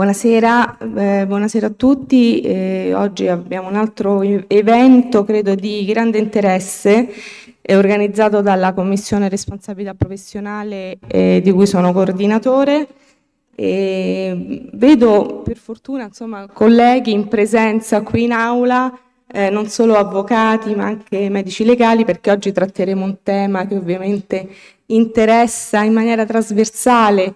Buonasera, eh, buonasera, a tutti. Eh, oggi abbiamo un altro evento, credo, di grande interesse, è organizzato dalla Commissione Responsabilità Professionale eh, di cui sono coordinatore. vedo per fortuna insomma, colleghi in presenza qui in aula, eh, non solo avvocati ma anche medici legali, perché oggi tratteremo un tema che ovviamente interessa in maniera trasversale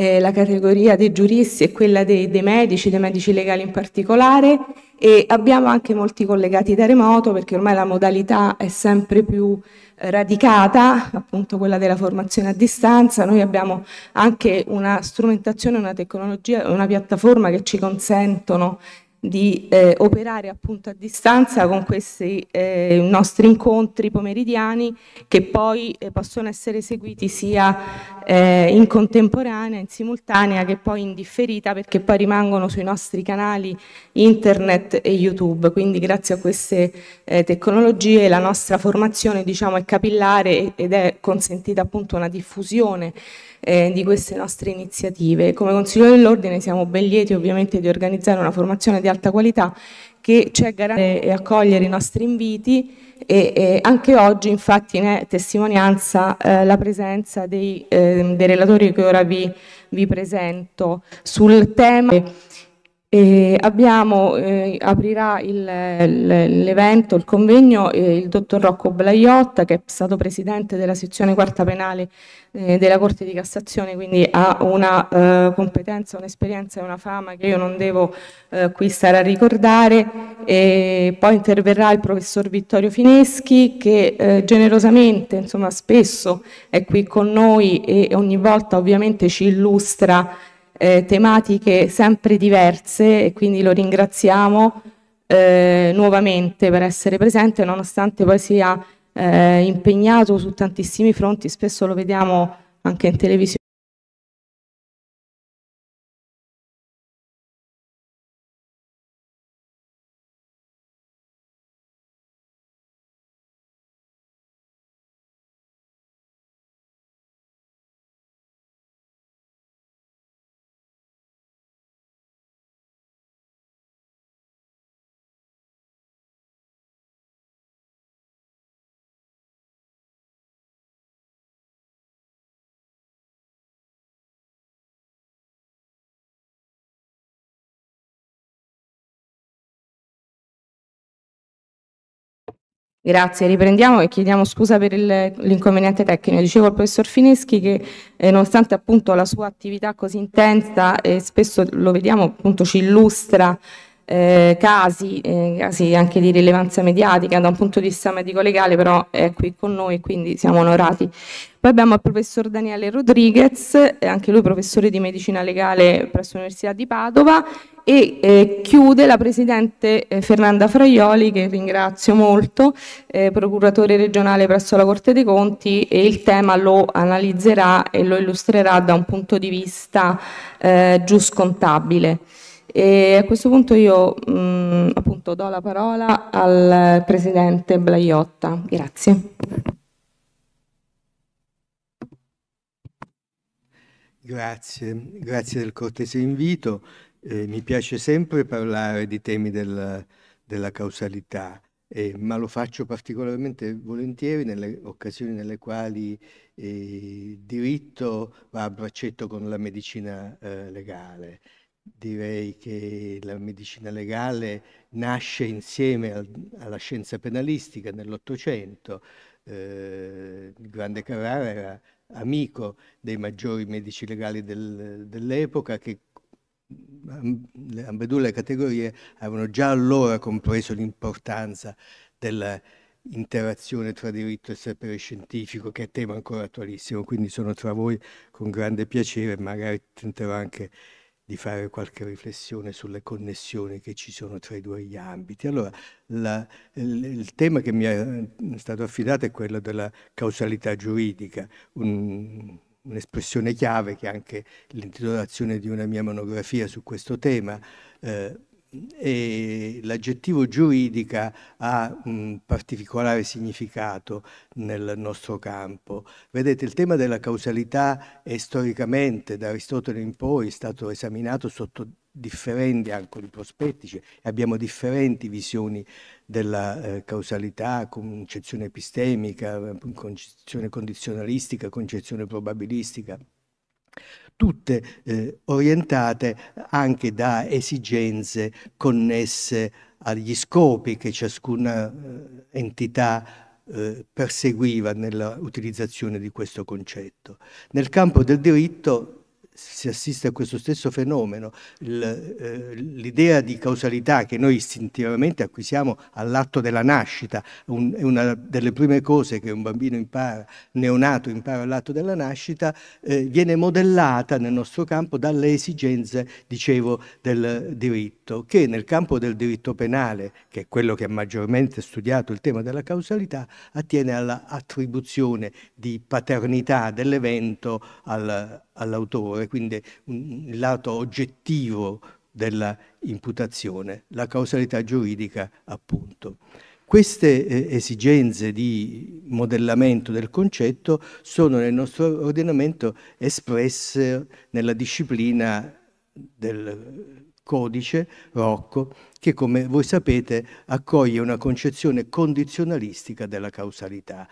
eh, la categoria dei giuristi e quella dei, dei, medici, dei medici legali in particolare e abbiamo anche molti collegati da remoto perché ormai la modalità è sempre più eh, radicata, appunto quella della formazione a distanza, noi abbiamo anche una strumentazione, una tecnologia, una piattaforma che ci consentono di eh, operare appunto a distanza con questi eh, nostri incontri pomeridiani che poi eh, possono essere seguiti sia eh, in contemporanea, in simultanea che poi in differita perché poi rimangono sui nostri canali internet e YouTube. Quindi grazie a queste eh, tecnologie la nostra formazione diciamo, è capillare ed è consentita appunto una diffusione eh, di queste nostre iniziative. Come Consiglio dell'Ordine siamo ben lieti ovviamente di organizzare una formazione di alta qualità che ci è garante e accogliere i nostri inviti e, e, anche oggi infatti ne è testimonianza eh, la presenza dei, eh, dei, relatori che ora vi, vi presento sul tema e abbiamo, eh, aprirà il, l'evento, il convegno, eh, il dottor Rocco Blaiotta che è stato presidente della sezione quarta penale eh, della Corte di Cassazione, quindi ha una eh, competenza, un'esperienza e una fama che io non devo eh, qui stare a ricordare. E poi interverrà il professor Vittorio Fineschi che eh, generosamente, insomma spesso è qui con noi e ogni volta ovviamente ci illustra eh, tematiche sempre diverse e quindi lo ringraziamo eh, nuovamente per essere presente nonostante poi sia eh, impegnato su tantissimi fronti, spesso lo vediamo anche in televisione. Grazie, riprendiamo e chiediamo scusa per l'inconveniente tecnico. Dicevo al professor Fineschi che eh, nonostante appunto la sua attività così intensa e eh, spesso lo vediamo appunto ci illustra eh, casi, eh, casi anche di rilevanza mediatica da un punto di vista medico-legale, però è qui con noi, quindi siamo onorati. Poi abbiamo il professor Daniele Rodriguez, eh, anche lui professore di medicina legale presso l'Università di Padova, e eh, chiude la Presidente eh, Fernanda Fraioli, che ringrazio molto, eh, procuratore regionale presso la Corte dei Conti, e il tema lo analizzerà e lo illustrerà da un punto di vista eh, giuscontabile. E a questo punto io mh, mm, appunto do la parola al Presidente Blaiotta. Grazie. Grazie, grazie del cortese invito. Eh, mi piace sempre parlare di temi del, della causalità, eh, ma lo faccio particolarmente volentieri nelle occasioni nelle quali eh, il diritto va a braccetto con la medicina eh, legale direi che la medicina legale nasce insieme al, alla scienza penalistica nell'Ottocento. Eh, il grande Carrara era amico dei maggiori medici legali del, dell'epoca che ambedue le categorie avevano già allora compreso l'importanza dell'interazione tra diritto e sapere scientifico che è tema ancora attualissimo quindi sono tra voi con grande piacere magari tenterò anche di di fare qualche riflessione sulle connessioni che ci sono tra i due gli ambiti. Allora, la, il, il, tema che mi è eh, stato affidato è quello della causalità giuridica, un, un'espressione chiave che anche l'intitolazione di una mia monografia su questo tema. Eh, l'aggettivo giuridica ha un particolare significato nel nostro campo. Vedete, il tema della causalità è storicamente, da Aristotele in poi, è stato esaminato sotto differenti angoli prospettici, abbiamo differenti visioni della eh, causalità, concezione epistemica, concezione condizionalistica, concezione probabilistica tutte eh, orientate anche da esigenze connesse agli scopi che ciascuna eh, entità eh, perseguiva nell'utilizzazione di questo concetto. Nel campo del diritto si assiste a questo stesso fenomeno, eh, l'idea di causalità che noi istintivamente acquisiamo all'atto della nascita, un, una delle prime cose che un bambino impara, neonato impara all'atto della nascita, eh, viene modellata nel nostro campo dalle esigenze, dicevo, del diritto, che nel campo del diritto penale, che è quello che ha maggiormente studiato il tema della causalità, attiene all'attribuzione di paternità dell'evento al, all'autore, quindi il lato oggettivo della imputazione, la causalità giuridica appunto. Queste eh, esigenze di modellamento del concetto sono nel nostro ordinamento espresse nella disciplina del codice Rocco che come voi sapete accoglie una concezione condizionalistica della causalità.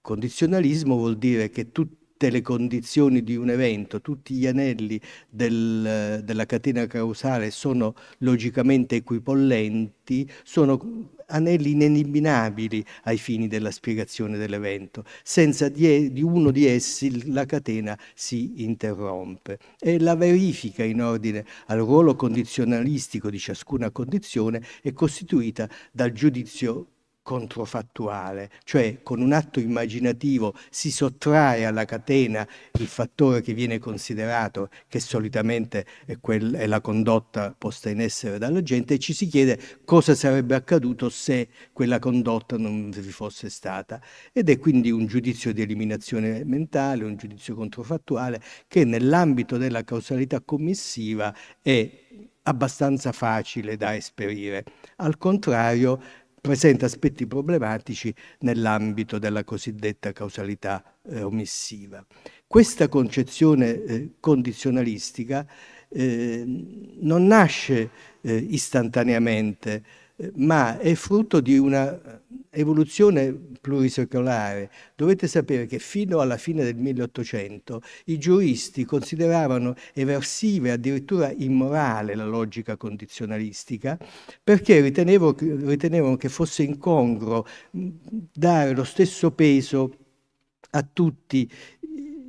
Condizionalismo vuol dire che tutti tutte le condizioni di un evento, tutti gli anelli del, della catena causale sono logicamente equipollenti, sono anelli ineliminabili ai fini della spiegazione dell'evento. Senza di, di uno di essi la catena si interrompe. E la verifica in ordine al ruolo condizionalistico di ciascuna condizione è costituita dal giudizio controfattuale, cioè con un atto immaginativo si sottrae alla catena il fattore che viene considerato, che solitamente è, quel, è la condotta posta in essere dalla gente, e ci si chiede cosa sarebbe accaduto se quella condotta non vi fosse stata. Ed è quindi un giudizio di eliminazione mentale, un giudizio controfattuale, che nell'ambito della causalità commissiva è abbastanza facile da esperire. Al contrario, presenta aspetti problematici nell'ambito della cosiddetta causalità eh, omissiva. Questa concezione eh, condizionalistica eh, non nasce eh, istantaneamente ma è frutto di una eh, evoluzione plurisecolare. Dovete sapere che fino alla fine del 1800 i giuristi consideravano eversiva e addirittura immorale la logica condizionalistica perché ritenevano che fosse incongruo dare lo stesso peso a tutti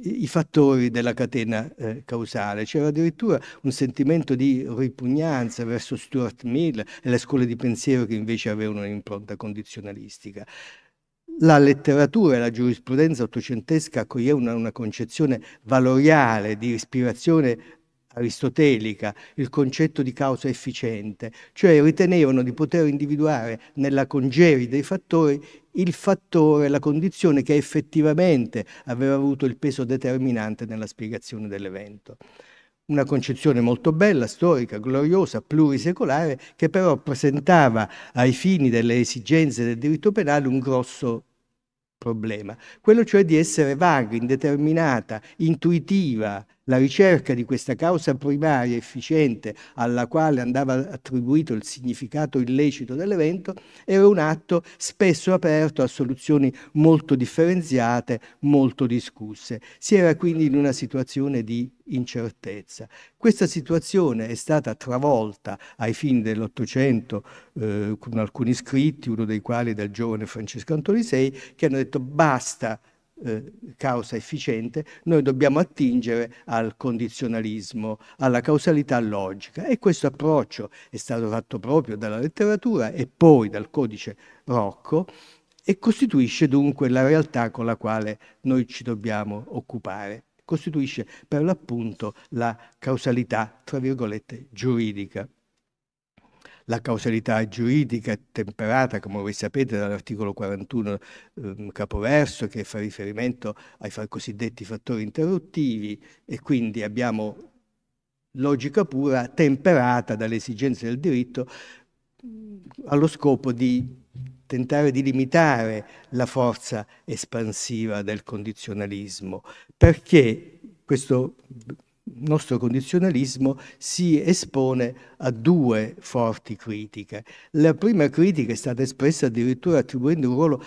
i fattori della catena eh, causale. C'era addirittura un sentimento di ripugnanza verso Stuart Mill e le scuole di pensiero che invece avevano un'impronta condizionalistica. La letteratura e la giurisprudenza ottocentesca accoglievano una, una concezione valoriale di ispirazione aristotelica, il concetto di causa efficiente, cioè ritenevano di poter individuare nella congerie dei fattori il fattore, la condizione che effettivamente aveva avuto il peso determinante nella spiegazione dell'evento. Una concezione molto bella, storica, gloriosa, plurisecolare, che però presentava ai fini delle esigenze del diritto penale un grosso problema, quello cioè di essere vaga, indeterminata, intuitiva, la ricerca di questa causa primaria efficiente alla quale andava attribuito il significato illecito dell'evento era un atto spesso aperto a soluzioni molto differenziate, molto discusse. Si era quindi in una situazione di incertezza. Questa situazione è stata travolta ai fini dell'Ottocento eh, con alcuni scritti, uno dei quali del giovane Francesco Antonisei, che hanno detto basta eh, causa efficiente, noi dobbiamo attingere al condizionalismo, alla causalità logica e questo approccio è stato fatto proprio dalla letteratura e poi dal codice Rocco e costituisce dunque la realtà con la quale noi ci dobbiamo occupare. Costituisce per l'appunto la causalità, tra virgolette, giuridica la causalità giuridica è temperata, come voi sapete, dall'articolo 41 eh, capoverso che fa riferimento ai cosiddetti fattori interruttivi e quindi abbiamo logica pura temperata dalle esigenze del diritto allo scopo di tentare di limitare la forza espansiva del condizionalismo, perché questo nostro condizionalismo si espone a due forti critiche. La prima critica è stata espressa addirittura attribuendo un ruolo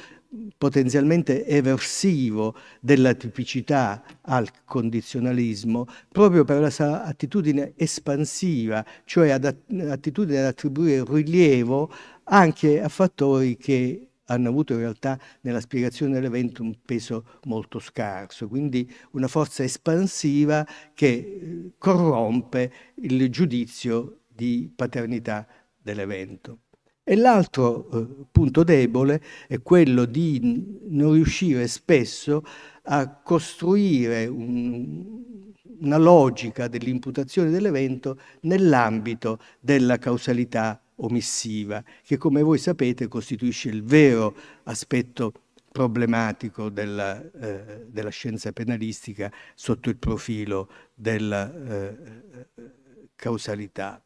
potenzialmente eversivo della tipicità al condizionalismo proprio per la sua attitudine espansiva, cioè ad attitudine ad attribuire rilievo anche a fattori che hanno avuto in realtà nella spiegazione dell'evento un peso molto scarso, quindi una forza espansiva che eh, corrompe il giudizio di paternità dell'evento. E l'altro eh, punto debole è quello di non riuscire spesso a costruire un, una logica dell'imputazione dell'evento nell'ambito della causalità omissiva, che come voi sapete costituisce il vero aspetto problematico della, eh, della scienza penalistica sotto il profilo della eh, causalità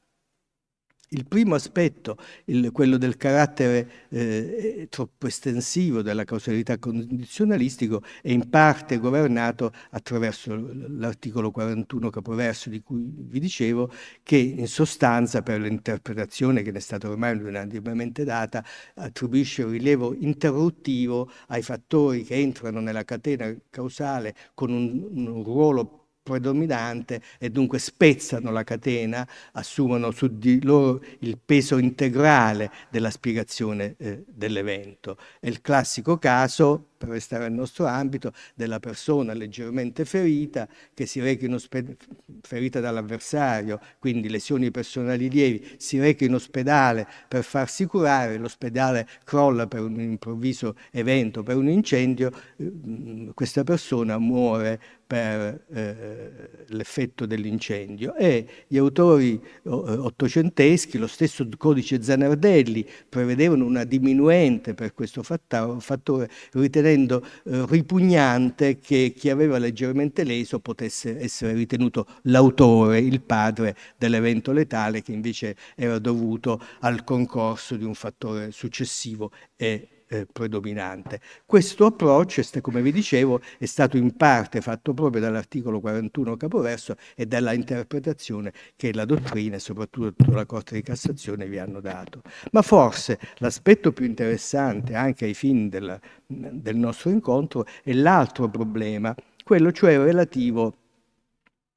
il primo aspetto, il, quello del carattere eh, eh, troppo estensivo della causalità condizionalistico, è in parte governato attraverso l'articolo 41 capoverso di cui vi dicevo, che in sostanza per l'interpretazione che ne è stata ormai unanimemente data, attribuisce un rilievo interruttivo ai fattori che entrano nella catena causale con un, un ruolo predominante e dunque spezzano la catena, assumono su di loro il peso integrale della spiegazione eh, dell'evento. È il classico caso per restare nel nostro ambito, della persona leggermente ferita che si reca in ospedale, ferita dall'avversario, quindi lesioni personali lievi, si reca in ospedale per farsi curare, l'ospedale crolla per un improvviso evento, per un incendio, mm, questa persona muore per eh, l'effetto dell'incendio e gli autori ottocenteschi, lo stesso codice Zanardelli, prevedevano una diminuente per questo fattore, ritenendo rendendo eh, ripugnante che chi aveva leggermente leso potesse essere ritenuto l'autore, il padre dell'evento letale che invece era dovuto al concorso di un fattore successivo e eh, predominante. Questo approccio, come vi dicevo, è stato in parte fatto proprio dall'articolo 41 capoverso e dalla interpretazione che la dottrina e soprattutto la Corte di Cassazione vi hanno dato. Ma forse l'aspetto più interessante anche ai fini del, del nostro incontro è l'altro problema, quello cioè relativo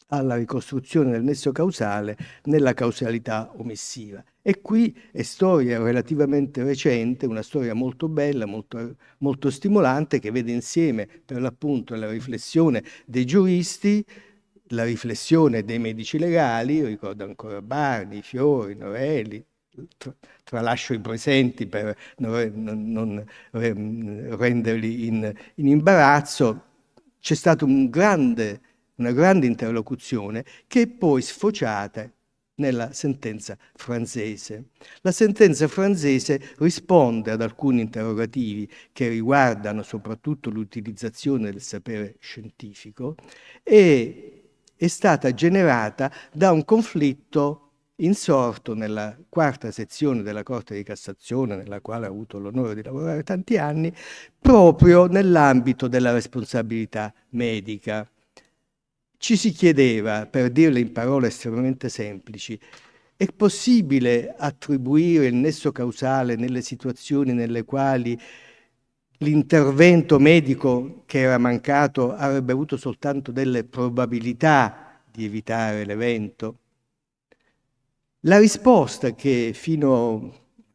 alla ricostruzione del nesso causale nella causalità omissiva. E qui è storia relativamente recente, una storia molto bella, molto, molto stimolante, che vede insieme per l'appunto la riflessione dei giuristi, la riflessione dei medici legali, ricordo ancora Barni, Fiori, Norelli, tralascio i presenti per non, renderli in, in imbarazzo, c'è stata un grande, una grande interlocuzione che è poi sfociata nella sentenza francese. La sentenza francese risponde ad alcuni interrogativi che riguardano soprattutto l'utilizzazione del sapere scientifico e è stata generata da un conflitto insorto nella quarta sezione della Corte di Cassazione, nella quale ho avuto l'onore di lavorare tanti anni, proprio nell'ambito della responsabilità medica. Ci si chiedeva, per dirle in parole estremamente semplici, è possibile attribuire il nesso causale nelle situazioni nelle quali l'intervento medico che era mancato avrebbe avuto soltanto delle probabilità di evitare l'evento? La risposta che fino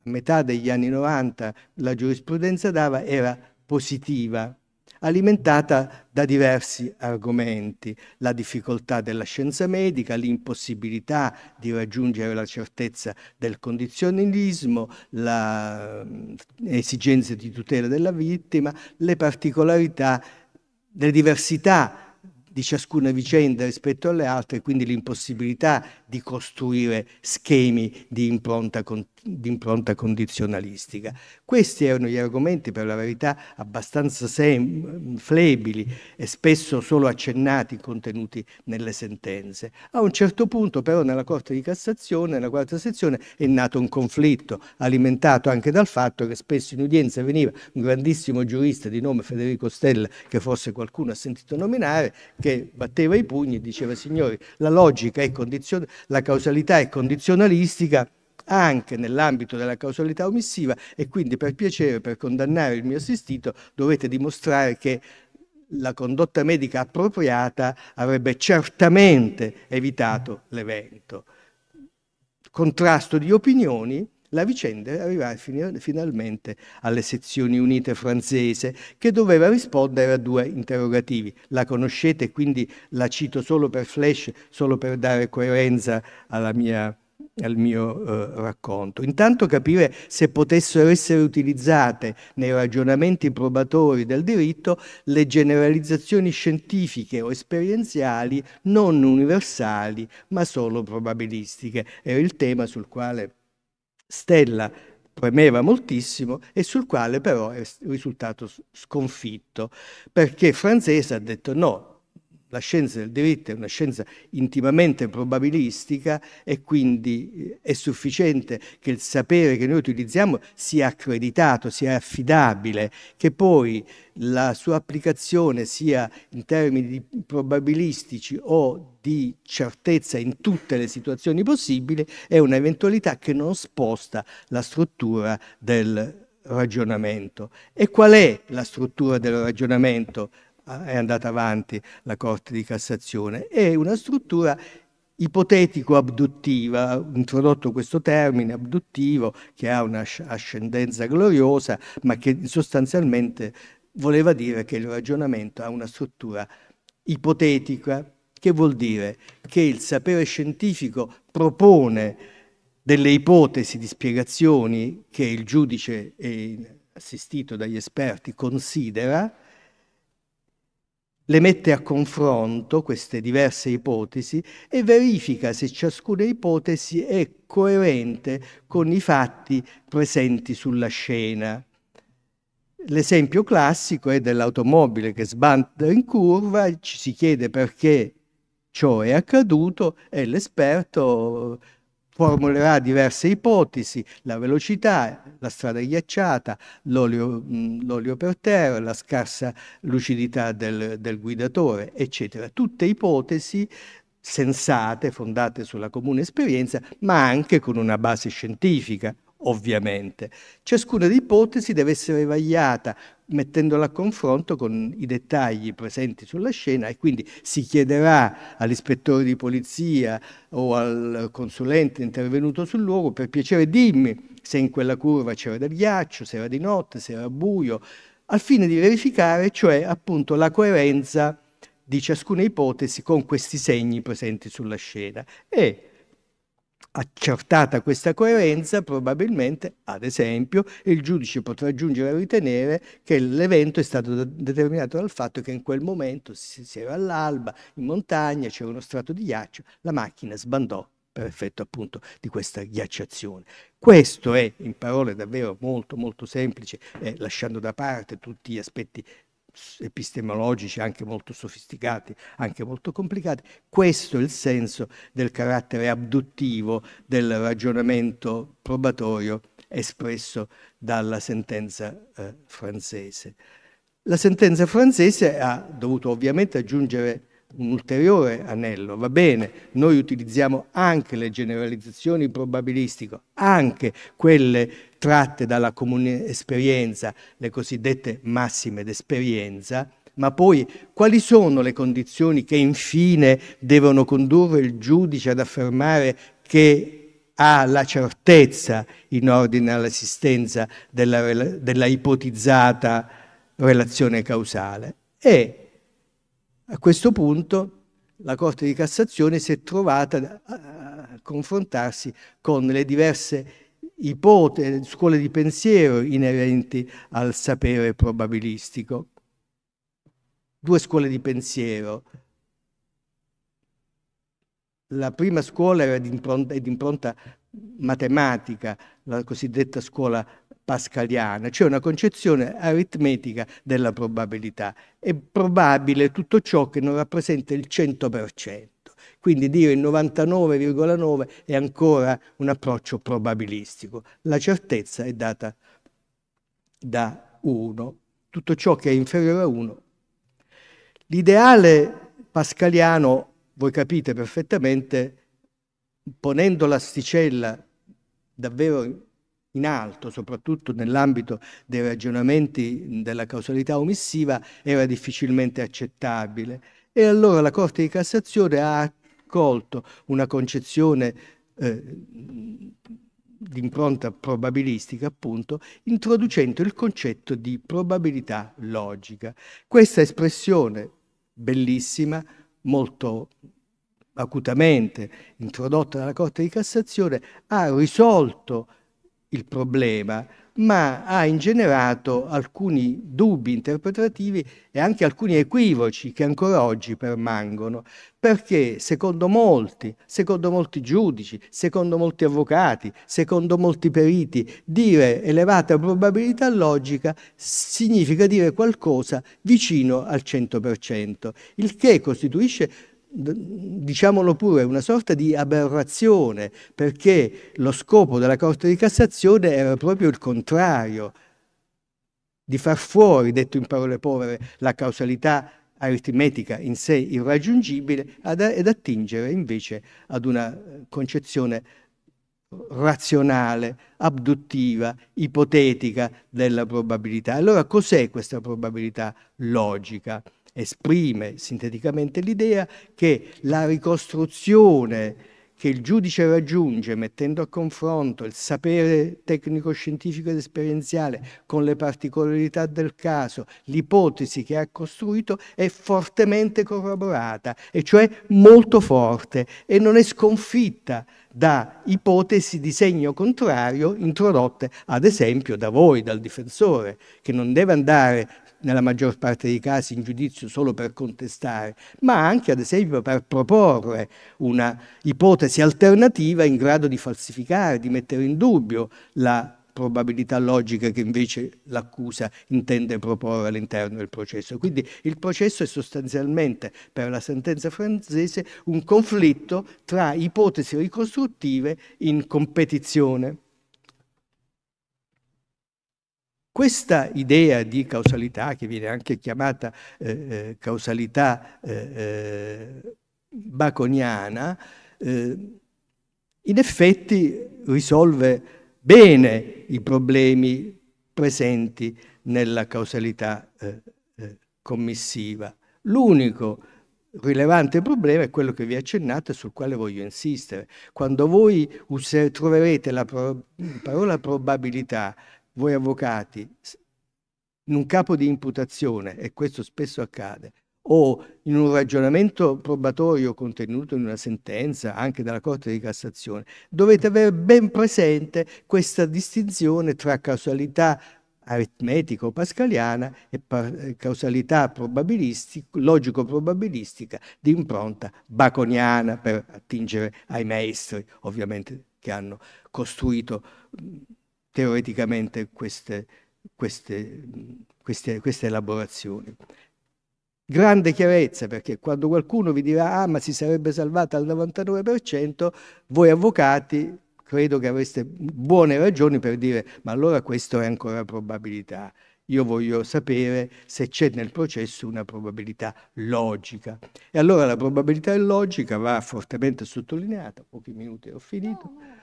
a metà degli anni 90 la giurisprudenza dava era positiva, alimentata da diversi argomenti, la difficoltà della scienza medica, l'impossibilità di raggiungere la certezza del condizionalismo, le mm, esigenze di tutela della vittima, le particolarità, le diversità di ciascuna vicenda rispetto alle altre, quindi l'impossibilità di costruire schemi di impronta di impronta condizionalistica. Questi erano gli argomenti, per la verità, abbastanza sem- flebili e spesso solo accennati contenuti nelle sentenze. A un certo punto, però, nella Corte di Cassazione, nella quarta sezione, è nato un conflitto, alimentato anche dal fatto che spesso in udienza veniva un grandissimo giurista di nome Federico Stella, che forse qualcuno ha sentito nominare, che batteva i pugni e diceva, signori, la logica è condizionata, la causalità è condizionalistica anche nell'ambito della causalità omissiva e quindi per piacere, per condannare il mio assistito, dovete dimostrare che la condotta medica appropriata avrebbe certamente evitato l'evento. Contrasto di opinioni, la vicenda arrivai finalmente alle sezioni unite francese che doveva rispondere a due interrogativi. La conoscete, quindi la cito solo per flash, solo per dare coerenza alla mia al mio eh, racconto. Intanto capire se potessero essere utilizzate nei ragionamenti probatori del diritto le generalizzazioni scientifiche o esperienziali non universali ma solo probabilistiche. Era il tema sul quale Stella premeva moltissimo e sul quale però è risultato sconfitto, perché Francese ha detto no, la scienza del diritto è una scienza intimamente probabilistica e quindi eh, è sufficiente che il sapere che noi utilizziamo sia accreditato, sia affidabile, che poi la sua applicazione sia in termini probabilistici o di certezza in tutte le situazioni possibili è un'eventualità che non sposta la struttura del ragionamento. E qual è la struttura del ragionamento? Ah, è andata avanti la Corte di Cassazione, è una struttura ipotetico-abduttiva, ho introdotto questo termine abduttivo che ha un'ascendenza gloriosa, ma che sostanzialmente voleva dire che il ragionamento ha una struttura ipotetica, che vuol dire che il sapere scientifico propone delle ipotesi di spiegazioni che il giudice assistito dagli esperti considera, le mette a confronto queste diverse ipotesi e verifica se ciascuna ipotesi è coerente con i fatti presenti sulla scena. L'esempio classico è dell'automobile che sbanda in curva, ci si chiede perché ciò è accaduto e l'esperto formulerà diverse ipotesi, la velocità, la strada ghiacciata, mm, l'olio per terra, la scarsa lucidità del, del guidatore, eccetera. Tutte ipotesi sensate, fondate sulla comune esperienza, ma anche con una base scientifica, ovviamente. Ciascuna ipotesi deve essere vagliata mettendola a confronto con i dettagli presenti sulla scena e quindi si chiederà all'ispettore di polizia o al consulente intervenuto sul luogo per piacere dimmi se in quella curva c'era del ghiaccio, se era di notte, se era buio, al fine di verificare cioè appunto la coerenza di ciascuna ipotesi con questi segni presenti sulla scena e accertata questa coerenza, probabilmente, ad esempio, il giudice potrà giungere a ritenere che l'evento è stato determinato dal fatto che in quel momento si era all'alba, in montagna, c'era uno strato di ghiaccio, la macchina sbandò per effetto appunto di questa ghiacciazione. Questo è, in parole davvero molto molto semplici, eh, lasciando da parte tutti gli aspetti epistemologici anche molto sofisticati, anche molto complicati. Questo è il senso del carattere abduttivo del ragionamento probatorio espresso dalla sentenza eh, francese. La sentenza francese ha dovuto ovviamente aggiungere un ulteriore anello, va bene, noi utilizziamo anche le generalizzazioni probabilistiche, anche quelle tratte dalla comune esperienza, le cosiddette massime d'esperienza, ma poi quali sono le condizioni che infine devono condurre il giudice ad affermare che ha la certezza in ordine all'esistenza della, della ipotizzata relazione causale? E a questo punto la Corte di Cassazione si è trovata a confrontarsi con le diverse ipotesi, scuole di pensiero inerenti al sapere probabilistico. Due scuole di pensiero. La prima scuola era di impronta, matematica, la cosiddetta scuola pascaliana, cioè una concezione aritmetica della probabilità. È probabile tutto ciò che non rappresenta il 100%. Quindi dire il 99,9 è ancora un approccio probabilistico. La certezza è data da 1. Tutto ciò che è inferiore a 1. L'ideale pascaliano, voi capite perfettamente, ponendo l'asticella davvero in alto, soprattutto nell'ambito dei ragionamenti della causalità omissiva, era difficilmente accettabile. E allora la Corte di Cassazione ha accolto una concezione eh, di impronta probabilistica, appunto, introducendo il concetto di probabilità logica. Questa espressione bellissima, molto acutamente introdotta dalla Corte di Cassazione, ha risolto il problema, ma ha ingenerato alcuni dubbi interpretativi e anche alcuni equivoci che ancora oggi permangono, perché secondo molti, secondo molti giudici, secondo molti avvocati, secondo molti periti, dire elevata probabilità logica significa dire qualcosa vicino al 100%, il che costituisce diciamolo pure, una sorta di aberrazione, perché lo scopo della Corte di Cassazione era proprio il contrario, di far fuori, detto in parole povere, la causalità aritmetica in sé irraggiungibile ed attingere invece ad una eh, concezione razionale, abduttiva, ipotetica della probabilità. Allora cos'è questa probabilità logica? esprime sinteticamente l'idea che la ricostruzione che il giudice raggiunge mettendo a confronto il sapere tecnico-scientifico ed esperienziale con le particolarità del caso, l'ipotesi che ha costruito è fortemente corroborata, e cioè molto forte, e non è sconfitta da ipotesi di segno contrario introdotte ad esempio da voi, dal difensore, che non deve andare nella maggior parte dei casi in giudizio solo per contestare, ma anche ad esempio per proporre una ipotesi alternativa in grado di falsificare, di mettere in dubbio la probabilità logica che invece l'accusa intende proporre all'interno del processo. Quindi il processo è sostanzialmente per la sentenza francese un conflitto tra ipotesi ricostruttive in competizione. Questa idea di causalità, che viene anche chiamata eh, eh causalità eh, eh, baconiana, eh, in effetti risolve bene i problemi presenti nella causalità eh, commissiva. L'unico rilevante problema è quello che vi accennate e sul quale voglio insistere. Quando voi troverete la pro parola probabilità voi avvocati, in un capo di imputazione, e questo spesso accade, o in un ragionamento probatorio contenuto in una sentenza anche dalla Corte di Cassazione, dovete avere ben presente questa distinzione tra causalità aritmetico-pascaliana e eh, causalità logico-probabilistica di impronta baconiana per attingere ai maestri, ovviamente, che hanno costruito teoreticamente queste, queste, queste, queste elaborazioni. Grande chiarezza perché quando qualcuno vi dirà ah ma si sarebbe salvata al 99%, voi avvocati credo che avreste buone ragioni per dire ma allora questo è ancora probabilità. Io voglio sapere se c'è nel processo una probabilità logica. E allora la probabilità logica va fortemente sottolineata, pochi minuti ho finito. No, no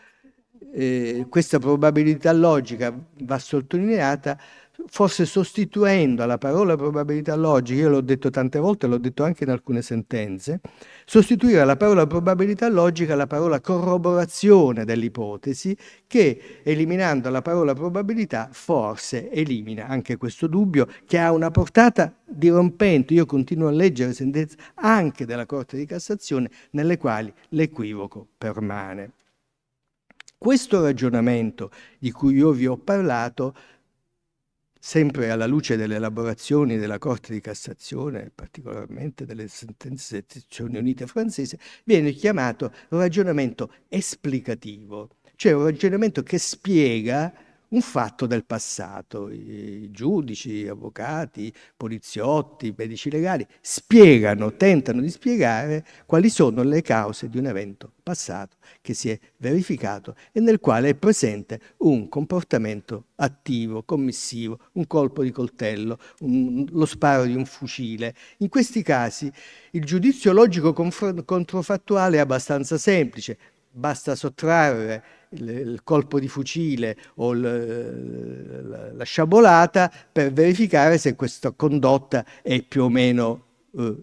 eh, questa probabilità logica va sottolineata forse sostituendo alla parola probabilità logica, io l'ho detto tante volte, l'ho detto anche in alcune sentenze, sostituire alla parola probabilità logica la parola corroborazione dell'ipotesi che eliminando la parola probabilità forse elimina anche questo dubbio che ha una portata dirompente. Io continuo a leggere sentenze anche della Corte di Cassazione nelle quali l'equivoco permane. Questo ragionamento di cui io vi ho parlato, sempre alla luce delle elaborazioni della Corte di Cassazione, particolarmente delle sentenze delle Nazioni Unite francese, viene chiamato ragionamento esplicativo, cioè un ragionamento che spiega un fatto del passato. I giudici, avvocati, poliziotti, medici legali spiegano, tentano di spiegare quali sono le cause di un evento passato che si è verificato e nel quale è presente un comportamento attivo, commissivo, un colpo di coltello, un, lo sparo di un fucile. In questi casi il giudizio logico controfattuale è abbastanza semplice basta sottrarre il, il colpo di fucile o l, la, la, sciabolata per verificare se questa condotta è più o meno eh,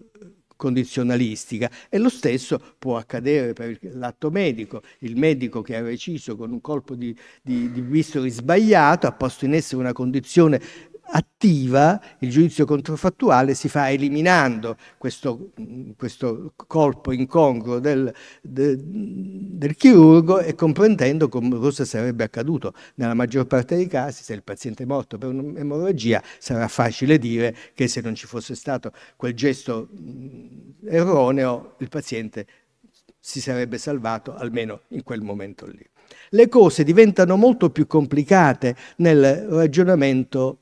condizionalistica e lo stesso può accadere per l'atto medico. Il medico che ha reciso con un colpo di, di, di, bisturi sbagliato ha posto in essere una condizione attiva, il giudizio controfattuale si fa eliminando questo, questo colpo incongruo del, de, del, chirurgo e comprendendo cosa sarebbe accaduto. Nella maggior parte dei casi, se il paziente è morto per un'emorragia, sarà facile dire che se non ci fosse stato quel gesto mm, erroneo, il paziente si sarebbe salvato almeno in quel momento lì. Le cose diventano molto più complicate nel ragionamento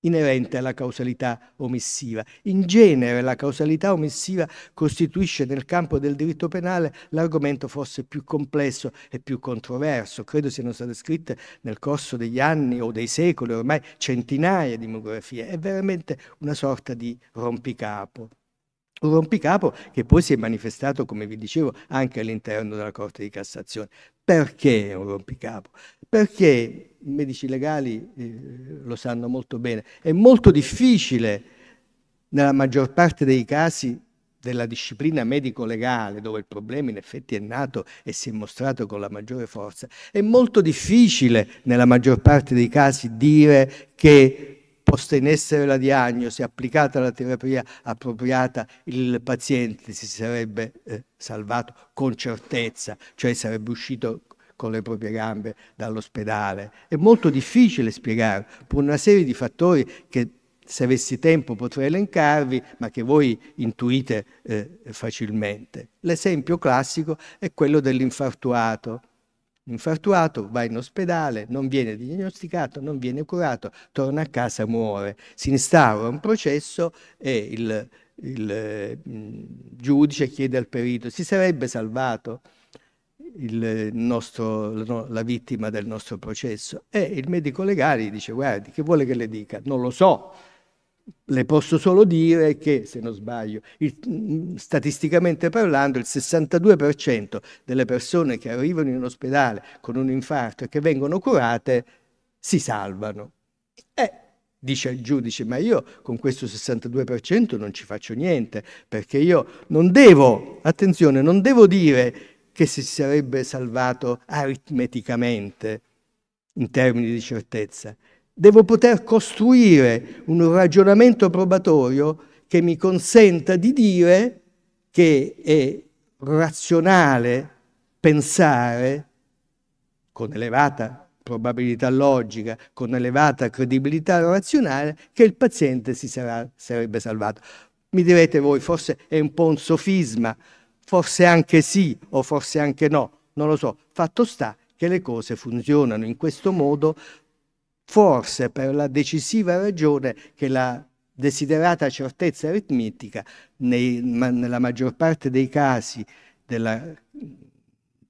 inerente alla causalità omissiva. In genere la causalità omissiva costituisce nel campo del diritto penale l'argomento forse più complesso e più controverso. Credo siano state scritte nel corso degli anni o dei secoli ormai centinaia di monografie. È veramente una sorta di rompicapo. Un rompicapo che poi si è manifestato, come vi dicevo, anche all'interno della Corte di Cassazione. Perché è un rompicapo? Perché i medici legali eh, lo sanno molto bene, è molto difficile nella maggior parte dei casi della disciplina medico-legale, dove il problema in effetti è nato e si è mostrato con la maggiore forza, è molto difficile nella maggior parte dei casi dire che posta in essere la diagnosi, applicata la terapia appropriata, il paziente si sarebbe eh, salvato con certezza, cioè sarebbe uscito con le proprie gambe dall'ospedale. È molto difficile spiegare, per una serie di fattori che se avessi tempo potrei elencarvi, ma che voi intuite eh, facilmente. L'esempio classico è quello dell'infartuato. L'infartuato va in ospedale, non viene diagnosticato, non viene curato, torna a casa, muore. Si instaura un processo e il, il eh, giudice chiede al perito, si sarebbe salvato? nostro, la vittima del nostro processo. E il medico legale dice, guardi, che vuole che le dica? Non lo so, le posso solo dire che, se non sbaglio, il, mm, statisticamente parlando, il 62% delle persone che arrivano in ospedale con un infarto e che vengono curate si salvano. E dice il giudice, ma io con questo 62% non ci faccio niente, perché io non devo, attenzione, non devo dire che si sarebbe salvato aritmeticamente in termini di certezza. Devo poter costruire un ragionamento probatorio che mi consenta di dire che è razionale pensare con elevata probabilità logica, con elevata credibilità razionale, che il paziente si sarà, sarebbe salvato. Mi direte voi, forse è un po' un sofisma, Forse anche sì o forse anche no, non lo so. Fatto sta che le cose funzionano in questo modo, forse per la decisiva ragione che la desiderata certezza aritmetica nei, ma, nella maggior parte dei casi della,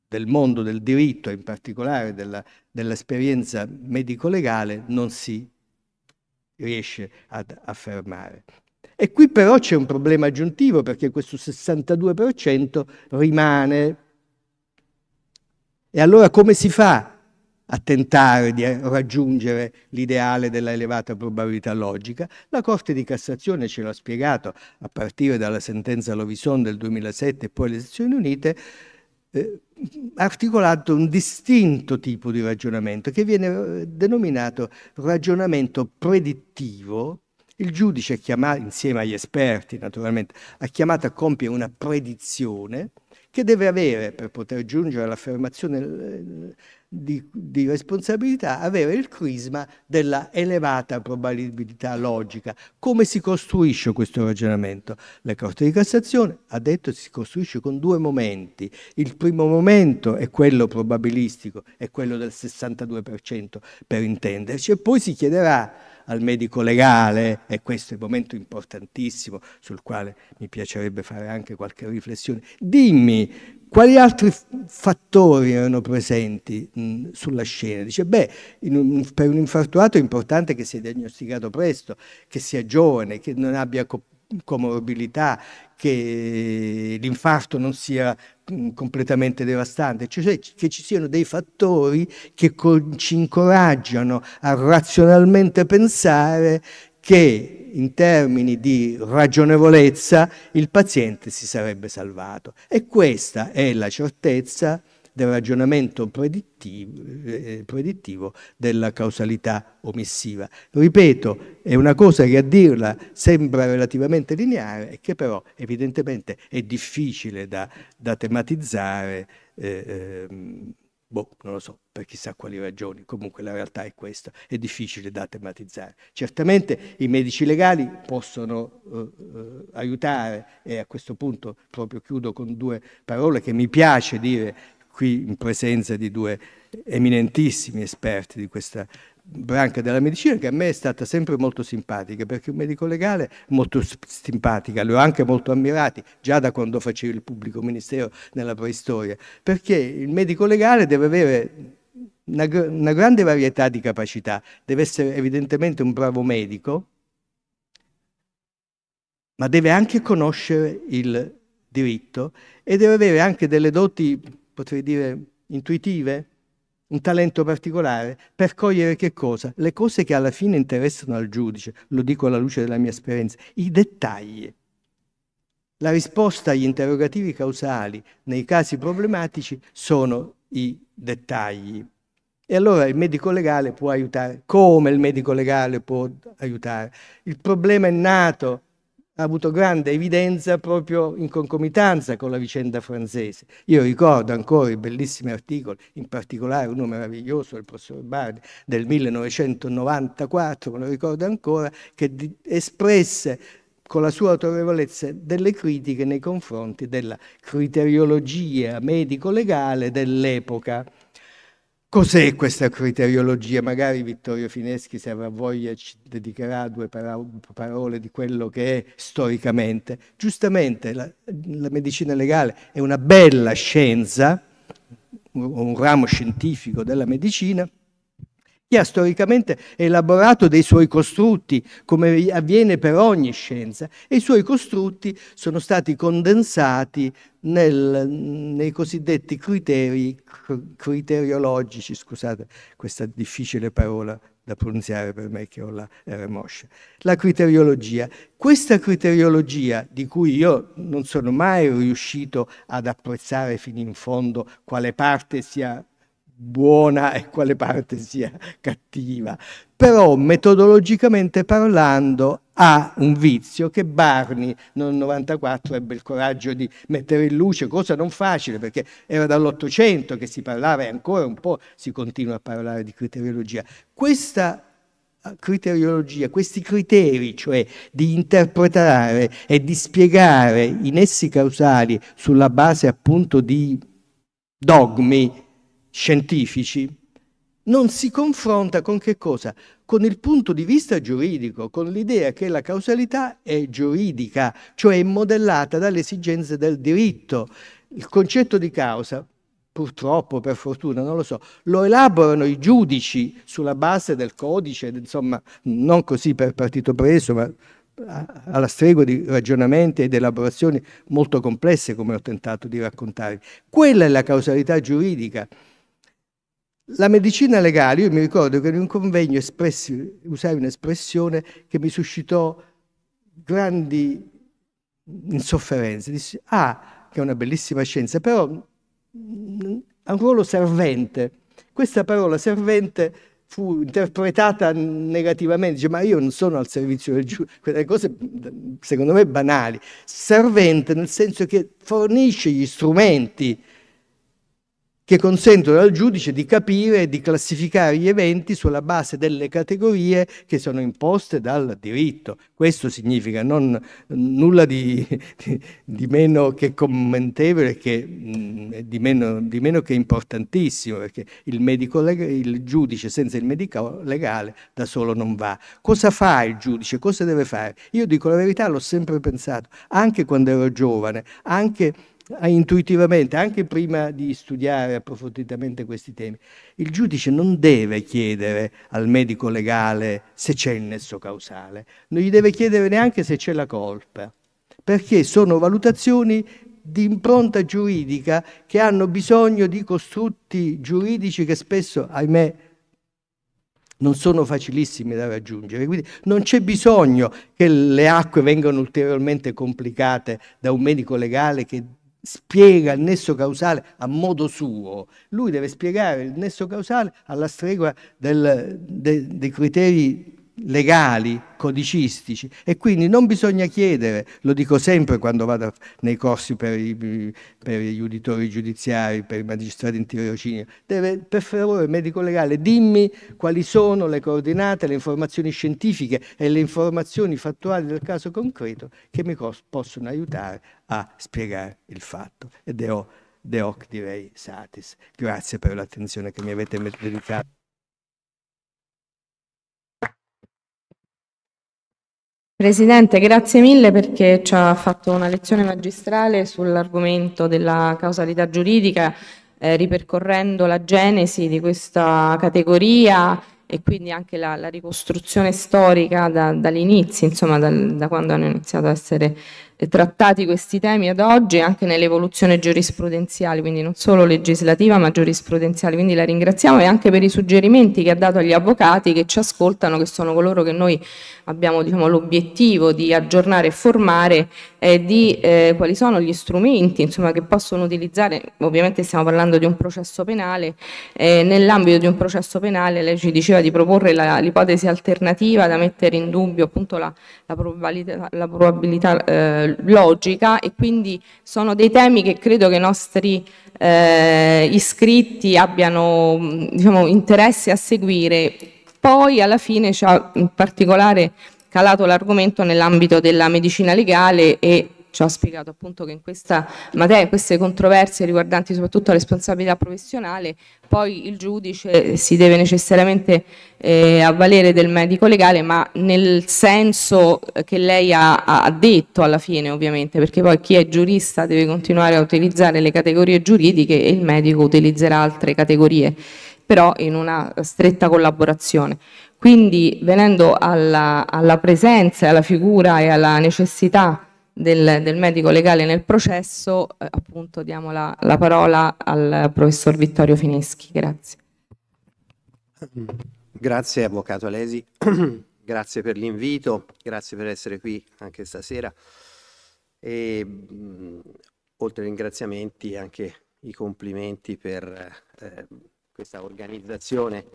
del mondo del diritto, in particolare dell'esperienza dell medico-legale, non si riesce ad affermare. E qui però c'è un problema aggiuntivo perché questo 62% rimane. E allora come si fa a tentare di eh, raggiungere l'ideale della elevata probabilità logica? La Corte di Cassazione ce l'ha spiegato a partire dalla sentenza Lovison del 2007 e poi le Nazioni unite, eh, articolato un distinto tipo di ragionamento che viene eh, denominato ragionamento predittivo il giudice, chiamato, insieme agli esperti naturalmente, ha chiamato a compiere una predizione che deve avere, per poter giungere all'affermazione eh, di, di, responsabilità, avere il crisma della elevata probabilità logica. Come si costruisce questo ragionamento? La Corte di Cassazione ha detto che si costruisce con due momenti. Il primo momento è quello probabilistico, è quello del 62% per intenderci, e poi si chiederà al medico legale, e questo è un momento importantissimo sul quale mi piacerebbe fare anche qualche riflessione, dimmi quali altri fattori erano presenti mh, sulla scena? Dice, beh, un, per un infartuato è importante che sia diagnosticato presto, che sia giovane, che non abbia comorbilità, che l'infarto non sia mm, completamente devastante, cioè che ci siano dei fattori che ci incoraggiano a razionalmente pensare che in termini di ragionevolezza il paziente si sarebbe salvato. E questa è la certezza del ragionamento eh, predittivo, della causalità omissiva. Ripeto, è una cosa che a dirla sembra relativamente lineare e che però evidentemente è difficile da, da tematizzare, eh, ehm, boh, non lo so, per chissà quali ragioni, comunque la realtà è questa, è difficile da tematizzare. Certamente i medici legali possono eh, eh aiutare e a questo punto proprio chiudo con due parole che mi piace dire qui in presenza di due eminentissimi esperti di questa branca della medicina che a me è stata sempre molto simpatica perché un medico legale molto simpatica, li ho anche molto ammirati già da quando facevo il pubblico ministero nella preistoria, perché il medico legale deve avere una, una grande varietà di capacità, deve essere evidentemente un bravo medico, ma deve anche conoscere il diritto e deve avere anche delle doti potrei dire intuitive, un talento particolare, per cogliere che cosa? Le cose che alla fine interessano al giudice, lo dico alla luce della mia esperienza, i dettagli. La risposta agli interrogativi causali nei casi problematici sono i dettagli. E allora il medico legale può aiutare. Come il medico legale può aiutare? Il problema è nato ha avuto grande evidenza proprio in concomitanza con la vicenda francese. Io ricordo ancora i bellissimi articoli, in particolare uno meraviglioso del professor Bardi del 1994, me lo ricordo ancora, che espresse con la sua autorevolezza delle critiche nei confronti della criteriologia medico-legale dell'epoca. Cos'è questa criteriologia? Magari Vittorio Fineschi, se avrà voglia, ci dedicherà due parole di quello che è storicamente. Giustamente la, la medicina legale è una bella scienza, un ramo scientifico della medicina, chi ha storicamente elaborato dei suoi costrutti, come avviene per ogni scienza, e i suoi costrutti sono stati condensati nel, nei cosiddetti criteri criteriologici, scusate questa difficile parola da pronunziare per me che ho la R la criteriologia. Questa criteriologia, di cui io non sono mai riuscito ad apprezzare fino in fondo quale parte sia buona e quale parte sia cattiva, però metodologicamente parlando ha un vizio che Barney nel 94 ebbe il coraggio di mettere in luce, cosa non facile perché era dall'Ottocento che si parlava e ancora un po' si continua a parlare di criteriologia. Questa eh, criteriologia, questi criteri, cioè di interpretare e di spiegare i nessi causali sulla base appunto di dogmi scientifici, non si confronta con che cosa? Con il punto di vista giuridico, con l'idea che la causalità è giuridica, cioè è modellata dalle esigenze del diritto. Il concetto di causa, purtroppo, per fortuna, non lo so, lo elaborano i giudici sulla base del codice, insomma, non così per partito preso, ma alla stregua di ragionamenti ed elaborazioni molto complesse, come ho tentato di raccontarvi. Quella è la causalità giuridica la medicina legale, io mi ricordo che in un convegno espressi, usai un'espressione che mi suscitò grandi insofferenze. Dissi, ah, che è una bellissima scienza, però mm, ha un ruolo servente. Questa parola servente fu interpretata negativamente, dice ma io non sono al servizio del giudice, quelle cose secondo me banali, servente nel senso che fornisce gli strumenti che consentono al giudice di capire e di classificare gli eventi sulla base delle categorie che sono imposte dal diritto. Questo significa non, nulla di, di, di, meno che commentevole, che, mm, di, meno, di meno che importantissimo, perché il, medico, il giudice senza il medico legale da solo non va. Cosa fa il giudice? Cosa deve fare? Io dico la verità, l'ho sempre pensato, anche quando ero giovane, anche Ah, intuitivamente, anche prima di studiare approfonditamente questi temi, il giudice non deve chiedere al medico legale se c'è il nesso causale, non gli deve chiedere neanche se c'è la colpa, perché sono valutazioni di impronta giuridica che hanno bisogno di costrutti giuridici che spesso, ahimè, non sono facilissimi da raggiungere, quindi non c'è bisogno che le acque vengano ulteriormente complicate da un medico legale che spiega il nesso causale a modo suo, lui deve spiegare il nesso causale alla stregua del, de, dei criteri legali, codicistici e quindi non bisogna chiedere, lo dico sempre quando vado nei corsi per, i, per gli uditori giudiziari, per i magistrati in tirocinio, deve per favore medico legale dimmi quali sono le coordinate, le informazioni scientifiche e le informazioni fattuali del caso concreto che mi possono aiutare a spiegare il fatto. Ed è Deoc direi satis. Grazie per l'attenzione che mi avete dedicato. Presidente, grazie mille perché ci ha fatto una lezione magistrale sull'argomento della causalità giuridica, eh, ripercorrendo la genesi di questa categoria e quindi anche la, la ricostruzione storica da, dall'inizio, insomma dal, da quando hanno iniziato a essere eh, trattati questi temi ad oggi anche nell'evoluzione giurisprudenziale, quindi non solo legislativa ma giurisprudenziale, quindi la ringraziamo e anche per i suggerimenti che ha dato agli avvocati che ci ascoltano, che sono coloro che noi abbiamo diciamo, l'obiettivo di aggiornare e formare eh, di eh, quali sono gli strumenti insomma, che possono utilizzare, ovviamente stiamo parlando di un processo penale, eh, nell'ambito di un processo penale lei ci diceva di proporre l'ipotesi alternativa da mettere in dubbio appunto la, la probabilità, la probabilità eh, logica e quindi sono dei temi che credo che i nostri eh, iscritti abbiano diciamo, interesse a seguire. Poi alla fine c'è un particolare calato l'argomento nell'ambito della medicina legale e ci ha spiegato appunto che in questa materia, queste controversie riguardanti soprattutto la responsabilità professionale, poi il giudice eh, si deve necessariamente eh, avvalere del medico legale, ma nel senso eh, che lei ha, ha detto alla fine ovviamente, perché poi chi è giurista deve continuare a utilizzare le categorie giuridiche e il medico utilizzerà altre categorie però in una stretta collaborazione. Quindi venendo alla, alla presenza, alla figura e alla necessità del, del medico legale nel processo, eh, appunto diamo la, la parola al professor Vittorio Fineschi. Grazie. Grazie Avvocato Alesi, grazie per l'invito, grazie per essere qui anche stasera e mh, mm, oltre ai ringraziamenti anche i complimenti per eh, questa organizzazione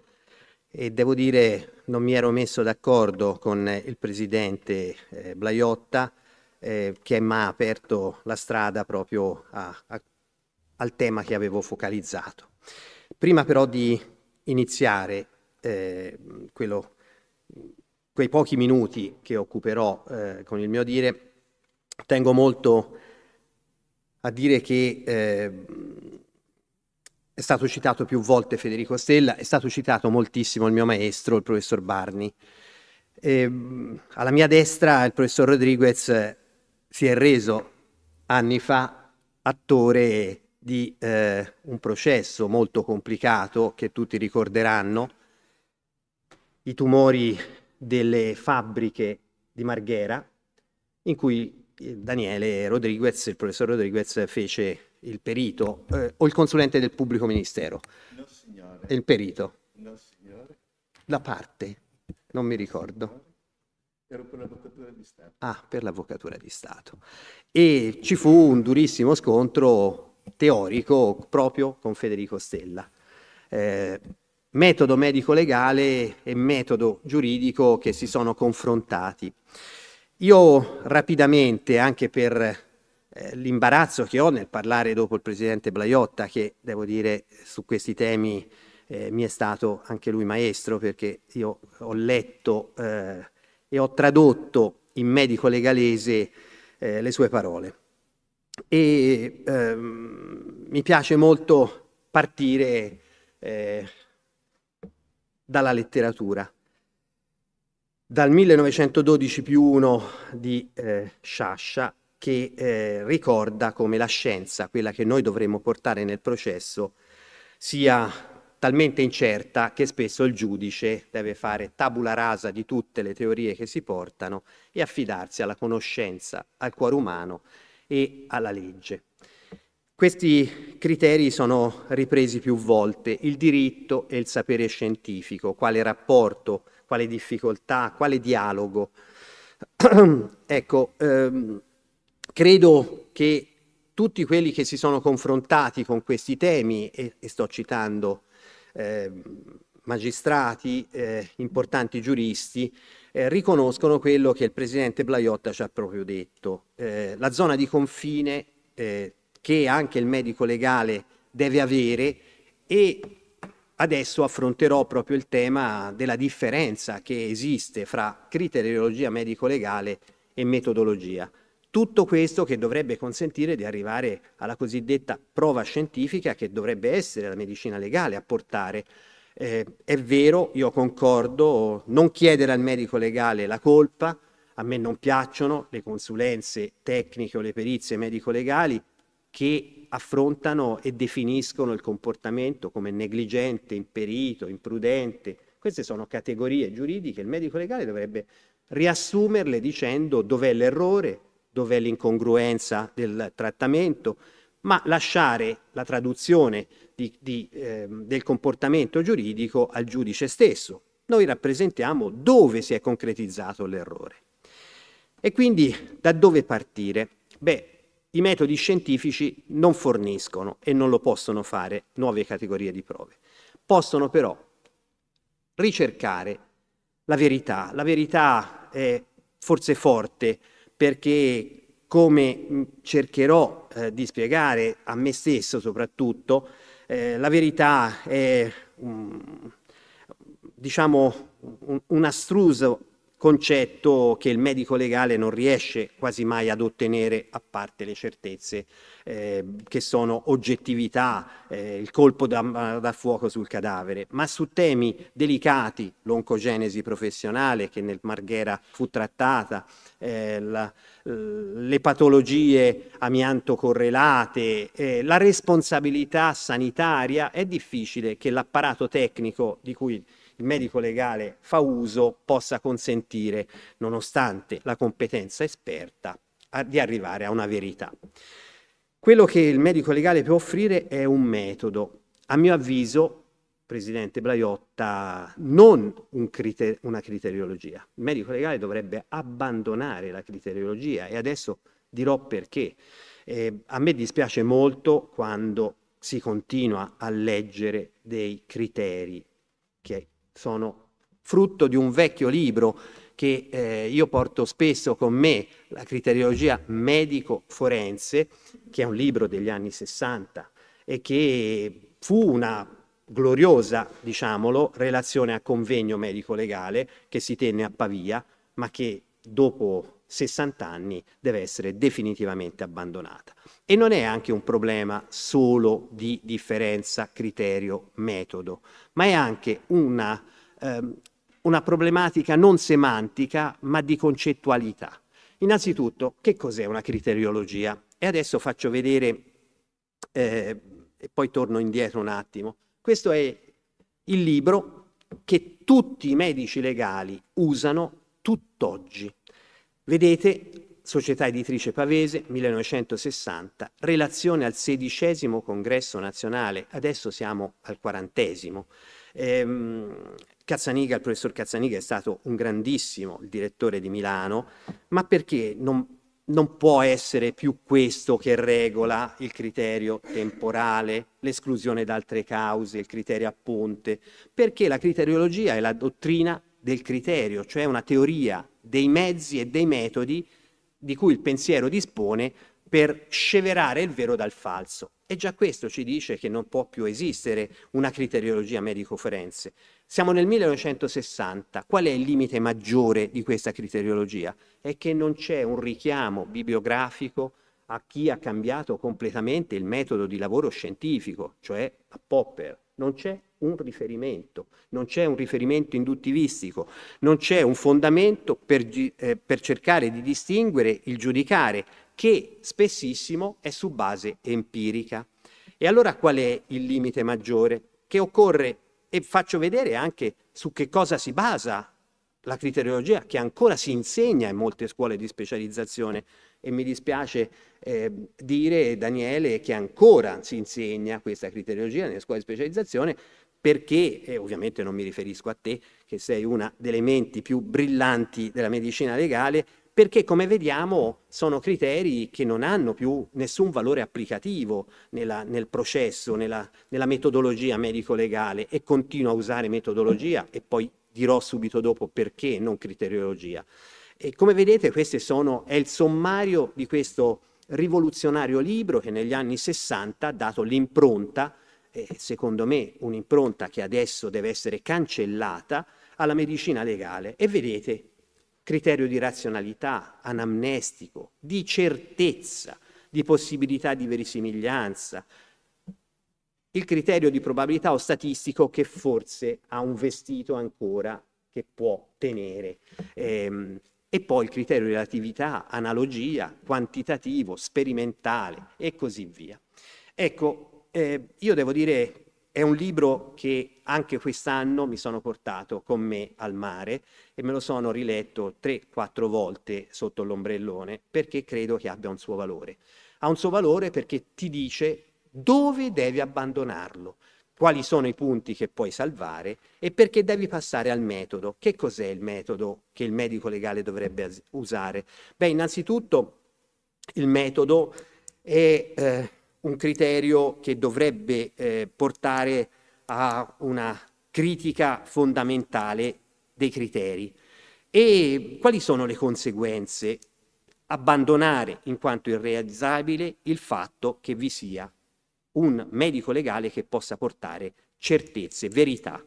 e devo dire non mi ero messo d'accordo con eh, il presidente eh, Blaiotta eh, che mi ha aperto la strada proprio a, a, al tema che avevo focalizzato. Prima però di iniziare eh, quello, quei pochi minuti che occuperò eh, con il mio dire, tengo molto a dire che eh, è stato citato più volte Federico Stella, è stato citato moltissimo il mio maestro, il professor Barni. E, ehm, alla mia destra il professor Rodriguez si è reso anni fa attore di eh, un processo molto complicato che tutti ricorderanno, i tumori delle fabbriche di Marghera, in cui eh, Daniele Rodriguez, il professor Rodriguez, fece il perito eh, o il consulente del pubblico ministero? No, signore. Il perito? No, signore. La parte? Non mi ricordo. No, Ero per l'avvocatura di Stato. Ah, per l'avvocatura di Stato. E ci fu un durissimo scontro teorico proprio con Federico Stella. Eh, metodo medico-legale e metodo giuridico che si sono confrontati. Io rapidamente, anche per eh, l'imbarazzo che ho nel parlare dopo il presidente Blaiotta, che devo dire su questi temi eh, mi è stato anche lui maestro, perché io ho letto eh, e ho tradotto in medico legalese eh, le sue parole. E ehm, mi piace molto partire eh, dalla letteratura dal 1912 più 1 di eh, Sciascia che eh, ricorda come la scienza, quella che noi dovremmo portare nel processo, sia talmente incerta che spesso il giudice deve fare tabula rasa di tutte le teorie che si portano e affidarsi alla conoscenza, al cuore umano e alla legge. Questi criteri sono ripresi più volte, il diritto e il sapere scientifico, quale rapporto, quale difficoltà, quale dialogo. ecco, ehm, credo che tutti quelli che si sono confrontati con questi temi, e, e sto citando eh, magistrati, eh, importanti giuristi, eh, riconoscono quello che il presidente Blaiotta ci ha proprio detto. Eh, la zona di confine eh, che anche il medico legale deve avere e adesso affronterò proprio il tema della differenza che esiste fra criteriologia medico legale e metodologia. Tutto questo che dovrebbe consentire di arrivare alla cosiddetta prova scientifica che dovrebbe essere la medicina legale a portare. Eh, è vero, io concordo, non chiedere al medico legale la colpa, a me non piacciono le consulenze tecniche o le perizie medico-legali che affrontano e definiscono il comportamento come negligente, imperito, imprudente. Queste sono categorie giuridiche, il medico legale dovrebbe riassumerle dicendo dov'è l'errore, dov'è l'incongruenza del trattamento, ma lasciare la traduzione di, di, eh, del comportamento giuridico al giudice stesso. Noi rappresentiamo dove si è concretizzato l'errore. E quindi da dove partire? Beh, i metodi scientifici non forniscono e non lo possono fare nuove categorie di prove. Possono però ricercare la verità. La verità è forse forte, perché come cercherò eh, di spiegare a me stesso soprattutto, eh, la verità è um, diciamo un, un astruso concetto che il medico legale non riesce quasi mai ad ottenere a parte le certezze eh, che sono oggettività, eh, il colpo da, da, fuoco sul cadavere, ma su temi delicati, l'oncogenesi professionale che nel Marghera fu trattata, eh, la, le patologie amianto correlate, eh, la responsabilità sanitaria, è difficile che l'apparato tecnico di cui il medico legale fa uso possa consentire, nonostante la competenza esperta, a, di arrivare a una verità. Quello che il medico legale può offrire è un metodo. A mio avviso, Presidente Blaiotta, non un criter- una criteriologia. Il medico legale dovrebbe abbandonare la criteriologia e adesso dirò perché. Eh, a me dispiace molto quando si continua a leggere dei criteri sono frutto di un vecchio libro che eh, io porto spesso con me, la criteriologia medico-forense, che è un libro degli anni 60 e che fu una gloriosa, diciamolo, relazione a convegno medico-legale che si tenne a Pavia, ma che dopo 60 anni deve essere definitivamente abbandonata. E non è anche un problema solo di differenza criterio-metodo, ma è anche una, ehm, una problematica non semantica, ma di concettualità. Innanzitutto, che cos'è una criteriologia? E adesso faccio vedere, eh, e poi torno indietro un attimo. Questo è il libro che tutti i medici legali usano tutt'oggi Vedete, Società Editrice Pavese, 1960, relazione al sedicesimo congresso nazionale, adesso siamo al quarantesimo. Ehm, Cazzaniga, il professor Cazzaniga è stato un grandissimo direttore di Milano, ma perché non, non può essere più questo che regola il criterio temporale, l'esclusione da altre cause, il criterio a ponte? Perché la criteriologia è la dottrina del criterio, cioè una teoria dei mezzi e dei metodi di cui il pensiero dispone per sceverare il vero dal falso. E già questo ci dice che non può più esistere una criteriologia medico-forense. Siamo nel 1960, qual è il limite maggiore di questa criteriologia? È che non c'è un richiamo bibliografico a chi ha cambiato completamente il metodo di lavoro scientifico, cioè a Popper. Non c'è un riferimento, non c'è un riferimento induttivistico, non c'è un fondamento per, eh, per cercare di distinguere il giudicare che spessissimo è su base empirica. E allora qual è il limite maggiore? Che occorre, e faccio vedere anche su che cosa si basa la criteriologia che ancora si insegna in molte scuole di specializzazione e mi dispiace eh, dire, Daniele, che ancora si insegna questa criteriologia nelle scuole di specializzazione perché, e ovviamente non mi riferisco a te, che sei una delle menti più brillanti della medicina legale, perché come vediamo sono criteri che non hanno più nessun valore applicativo nella, nel processo, nella, nella metodologia medico-legale e continuo a usare metodologia e poi dirò subito dopo perché non criteriologia. E come vedete questo è il sommario di questo rivoluzionario libro che negli anni 60 ha dato l'impronta eh, secondo me, un'impronta che adesso deve essere cancellata alla medicina legale. E vedete, criterio di razionalità, anamnestico, di certezza, di possibilità di verisimiglianza, il criterio di probabilità o statistico che forse ha un vestito ancora che può tenere. Ehm, e poi il criterio di relatività, analogia, quantitativo, sperimentale e così via. Ecco, eh, io devo dire, è un libro che anche quest'anno mi sono portato con me al mare e me lo sono riletto 3-4 volte sotto l'ombrellone perché credo che abbia un suo valore. Ha un suo valore perché ti dice dove devi abbandonarlo, quali sono i punti che puoi salvare e perché devi passare al metodo. Che cos'è il metodo che il medico legale dovrebbe usare? Beh, innanzitutto il metodo è eh, un criterio che dovrebbe eh, portare a una critica fondamentale dei criteri. E quali sono le conseguenze? Abbandonare in quanto irrealizzabile il fatto che vi sia un medico legale che possa portare certezze, verità.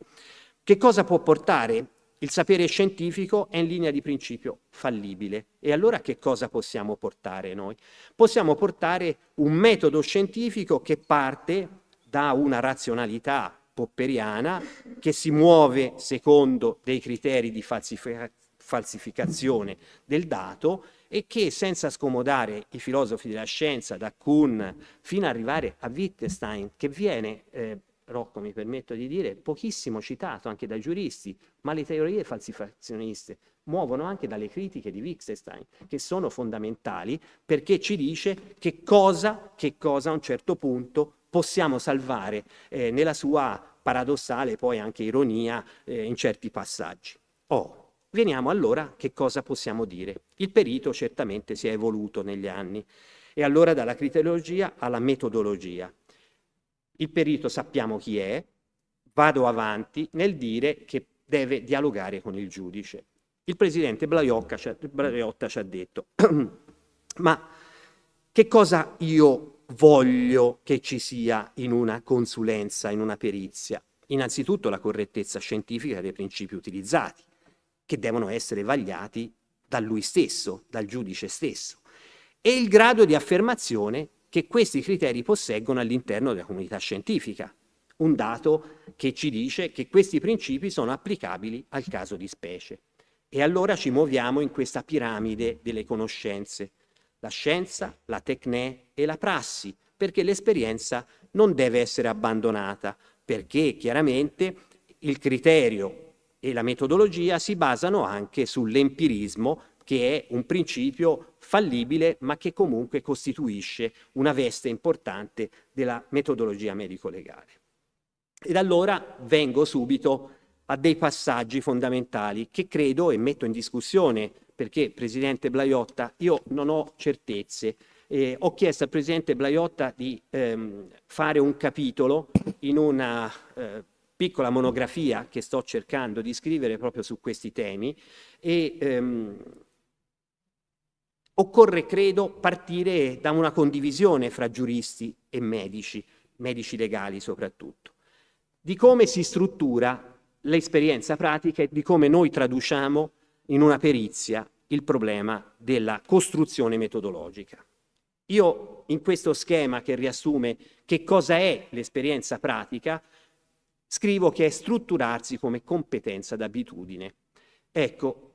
Che cosa può portare? Il sapere scientifico è in linea di principio fallibile. E allora che cosa possiamo portare noi? Possiamo portare un metodo scientifico che parte da una razionalità popperiana che si muove secondo dei criteri di falsificazione falsificazione del dato e che senza scomodare i filosofi della scienza da Kuhn fino ad arrivare a Wittgenstein che viene eh, Rocco mi permetto di dire, pochissimo citato anche dai giuristi, ma le teorie falsifazioniste muovono anche dalle critiche di Wittgenstein, che sono fondamentali perché ci dice che cosa, che cosa a un certo punto possiamo salvare eh, nella sua paradossale poi anche ironia eh, in certi passaggi. Oh, veniamo allora a che cosa possiamo dire. Il perito certamente si è evoluto negli anni e allora dalla criteriologia alla metodologia. Il perito sappiamo chi è, vado avanti nel dire che deve dialogare con il giudice. Il presidente Blaiotta ci ha detto, ma che cosa io voglio che ci sia in una consulenza, in una perizia? Innanzitutto la correttezza scientifica dei principi utilizzati, che devono essere vagliati da lui stesso, dal giudice stesso, e il grado di affermazione che questi criteri posseggono all'interno della comunità scientifica. Un dato che ci dice che questi principi sono applicabili al caso di specie. E allora ci muoviamo in questa piramide delle conoscenze, la scienza, la tecnè e la prassi, perché l'esperienza non deve essere abbandonata, perché chiaramente il criterio e la metodologia si basano anche sull'empirismo che è un principio fallibile ma che comunque costituisce una veste importante della metodologia medico-legale. Ed allora vengo subito a dei passaggi fondamentali che credo e metto in discussione perché, Presidente Blaiotta, io non ho certezze. Eh, ho chiesto al Presidente Blaiotta di ehm, fare un capitolo in una eh, piccola monografia che sto cercando di scrivere proprio su questi temi e ehm, Occorre, credo, partire da una condivisione fra giuristi e medici, medici legali soprattutto, di come si struttura l'esperienza pratica e di come noi traduciamo in una perizia il problema della costruzione metodologica. Io in questo schema che riassume che cosa è l'esperienza pratica, scrivo che è strutturarsi come competenza d'abitudine. Ecco,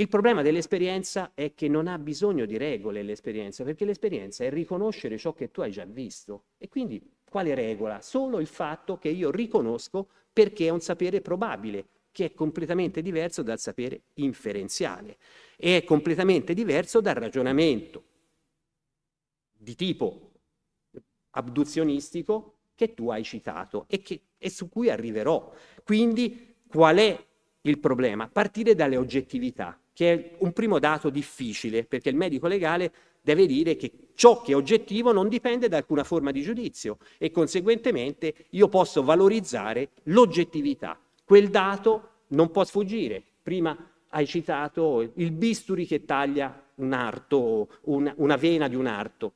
il problema dell'esperienza è che non ha bisogno di regole l'esperienza, perché l'esperienza è riconoscere ciò che tu hai già visto. E quindi quale regola? Solo il fatto che io riconosco perché è un sapere probabile, che è completamente diverso dal sapere inferenziale e è completamente diverso dal ragionamento di tipo abduzionistico che tu hai citato e, che, e su cui arriverò. Quindi qual è il problema? Partire dalle oggettività che è un primo dato difficile, perché il medico legale deve dire che ciò che è oggettivo non dipende da alcuna forma di giudizio e conseguentemente io posso valorizzare l'oggettività. Quel dato non può sfuggire. Prima hai citato il bisturi che taglia un arto, una, una vena di un arto.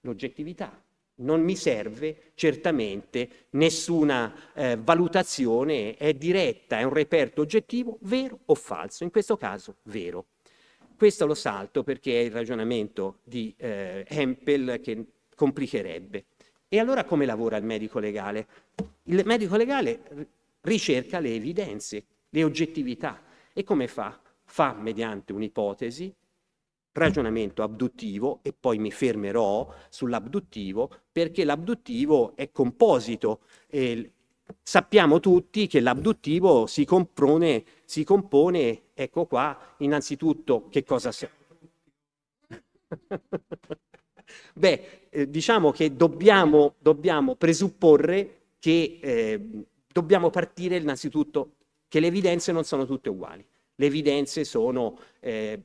L'oggettività non mi serve certamente nessuna eh, valutazione, è diretta, è un reperto oggettivo, vero o falso, in questo caso vero. Questo lo salto perché è il ragionamento di eh, Hempel che complicherebbe. E allora come lavora il medico legale? Il medico legale ricerca le evidenze, le oggettività. E come fa? Fa mediante un'ipotesi ragionamento abduttivo e poi mi fermerò sull'abduttivo perché l'abduttivo è composito. E sappiamo tutti che l'abduttivo si compone, si compone ecco qua, innanzitutto che cosa si... Beh, eh, diciamo che dobbiamo, dobbiamo presupporre che eh, dobbiamo partire innanzitutto che le evidenze non sono tutte uguali. Le evidenze sono eh,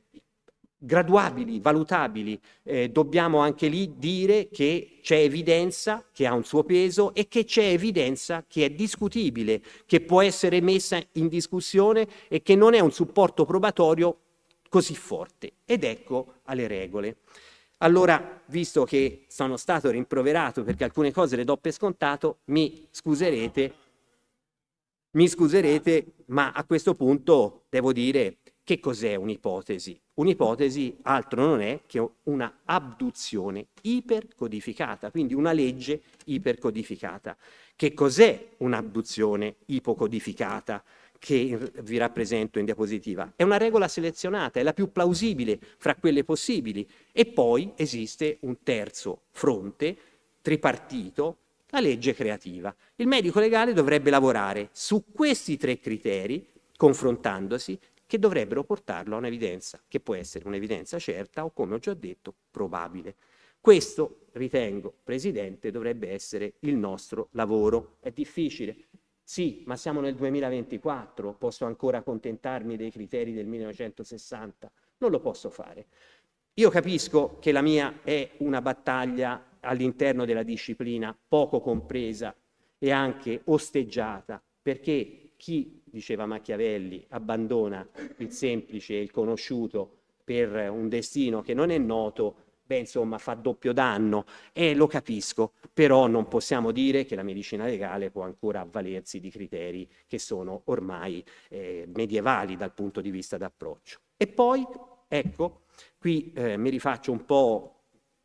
graduabili, valutabili. Eh, dobbiamo anche lì dire che c'è evidenza che ha un suo peso e che c'è evidenza che è discutibile, che può essere messa in discussione e che non è un supporto probatorio così forte. Ed ecco alle regole. Allora, visto che sono stato rimproverato perché alcune cose le do per scontato, mi scuserete, mi scuserete, ma a questo punto devo dire che cos'è un'ipotesi? Un'ipotesi altro non è che una abduzione ipercodificata, quindi una legge ipercodificata. Che cos'è un'abduzione ipocodificata? che vi rappresento in diapositiva. È una regola selezionata, è la più plausibile fra quelle possibili. E poi esiste un terzo fronte, tripartito, la legge creativa. Il medico legale dovrebbe lavorare su questi tre criteri, confrontandosi, che dovrebbero portarlo a un'evidenza, che può essere un'evidenza certa o, come ho già detto, probabile. Questo, ritengo, Presidente, dovrebbe essere il nostro lavoro. È difficile, sì, ma siamo nel 2024, posso ancora accontentarmi dei criteri del 1960? Non lo posso fare. Io capisco che la mia è una battaglia all'interno della disciplina poco compresa e anche osteggiata, perché chi, diceva Machiavelli, abbandona il semplice e il conosciuto per un destino che non è noto, beh, insomma, fa doppio danno. E lo capisco, però non possiamo dire che la medicina legale può ancora avvalersi di criteri che sono ormai eh, medievali dal punto di vista d'approccio. E poi, ecco, qui eh, mi rifaccio un po',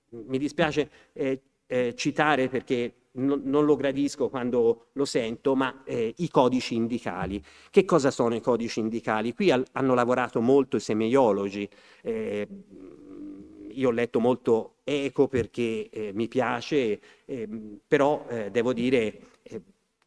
mi dispiace eh, eh citare perché non, non lo gradisco quando lo sento, ma eh, i codici indicali. Che cosa sono i codici indicali? Qui al, hanno lavorato molto i semeiologi. Eh, io ho letto molto eco perché eh, mi piace, eh, però eh, devo dire eh,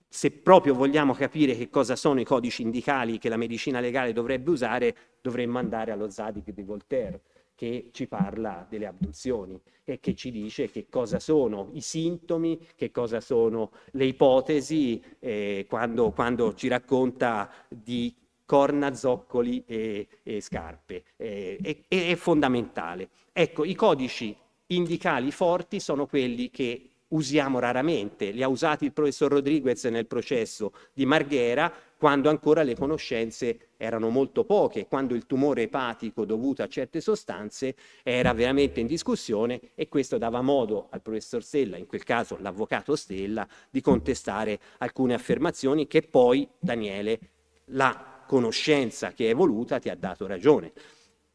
se proprio vogliamo capire che cosa sono i codici indicali che la medicina legale dovrebbe usare, dovremmo andare allo Zadig di Voltaire che ci parla delle abduzioni e che ci dice che cosa sono i sintomi, che cosa sono le ipotesi, eh, quando, quando ci racconta di corna, zoccoli e, e scarpe. Eh, è, è fondamentale. Ecco, i codici indicali forti sono quelli che usiamo raramente, li ha usati il professor Rodriguez nel processo di Marghera quando ancora le conoscenze erano molto poche, quando il tumore epatico dovuto a certe sostanze era veramente in discussione e questo dava modo al professor Stella, in quel caso l'avvocato Stella, di contestare alcune affermazioni che poi Daniele, la conoscenza che è evoluta, ti ha dato ragione.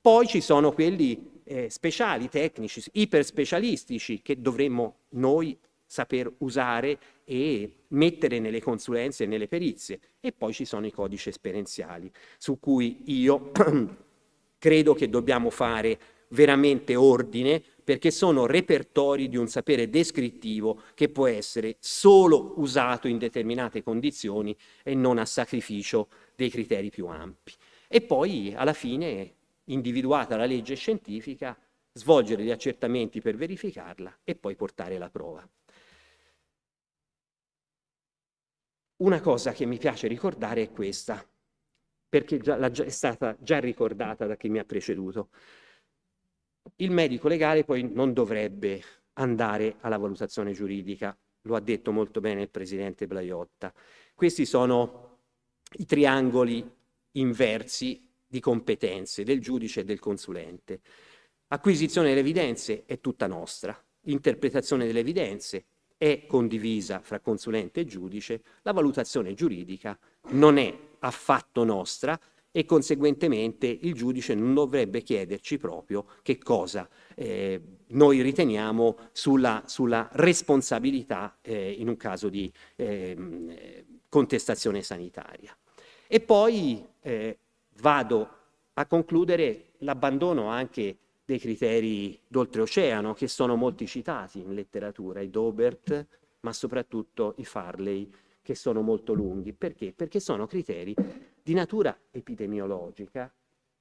Poi ci sono quelli eh, speciali, tecnici, iperspecialistici che dovremmo noi saper usare e mettere nelle consulenze e nelle perizie. E poi ci sono i codici esperienziali, su cui io credo che dobbiamo fare veramente ordine perché sono repertori di un sapere descrittivo che può essere solo usato in determinate condizioni e non a sacrificio dei criteri più ampi. E poi alla fine, individuata la legge scientifica, svolgere gli accertamenti per verificarla e poi portare la prova. Una cosa che mi piace ricordare è questa, perché già, è stata già ricordata da chi mi ha preceduto. Il medico legale poi non dovrebbe andare alla valutazione giuridica, lo ha detto molto bene il presidente Blaiotta. Questi sono i triangoli inversi di competenze del giudice e del consulente. Acquisizione delle evidenze è tutta nostra, interpretazione delle evidenze è condivisa fra consulente e giudice, la valutazione giuridica non è affatto nostra e conseguentemente il giudice non dovrebbe chiederci proprio che cosa eh, noi riteniamo sulla, sulla responsabilità eh, in un caso di eh, contestazione sanitaria. E poi eh, vado a concludere l'abbandono anche dei criteri d'oltreoceano che sono molti citati in letteratura, i Dobert, ma soprattutto i Farley, che sono molto lunghi. Perché? Perché sono criteri di natura epidemiologica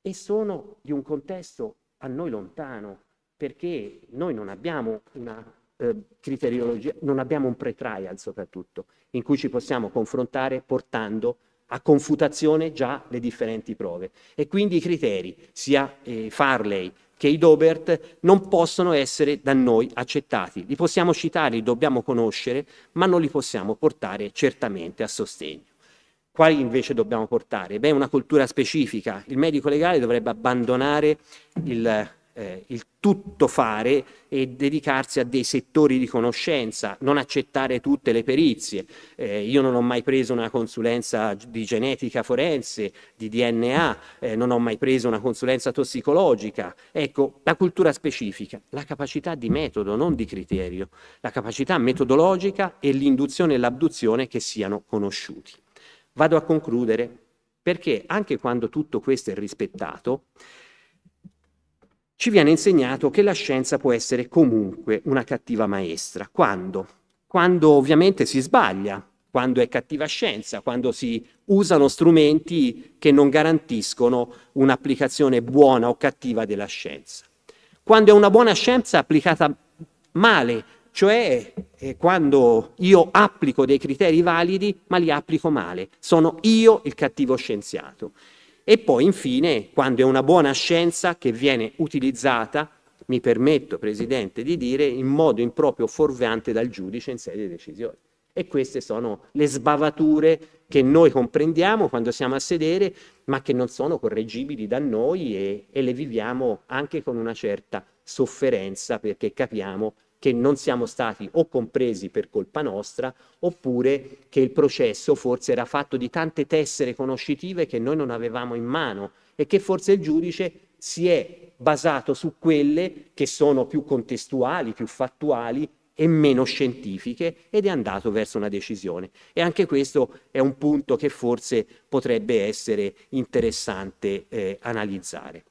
e sono di un contesto a noi lontano, perché noi non abbiamo una eh, criteriologia, non abbiamo un pre-trial soprattutto, in cui ci possiamo confrontare portando a confutazione già le differenti prove. E quindi i criteri, sia eh, Farley che i Dobert non possono essere da noi accettati. Li possiamo citare, li dobbiamo conoscere, ma non li possiamo portare certamente a sostegno. Quali invece dobbiamo portare? Beh, una cultura specifica. Il medico legale dovrebbe abbandonare il eh, il tutto fare e dedicarsi a dei settori di conoscenza, non accettare tutte le perizie. Eh, io non ho mai preso una consulenza di genetica forense, di DNA, eh, non ho mai preso una consulenza tossicologica. Ecco, la cultura specifica, la capacità di metodo, non di criterio, la capacità metodologica e l'induzione e l'abduzione che siano conosciuti. Vado a concludere perché anche quando tutto questo è rispettato, ci viene insegnato che la scienza può essere comunque una cattiva maestra. Quando? Quando ovviamente si sbaglia, quando è cattiva scienza, quando si usano strumenti che non garantiscono un'applicazione buona o cattiva della scienza. Quando è una buona scienza applicata male, cioè eh, quando io applico dei criteri validi ma li applico male, sono io il cattivo scienziato. E poi infine, quando è una buona scienza che viene utilizzata, mi permetto, Presidente, di dire, in modo improprio forviante dal giudice in sede di decisione. E queste sono le sbavature che noi comprendiamo quando siamo a sedere, ma che non sono correggibili da noi e, e le viviamo anche con una certa sofferenza perché capiamo che non siamo stati o compresi per colpa nostra, oppure che il processo forse era fatto di tante tessere conoscitive che noi non avevamo in mano e che forse il giudice si è basato su quelle che sono più contestuali, più fattuali e meno scientifiche ed è andato verso una decisione. E anche questo è un punto che forse potrebbe essere interessante eh, analizzare.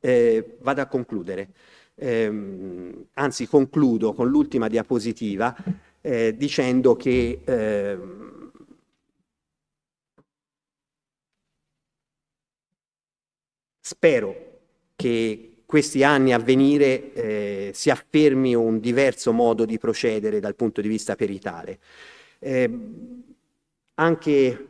Eh, vado a concludere ehm, anzi concludo con l'ultima diapositiva eh, dicendo che eh, spero che questi anni a venire eh, si affermi un diverso modo di procedere dal punto di vista peritale. Ehm, anche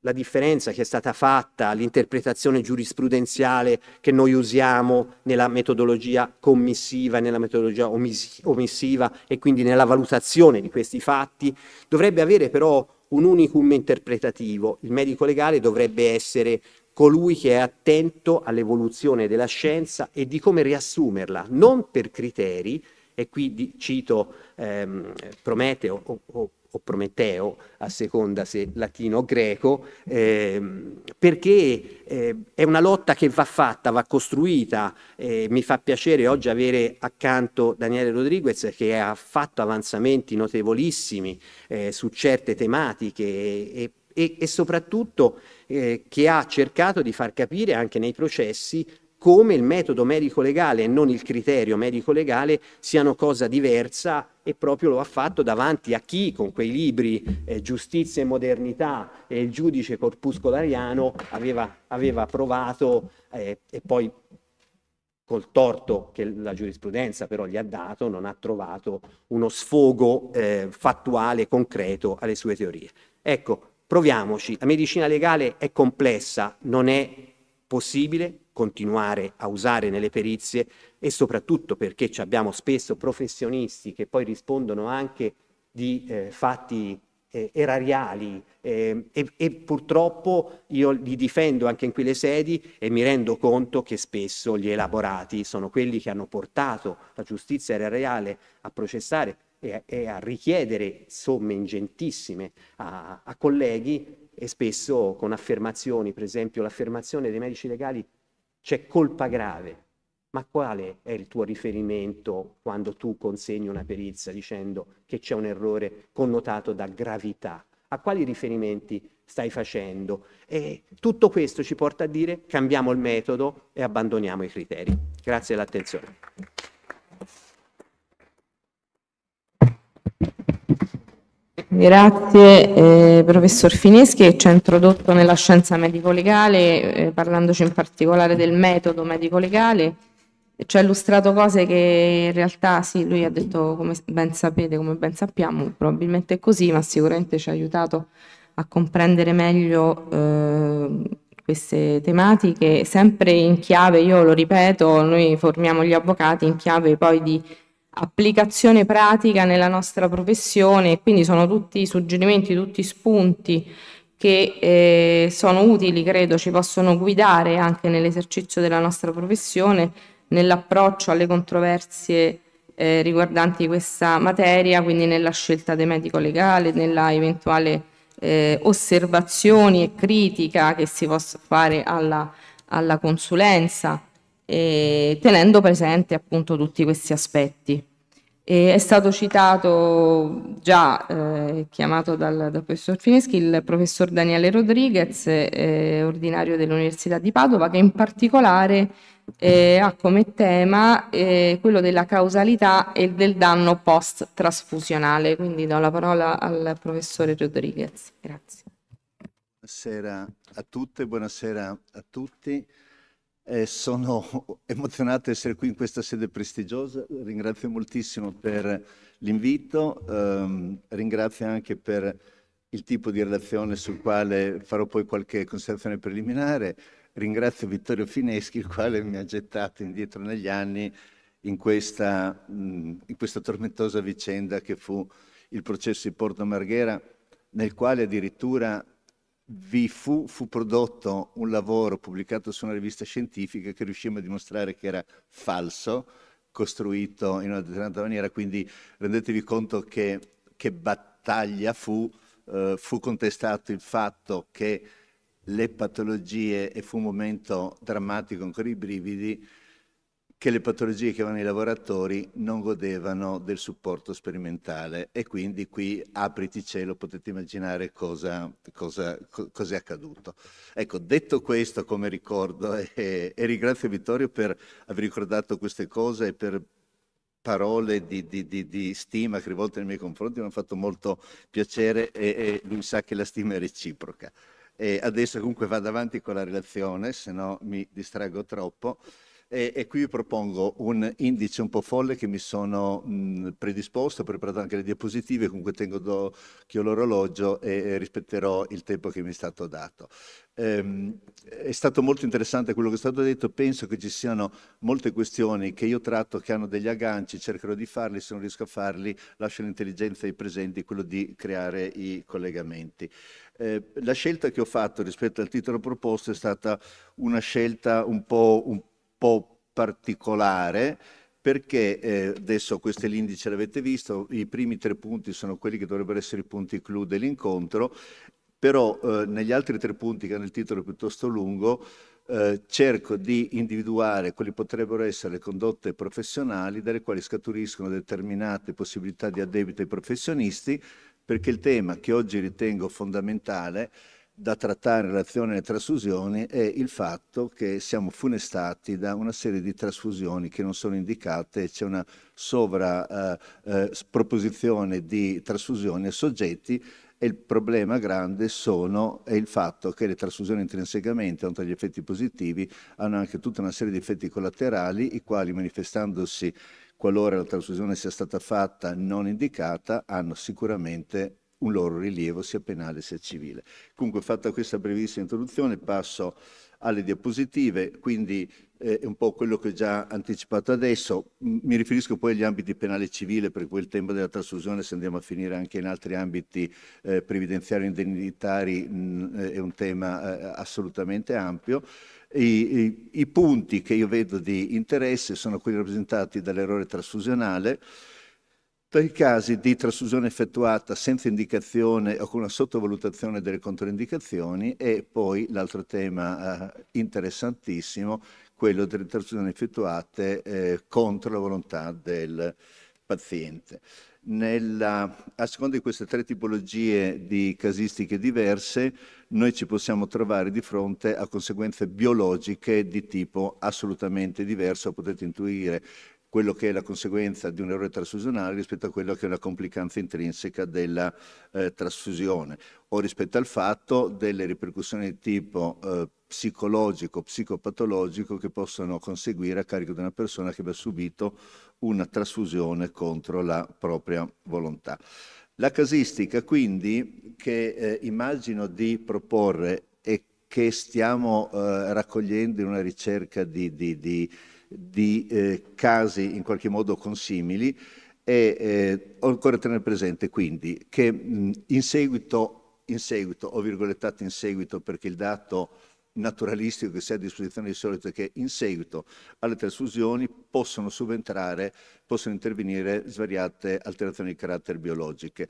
la differenza che è stata fatta all'interpretazione giurisprudenziale che noi usiamo nella metodologia commissiva e nella metodologia omis- omissiva e quindi nella valutazione di questi fatti, dovrebbe avere però un unicum interpretativo. Il medico legale dovrebbe essere colui che è attento all'evoluzione della scienza e di come riassumerla, non per criteri, e qui cito ehm, Prometeo o, o o Prometeo, a seconda se latino o greco, ehm, perché eh, è una lotta che va fatta, va costruita. Eh, mi fa piacere oggi avere accanto Daniele Rodriguez che ha fatto avanzamenti notevolissimi eh, su certe tematiche e, e, e soprattutto eh, che ha cercato di far capire anche nei processi come il metodo medico-legale e non il criterio medico-legale siano cosa diversa e proprio lo ha fatto davanti a chi con quei libri eh, Giustizia e Modernità e il giudice corpuscolariano aveva, aveva provato eh, e poi col torto che la giurisprudenza però gli ha dato non ha trovato uno sfogo eh, fattuale, concreto alle sue teorie. Ecco, proviamoci, la medicina legale è complessa, non è possibile, continuare a usare nelle perizie e soprattutto perché abbiamo spesso professionisti che poi rispondono anche di eh, fatti eh, erariali eh, e, e, purtroppo io li difendo anche in quelle sedi e mi rendo conto che spesso gli elaborati sono quelli che hanno portato la giustizia erariale a processare e a, e a richiedere somme ingentissime a, a colleghi e spesso con affermazioni, per esempio l'affermazione dei medici legali c'è colpa grave. Ma quale è il tuo riferimento quando tu consegni una perizia dicendo che c'è un errore connotato da gravità? A quali riferimenti stai facendo? E tutto questo ci porta a dire cambiamo il metodo e abbandoniamo i criteri. Grazie dell'attenzione. Grazie eh, professor Fineschi che ci ha introdotto nella scienza medico-legale eh, parlandoci in particolare del metodo medico-legale ci ha illustrato cose che in realtà sì, lui ha detto come ben sapete, come ben sappiamo, probabilmente è così, ma sicuramente ci ha aiutato a comprendere meglio eh, queste tematiche, sempre in chiave, io lo ripeto, noi formiamo gli avvocati in chiave poi di applicazione pratica nella nostra professione, quindi sono tutti suggerimenti, tutti spunti che eh, sono utili, credo, ci possono guidare anche nell'esercizio della nostra professione, nell'approccio alle controversie eh, riguardanti questa materia, quindi nella scelta del medico legale, nella eventuale eh, osservazioni e critica che si possa fare alla, alla consulenza eh, tenendo presente appunto tutti questi aspetti. E è stato citato già, eh, chiamato dal, dal, professor Fineschi, il professor Daniele Rodriguez, eh, ordinario dell'Università di Padova, che in particolare eh, ha come tema eh, quello della causalità e del danno post-trasfusionale. Quindi do la parola al professore Rodriguez. Grazie. Buonasera a tutte, buonasera a tutti. Eh, sono emozionato di essere qui in questa sede prestigiosa, ringrazio moltissimo per l'invito, ehm, ringrazio anche per il tipo di relazione sul quale farò poi qualche considerazione preliminare, ringrazio Vittorio Fineschi, il quale mi ha gettato indietro negli anni in questa, mh, in questa tormentosa vicenda che fu il processo di Porto Marghera, nel quale addirittura vi fu, fu, prodotto un lavoro pubblicato su una rivista scientifica che riuscimmo a dimostrare che era falso, costruito in una determinata maniera, quindi rendetevi conto che, che battaglia fu, eh, fu contestato il fatto che le patologie, e fu un momento drammatico, ancora i brividi, che le patologie che avevano i lavoratori non godevano del supporto sperimentale e quindi qui apriti cielo, potete immaginare cosa, cosa, cosa è accaduto. Ecco, detto questo come ricordo e, e, ringrazio Vittorio per aver ricordato queste cose e per parole di, di, di, di stima che rivolte nei miei confronti mi hanno fatto molto piacere e, e lui sa che la stima è reciproca. E adesso comunque vado avanti con la relazione, se no mi distraggo troppo. E, e, qui vi propongo un indice un po' folle che mi sono mh, predisposto, ho preparato anche le diapositive, comunque tengo d'occhio l'orologio e, e, rispetterò il tempo che mi è stato dato. Ehm, è stato molto interessante quello che è stato detto, penso che ci siano molte questioni che io tratto che hanno degli agganci, cercherò di farli, se non riesco a farli lascio l'intelligenza ai presenti, quello di creare i collegamenti. Ehm, la scelta che ho fatto rispetto al titolo proposto è stata una scelta un po'... Un po' particolare perché eh, adesso questo è l'indice, l'avete visto, i primi tre punti sono quelli che dovrebbero essere i punti clou dell'incontro, però eh, negli altri tre punti che hanno il titolo piuttosto lungo eh, cerco di individuare quali potrebbero essere le condotte professionali dalle quali scaturiscono determinate possibilità di addebito ai professionisti, perché il tema che oggi ritengo fondamentale è da trattare in relazione alle trasfusioni è il fatto che siamo funestati da una serie di trasfusioni che non sono indicate, c'è una sovrapproposizione eh, eh, di trasfusioni a soggetti e il problema grande sono, è il fatto che le trasfusioni intrinsecamente, oltre agli effetti positivi, hanno anche tutta una serie di effetti collaterali, i quali manifestandosi qualora la trasfusione sia stata fatta non indicata, hanno sicuramente un loro rilievo sia penale sia civile. Comunque fatta questa brevissima introduzione passo alle diapositive, quindi eh, è un po' quello che ho già anticipato adesso. Mi riferisco poi agli ambiti penale e civile, per poi il tema della trasfusione, se andiamo a finire anche in altri ambiti eh, previdenziari e indennitari, mh, eh, è un tema eh, assolutamente ampio. I, i, I punti che io vedo di interesse sono quelli rappresentati dall'errore trasfusionale, tra i casi di trasfusione effettuata senza indicazione o con una sottovalutazione delle controindicazioni e poi l'altro tema eh, interessantissimo, quello delle trasfusioni effettuate eh, contro la volontà del paziente. Nella, a seconda di queste tre tipologie di casistiche diverse, noi ci possiamo trovare di fronte a conseguenze biologiche di tipo assolutamente diverso. Potete intuire quello che è la conseguenza di un errore trasfusionale rispetto a quello che è una complicanza intrinseca della eh, trasfusione o rispetto al fatto delle ripercussioni di tipo eh, psicologico, psicopatologico che possono conseguire a carico di una persona che abbia subito una trasfusione contro la propria volontà. La casistica quindi che eh, immagino di proporre e che stiamo eh, raccogliendo in una ricerca di, di, di di eh, casi in qualche modo consimili e eh, ancora tenere presente quindi che mh, in seguito, in seguito, ho virgolettato in seguito perché il dato naturalistico che si ha a disposizione di solito è che in seguito alle trasfusioni possono subentrare, possono intervenire svariate alterazioni di carattere biologiche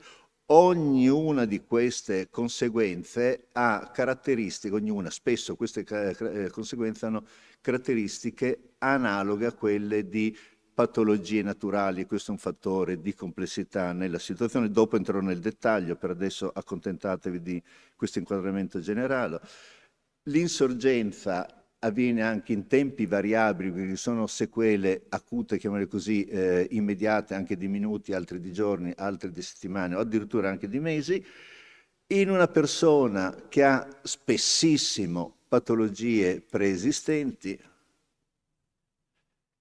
Ognuna di queste conseguenze ha caratteristiche, ognuna, spesso queste eh, eh, conseguenze hanno caratteristiche analoghe a quelle di patologie naturali, questo è un fattore di complessità nella situazione, dopo entrerò nel dettaglio, per adesso accontentatevi di questo inquadramento generale. L'insorgenza avviene anche in tempi variabili, quindi sono sequele acute, chiamiamole così, eh, immediate, anche di minuti, altre di giorni, altre di settimane o addirittura anche di mesi, in una persona che ha spessissimo patologie preesistenti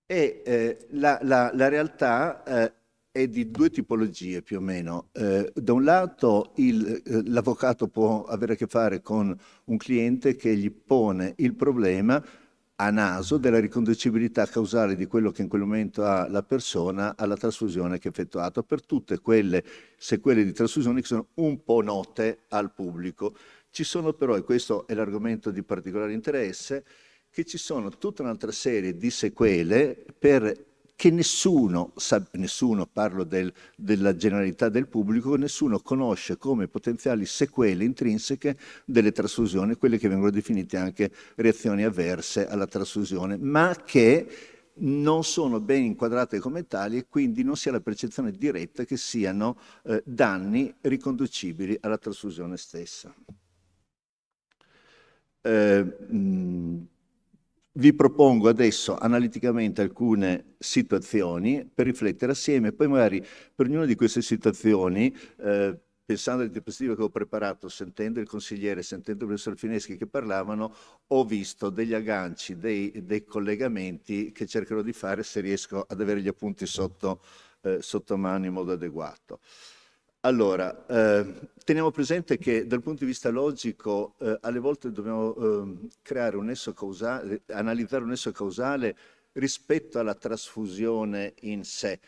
e eh, la, la, la, realtà eh, è di due tipologie più o meno. Eh, da un lato il, eh, l'avvocato può avere a che fare con un cliente che gli pone il problema a naso della riconducibilità causale di quello che in quel momento ha la persona alla trasfusione che ha effettuato, per tutte quelle sequele di trasfusioni che sono un po' note al pubblico. Ci sono però, e questo è l'argomento di particolare interesse, che ci sono tutta un'altra serie di sequele per che nessuno, nessuno parlo del, della generalità del pubblico, nessuno conosce come potenziali sequele intrinseche delle trasfusioni, quelle che vengono definite anche reazioni avverse alla trasfusione, ma che non sono ben inquadrate come tali e quindi non si ha la percezione diretta che siano eh, danni riconducibili alla trasfusione stessa. Eh, mh, vi propongo adesso analiticamente alcune situazioni per riflettere assieme, poi magari per ognuna di queste situazioni, eh, pensando alle diapositive che ho preparato, sentendo il consigliere, sentendo il professor Fineschi che parlavano, ho visto degli agganci, dei, dei collegamenti che cercherò di fare se riesco ad avere gli appunti sotto, eh, sotto mano in modo adeguato. Allora, eh, teniamo presente che dal punto di vista logico eh, alle volte dobbiamo eh, creare un nesso causale, analizzare un nesso causale rispetto alla trasfusione in sé.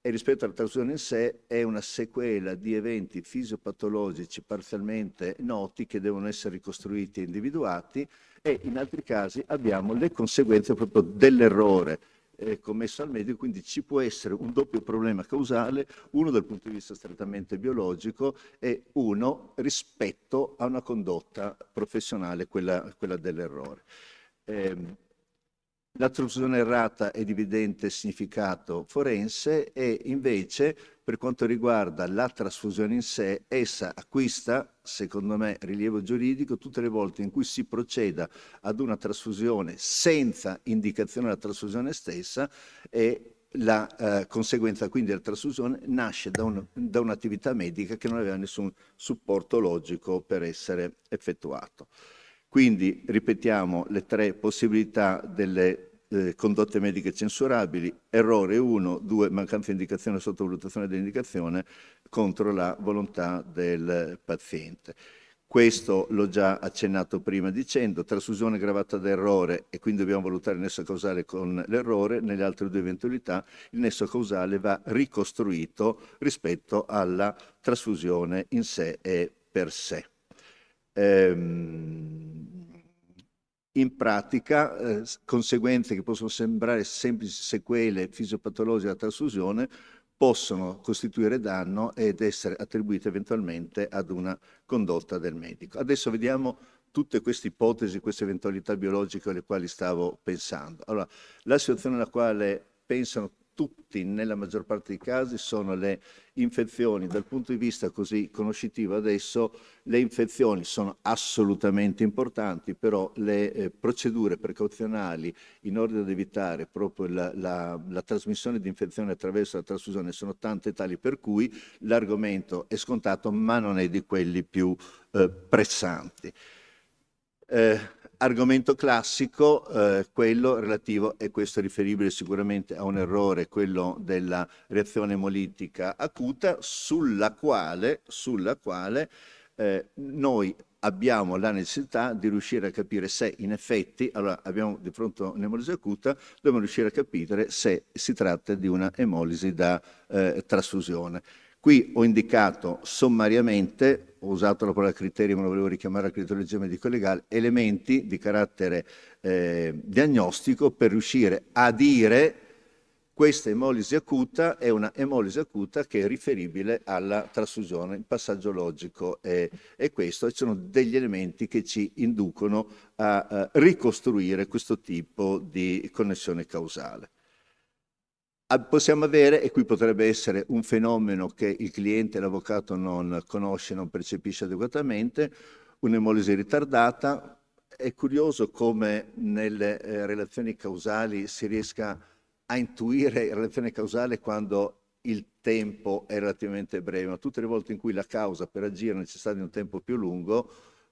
E rispetto alla trasfusione in sé è una sequela di eventi fisiopatologici parzialmente noti che devono essere ricostruiti e individuati e in altri casi abbiamo le conseguenze proprio dell'errore eh, commesso al medico, quindi ci può essere un doppio problema causale, uno dal punto di vista strettamente biologico e uno rispetto a una condotta professionale, quella, quella dell'errore. Eh, la L'attribuzione errata è di evidente significato forense e invece per quanto riguarda la trasfusione in sé, essa acquista, secondo me, rilievo giuridico tutte le volte in cui si proceda ad una trasfusione senza indicazione della trasfusione stessa e la eh, conseguenza quindi della trasfusione nasce da, un, da un'attività medica che non aveva nessun supporto logico per essere effettuato. Quindi ripetiamo le tre possibilità delle eh, condotte mediche censurabili, errore 1, 2 mancanza di indicazione o sottovalutazione dell'indicazione contro la volontà del paziente. Questo l'ho già accennato prima dicendo, trasfusione gravata da errore e quindi dobbiamo valutare il nesso causale con l'errore, nelle altre due eventualità il nesso causale va ricostruito rispetto alla trasfusione in sé e per sé. Ehm in pratica eh, conseguenze che possono sembrare semplici sequele fisiopatologiche della trasfusione possono costituire danno ed essere attribuite eventualmente ad una condotta del medico. Adesso vediamo tutte queste ipotesi, queste eventualità biologiche alle quali stavo pensando. Allora, la situazione nella quale pensano tutti, nella maggior parte dei casi, sono le infezioni. Dal punto di vista così conoscitivo adesso, le infezioni sono assolutamente importanti, però le eh, procedure precauzionali in ordine ad evitare proprio la, la, la trasmissione di infezioni attraverso la trasfusione sono tante tali per cui l'argomento è scontato, ma non è di quelli più eh, pressanti. Eh, Argomento classico, eh, quello relativo, e questo è riferibile sicuramente a un errore, quello della reazione emolitica acuta, sulla quale, sulla quale eh, noi abbiamo la necessità di riuscire a capire se in effetti, allora abbiamo di fronte un'emolisi acuta, dobbiamo riuscire a capire se si tratta di una emolisi da eh, trasfusione. Qui ho indicato sommariamente, ho usato la parola criterio ma lo volevo richiamare al criteriologia medico-legale, elementi di carattere eh, diagnostico per riuscire a dire questa emolisi acuta è una emolisi acuta che è riferibile alla trasfusione, il passaggio logico è, è questo, e sono degli elementi che ci inducono a, a ricostruire questo tipo di connessione causale. Ah, possiamo avere, e qui potrebbe essere un fenomeno che il cliente l'avvocato non conosce, non percepisce adeguatamente, un'emolisi ritardata. È curioso come nelle eh, relazioni causali si riesca a intuire la relazione causale quando il tempo è relativamente breve, ma tutte le volte in cui la causa per agire necessita di un tempo più lungo,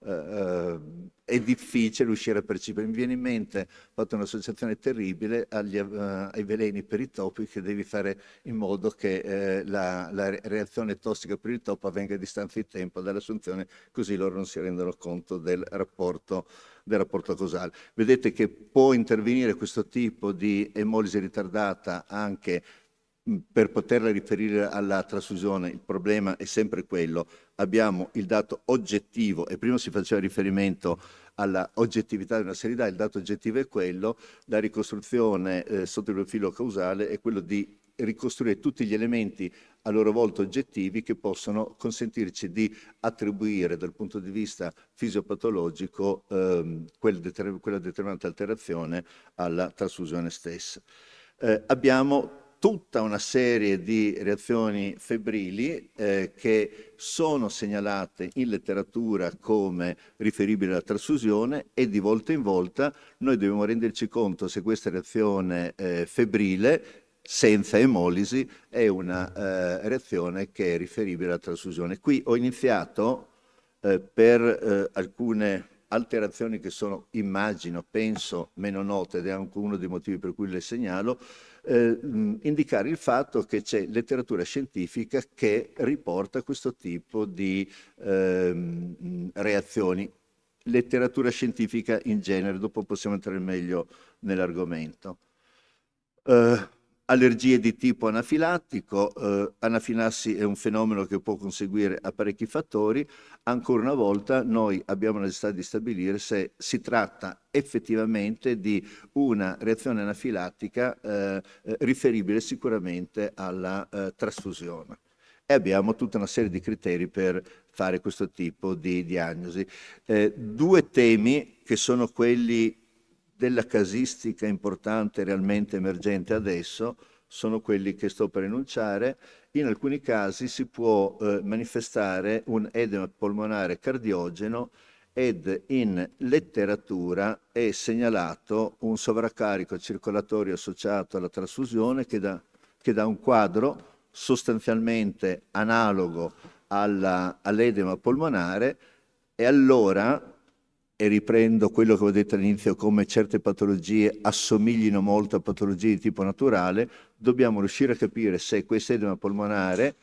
eh, eh, è difficile riuscire a percepire. Mi viene in mente, ho fatto un'associazione terribile agli, eh, ai veleni per i topi che devi fare in modo che eh, la, la, reazione tossica per il topo avvenga a distanza di tempo dall'assunzione, così loro non si rendono conto del rapporto, del rapporto causale. Vedete che può intervenire questo tipo di emolisi ritardata anche per poterla riferire alla trasfusione, il problema è sempre quello. Abbiamo il dato oggettivo e prima si faceva riferimento alla oggettività di una serietà, il dato oggettivo è quello, la ricostruzione eh, sotto il profilo causale è quello di ricostruire tutti gli elementi a loro volta oggettivi che possono consentirci di attribuire dal punto di vista fisiopatologico ehm, quel determin quella determinata alterazione alla trasfusione stessa. Eh, abbiamo tutta una serie di reazioni febbrili eh, che sono segnalate in letteratura come riferibili alla trasfusione e di volta in volta noi dobbiamo renderci conto se questa reazione eh, febbrile senza emolisi è una eh, reazione che è riferibile alla trasfusione. Qui ho iniziato eh, per eh, alcune alterazioni che sono, immagino, penso, meno note ed è anche uno dei motivi per cui le segnalo, eh, indicare il fatto che c'è letteratura scientifica che riporta questo tipo di eh, reazioni. Letteratura scientifica in genere, dopo possiamo entrare meglio nell'argomento. Eh, allergie di tipo anafilattico, eh, anafilassi è un fenomeno che può conseguire a parecchi fattori, ancora una volta noi abbiamo la necessità di stabilire se si tratta effettivamente di una reazione anafilattica eh, eh riferibile sicuramente alla eh, trasfusione. E abbiamo tutta una serie di criteri per fare questo tipo di diagnosi. Eh, due temi che sono quelli della casistica importante realmente emergente adesso sono quelli che sto per enunciare. In alcuni casi si può eh, manifestare un edema polmonare cardiogeno ed in letteratura è segnalato un sovraccarico circolatorio associato alla trasfusione che dà, che dà un quadro sostanzialmente analogo alla, all'edema polmonare e allora e riprendo quello che ho detto all'inizio, come certe patologie assomiglino molto a patologie di tipo naturale, dobbiamo riuscire a capire se è questo edema polmonare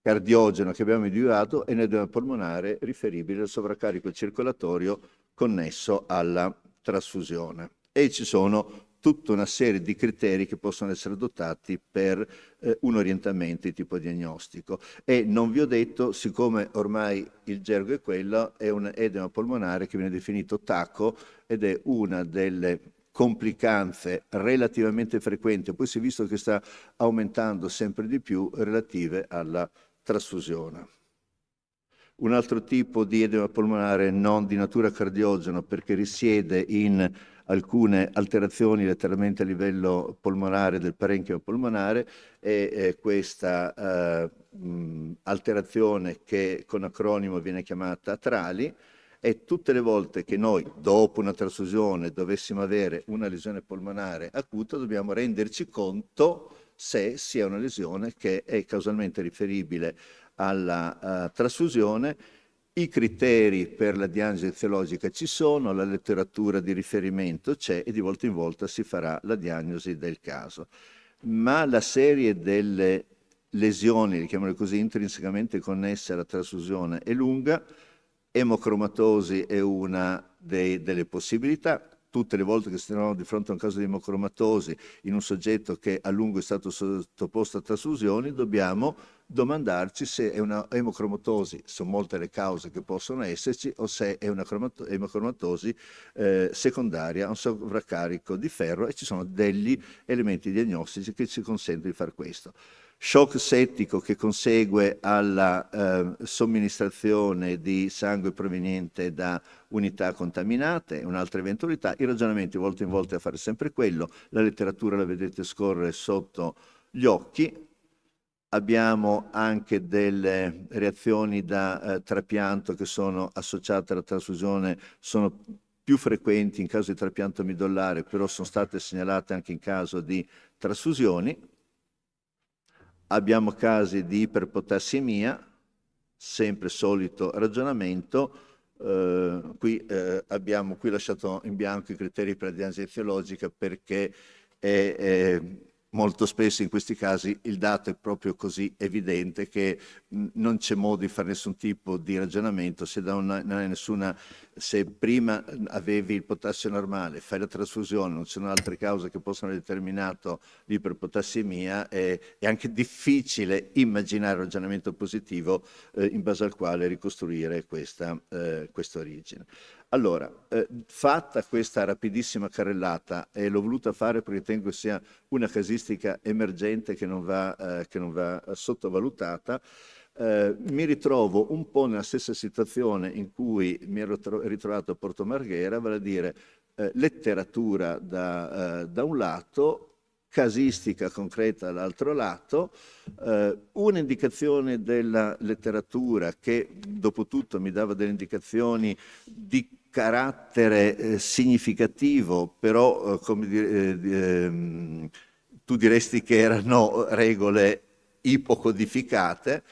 cardiogeno che abbiamo individuato è un edema polmonare riferibile al sovraccarico circolatorio connesso alla trasfusione. E ci sono tutta una serie di criteri che possono essere adottati per eh, un orientamento di tipo diagnostico. E non vi ho detto, siccome ormai il gergo è quello, è un edema polmonare che viene definito TACO ed è una delle complicanze relativamente frequenti, poi si è visto che sta aumentando sempre di più relative alla trasfusione. Un altro tipo di edema polmonare non di natura cardiogeno perché risiede in alcune alterazioni letteralmente a livello polmonare del parenchio polmonare e eh, questa eh, alterazione che con acronimo viene chiamata trali e tutte le volte che noi dopo una trasfusione dovessimo avere una lesione polmonare acuta dobbiamo renderci conto se sia una lesione che è causalmente riferibile alla uh, trasfusione i criteri per la diagnosi eziologica ci sono, la letteratura di riferimento c'è e di volta in volta si farà la diagnosi del caso. Ma la serie delle lesioni, diciamo così, intrinsecamente connesse alla trasfusione è lunga, emocromatosi è una dei, delle possibilità, tutte le volte che si trovano di fronte a un caso di emocromatosi in un soggetto che a lungo è stato sottoposto a trasfusioni, dobbiamo domandarci se è una emocromatosi, sono molte le cause che possono esserci, o se è una emocromatosi eh, secondaria a un sovraccarico di ferro e ci sono degli elementi diagnostici che ci consentono di fare questo shock settico che consegue alla eh, somministrazione di sangue proveniente da unità contaminate, un'altra eventualità, i ragionamenti volte in volte a fare sempre quello, la letteratura la vedete scorrere sotto gli occhi, abbiamo anche delle reazioni da eh, trapianto che sono associate alla trasfusione, sono più frequenti in caso di trapianto midollare, però sono state segnalate anche in caso di trasfusioni, abbiamo casi di iperpotassemia, sempre solito ragionamento, eh, qui eh, abbiamo qui lasciato in bianco i criteri per la diagnosi etiologica perché è, è molto spesso in questi casi il dato è proprio così evidente che non c'è modo di fare nessun tipo di ragionamento se, una, nessuna, se prima avevi il potassio normale, fai la trasfusione, non ci sono altre cause che possono determinare determinato è, è, anche difficile immaginare un ragionamento positivo eh, in base al quale ricostruire questa, eh, questa origine. Allora, eh, fatta questa rapidissima carrellata, e l'ho voluta fare perché ritengo sia una casistica emergente che non va, eh, che non va sottovalutata, eh, mi ritrovo un po' nella stessa situazione in cui mi ero ritrovato a Porto Marghera, vale a dire eh, letteratura da, eh, da un lato, casistica concreta dall'altro lato, eh, un'indicazione della letteratura che dopo tutto mi dava delle indicazioni di carattere eh, significativo, però eh, come dire, eh, ehm, tu diresti che erano regole ipocodificate,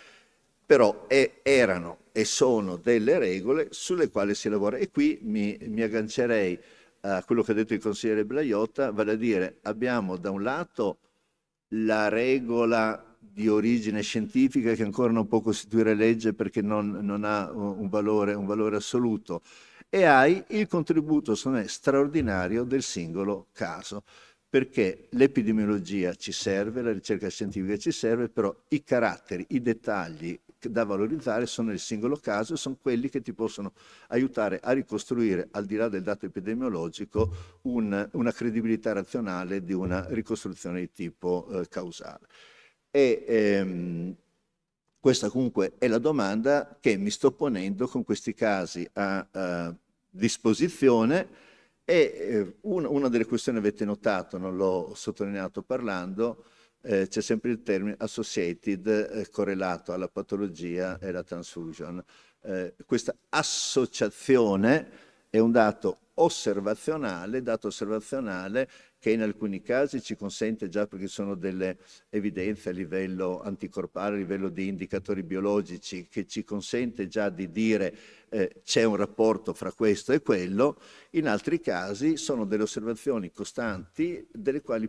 però è, erano e sono delle regole sulle quali si lavora. E qui mi, mi aggancerei a quello che ha detto il consigliere Blaiotta, vale a dire abbiamo da un lato la regola di origine scientifica che ancora non può costituire legge perché non, non ha un valore, un valore assoluto, e hai il contributo, secondo me, straordinario del singolo caso perché l'epidemiologia ci serve, la ricerca scientifica ci serve, però i caratteri, i dettagli da valorizzare sono il singolo caso e sono quelli che ti possono aiutare a ricostruire, al di là del dato epidemiologico, un, una credibilità razionale di una ricostruzione di tipo eh, causale. E, ehm, questa comunque è la domanda che mi sto ponendo con questi casi a, a disposizione e eh, una delle questioni avete notato, non l'ho sottolineato parlando, eh, c'è sempre il termine associated eh, correlato alla patologia e alla transfusion. Eh, questa associazione è un dato osservazionale, dato osservazionale che in alcuni casi ci consente già perché sono delle evidenze a livello anticorpale, a livello di indicatori biologici, che ci consente già di dire eh, c'è un rapporto fra questo e quello, in altri casi sono delle osservazioni costanti,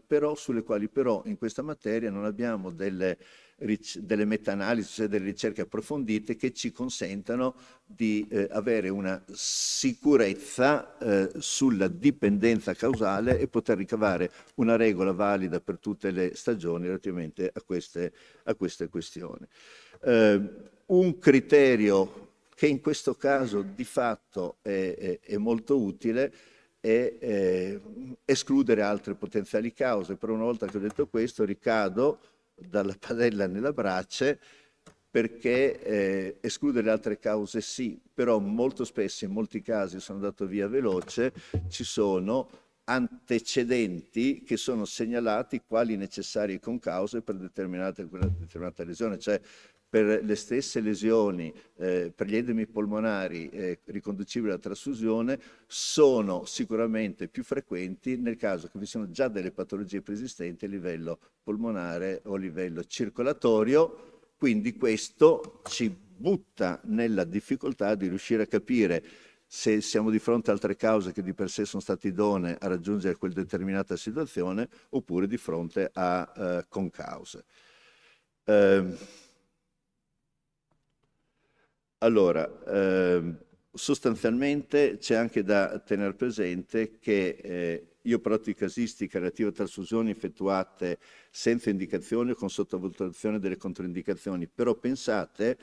però, sulle quali però in questa materia non abbiamo delle delle meta-analisi, cioè delle ricerche approfondite che ci consentano di eh, avere una sicurezza eh, sulla dipendenza causale e poter ricavare una regola valida per tutte le stagioni relativamente a queste, a queste questioni. Eh, un criterio che in questo caso di fatto è, è, è molto utile e eh, escludere altre potenziali cause. Però una volta che ho detto questo, ricado dalla padella nella brace perché eh, escludere altre cause sì, però molto spesso in molti casi sono andato via veloce, ci sono antecedenti che sono segnalati quali necessarie con cause per determinata, determinata lesione, cioè per le stesse lesioni, eh, per gli edemi polmonari eh, riconducibili alla trasfusione, sono sicuramente più frequenti nel caso che vi siano già delle patologie preesistenti a livello polmonare o a livello circolatorio. Quindi questo ci butta nella difficoltà di riuscire a capire se siamo di fronte a altre cause che di per sé sono state idonee a raggiungere quella determinata situazione oppure di fronte a eh, concause. Eh, allora, eh, sostanzialmente c'è anche da tenere presente che eh, io pratico casistica relativa a trasfusioni effettuate senza indicazione o con sottovalutazione delle controindicazioni, però pensate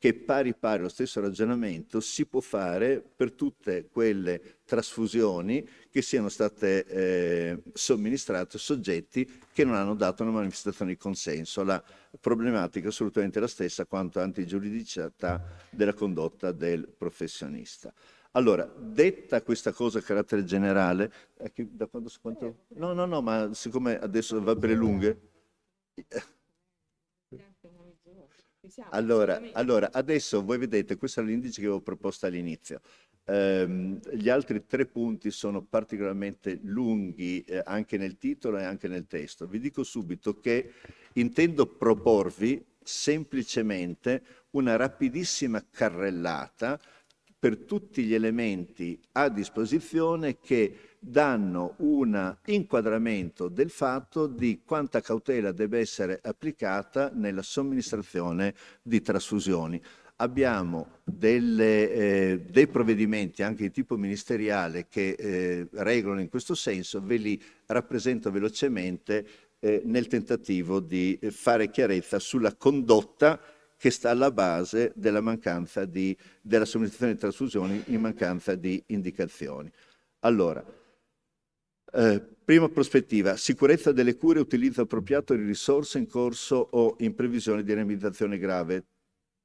che pari pari lo stesso ragionamento si può fare per tutte quelle trasfusioni che siano state eh, somministrate a soggetti che non hanno dato una manifestazione di consenso. La problematica è assolutamente la stessa quanto antigiuridicità della condotta del professionista. Allora, detta questa cosa a carattere generale, da quando, quanto... no, no, no, ma siccome adesso va per le lunghe, eh, siamo, allora, allora, adesso voi vedete, questo è l'indice che avevo proposto all'inizio. Um, gli altri tre punti sono particolarmente lunghi eh, anche nel titolo e anche nel testo. Vi dico subito che intendo proporvi semplicemente una rapidissima carrellata per tutti gli elementi a disposizione che danno un inquadramento del fatto di quanta cautela deve essere applicata nella somministrazione di trasfusioni abbiamo delle, eh, dei provvedimenti anche di tipo ministeriale che eh, regolano in questo senso, ve li rappresento velocemente eh, nel tentativo di eh, fare chiarezza sulla condotta che sta alla base della mancanza di, della somministrazione di trasfusioni in mancanza di indicazioni. Allora, eh, prima prospettiva, sicurezza delle cure, utilizzo appropriato di risorse in corso o in previsione di anemizzazione grave.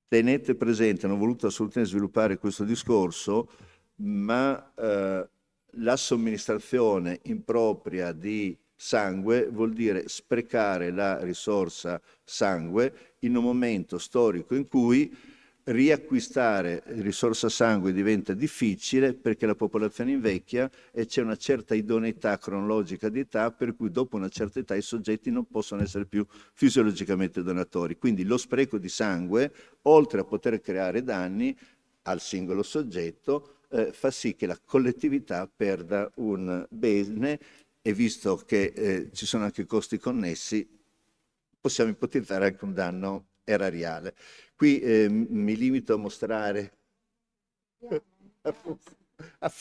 Tenete presente, non ho voluto assolutamente sviluppare questo discorso, ma eh, la somministrazione impropria di sangue vuol dire sprecare la risorsa sangue in un momento storico in cui riacquistare risorsa sangue diventa difficile perché la popolazione invecchia e c'è una certa idoneità cronologica di età per cui dopo una certa età i soggetti non possono essere più fisiologicamente donatori. Quindi lo spreco di sangue, oltre a poter creare danni al singolo soggetto, eh, fa sì che la collettività perda un bene e visto che eh, ci sono anche costi connessi, possiamo ipotizzare anche un danno erariale. Qui eh, mi limito a mostrare...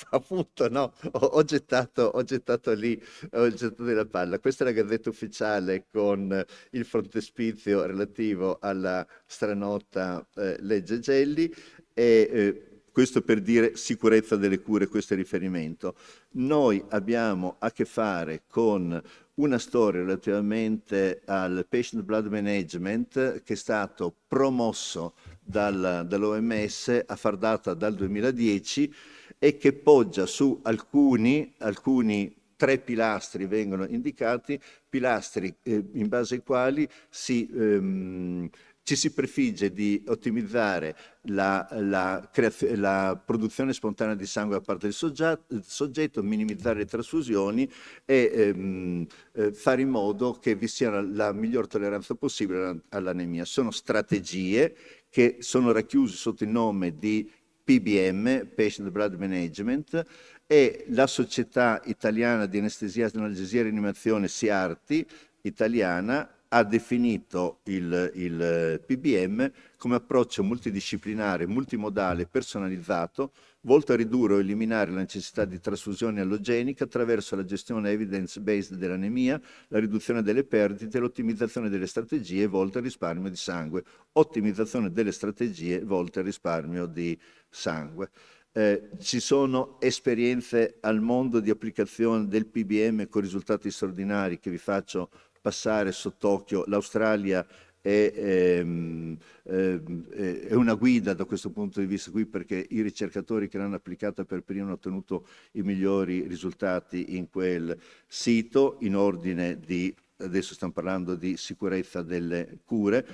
appunto no, ho, ho, gettato, ho, gettato, lì, ho gettato la palla. Questa è la gazzetta ufficiale con il frontespizio relativo alla stranota eh, legge Gelli e eh, questo per dire sicurezza delle cure, questo è il riferimento. Noi abbiamo a che fare con una storia relativamente al patient blood management che è stato promosso dal, dall'OMS a far data dal 2010 e che poggia su alcuni, alcuni tre pilastri vengono indicati, pilastri eh, in base ai quali si ehm, ci si prefigge di ottimizzare la, la, la, produzione spontanea di sangue da parte del soggetto, minimizzare le trasfusioni e ehm, eh, fare in modo che vi sia la miglior tolleranza possibile all'anemia. Sono strategie che sono racchiuse sotto il nome di PBM, Patient Blood Management, e la Società Italiana di Anestesia, Analgesia e Rinimazione, SIARTI, italiana, ha definito il, il PBM come approccio multidisciplinare, multimodale, personalizzato, volto a ridurre o eliminare la necessità di trasfusione allogenica attraverso la gestione evidence-based dell'anemia, la riduzione delle perdite, l'ottimizzazione delle strategie volte al risparmio di sangue. Ottimizzazione delle strategie volte al risparmio di sangue. Eh, ci sono esperienze al mondo di applicazione del PBM con risultati straordinari che vi faccio passare sott'occhio. L'Australia è, ehm, ehm, è, una guida da questo punto di vista qui perché i ricercatori che l'hanno applicata per prima hanno ottenuto i migliori risultati in quel sito in ordine di, adesso stiamo parlando di sicurezza delle cure,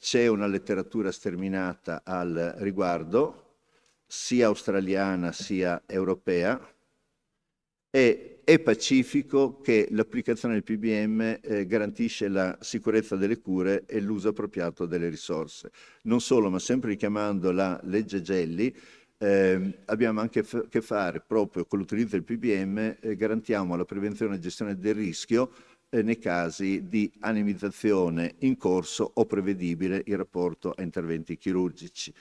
c'è una letteratura sterminata al riguardo, sia australiana sia europea, e è pacifico che l'applicazione del PBM eh, garantisce la sicurezza delle cure e l'uso appropriato delle risorse. Non solo, ma sempre richiamando la legge Gelli, eh, abbiamo anche a che fare proprio con l'utilizzo del PBM, eh, garantiamo la prevenzione e gestione del rischio eh, nei casi di animizzazione in corso o prevedibile in rapporto a interventi chirurgici.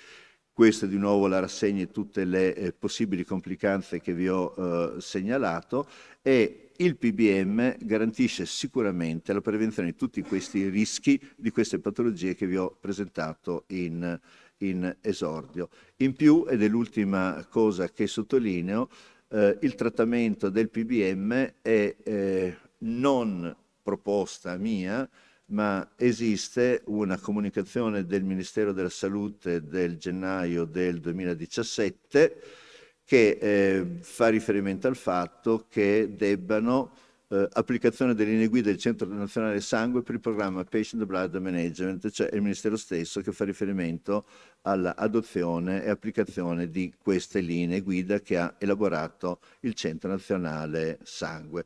Questa di nuovo la rassegna e tutte le eh, possibili complicanze che vi ho eh, segnalato e il PBM garantisce sicuramente la prevenzione di tutti questi rischi, di queste patologie che vi ho presentato in, in esordio. In più, ed è l'ultima cosa che sottolineo, eh, il trattamento del PBM è eh, non proposta mia, ma esiste una comunicazione del Ministero della Salute del gennaio del 2017 che eh, fa riferimento al fatto che debbano eh, applicazione delle linee guida del Centro Nazionale Sangue per il programma Patient Blood Management, cioè il Ministero stesso che fa riferimento all'adozione e applicazione di queste linee guida che ha elaborato il Centro Nazionale Sangue.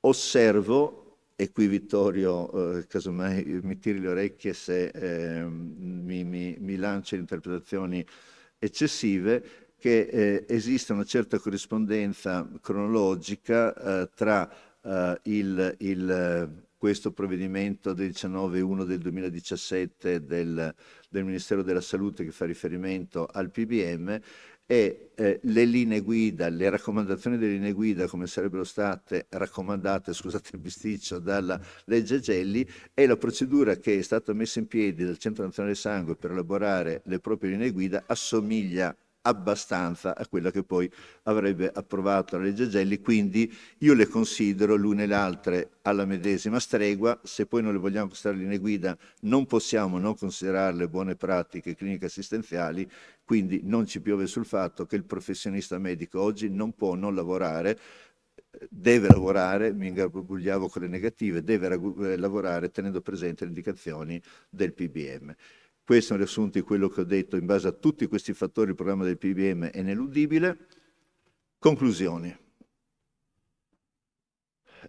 Osservo e qui Vittorio, eh, casomai eh, mi tiri le orecchie se eh, mi, mi, mi lancia interpretazioni eccessive, che eh, esiste una certa corrispondenza cronologica eh, tra eh, il, il, questo provvedimento del 19.1 del 2017 del, del, Ministero della Salute che fa riferimento al PBM e eh, le linee guida, le raccomandazioni delle linee guida come sarebbero state raccomandate, scusate il bisticcio, dalla legge Gelli e la procedura che è stata messa in piedi dal Centro Nazionale Sangue per elaborare le proprie linee guida assomiglia abbastanza a quella che poi avrebbe approvato la legge Gelli, quindi io le considero l'una e l'altra alla medesima stregua, se poi non le vogliamo considerare linee guida non possiamo non considerarle buone pratiche cliniche assistenziali, quindi non ci piove sul fatto che il professionista medico oggi non può non lavorare deve lavorare, mi ingarbugliavo con le negative, deve eh, lavorare tenendo presente le indicazioni del PBM. Questo è un riassunto di quello che ho detto in base a tutti questi fattori il programma del PBM è ineludibile. Conclusioni.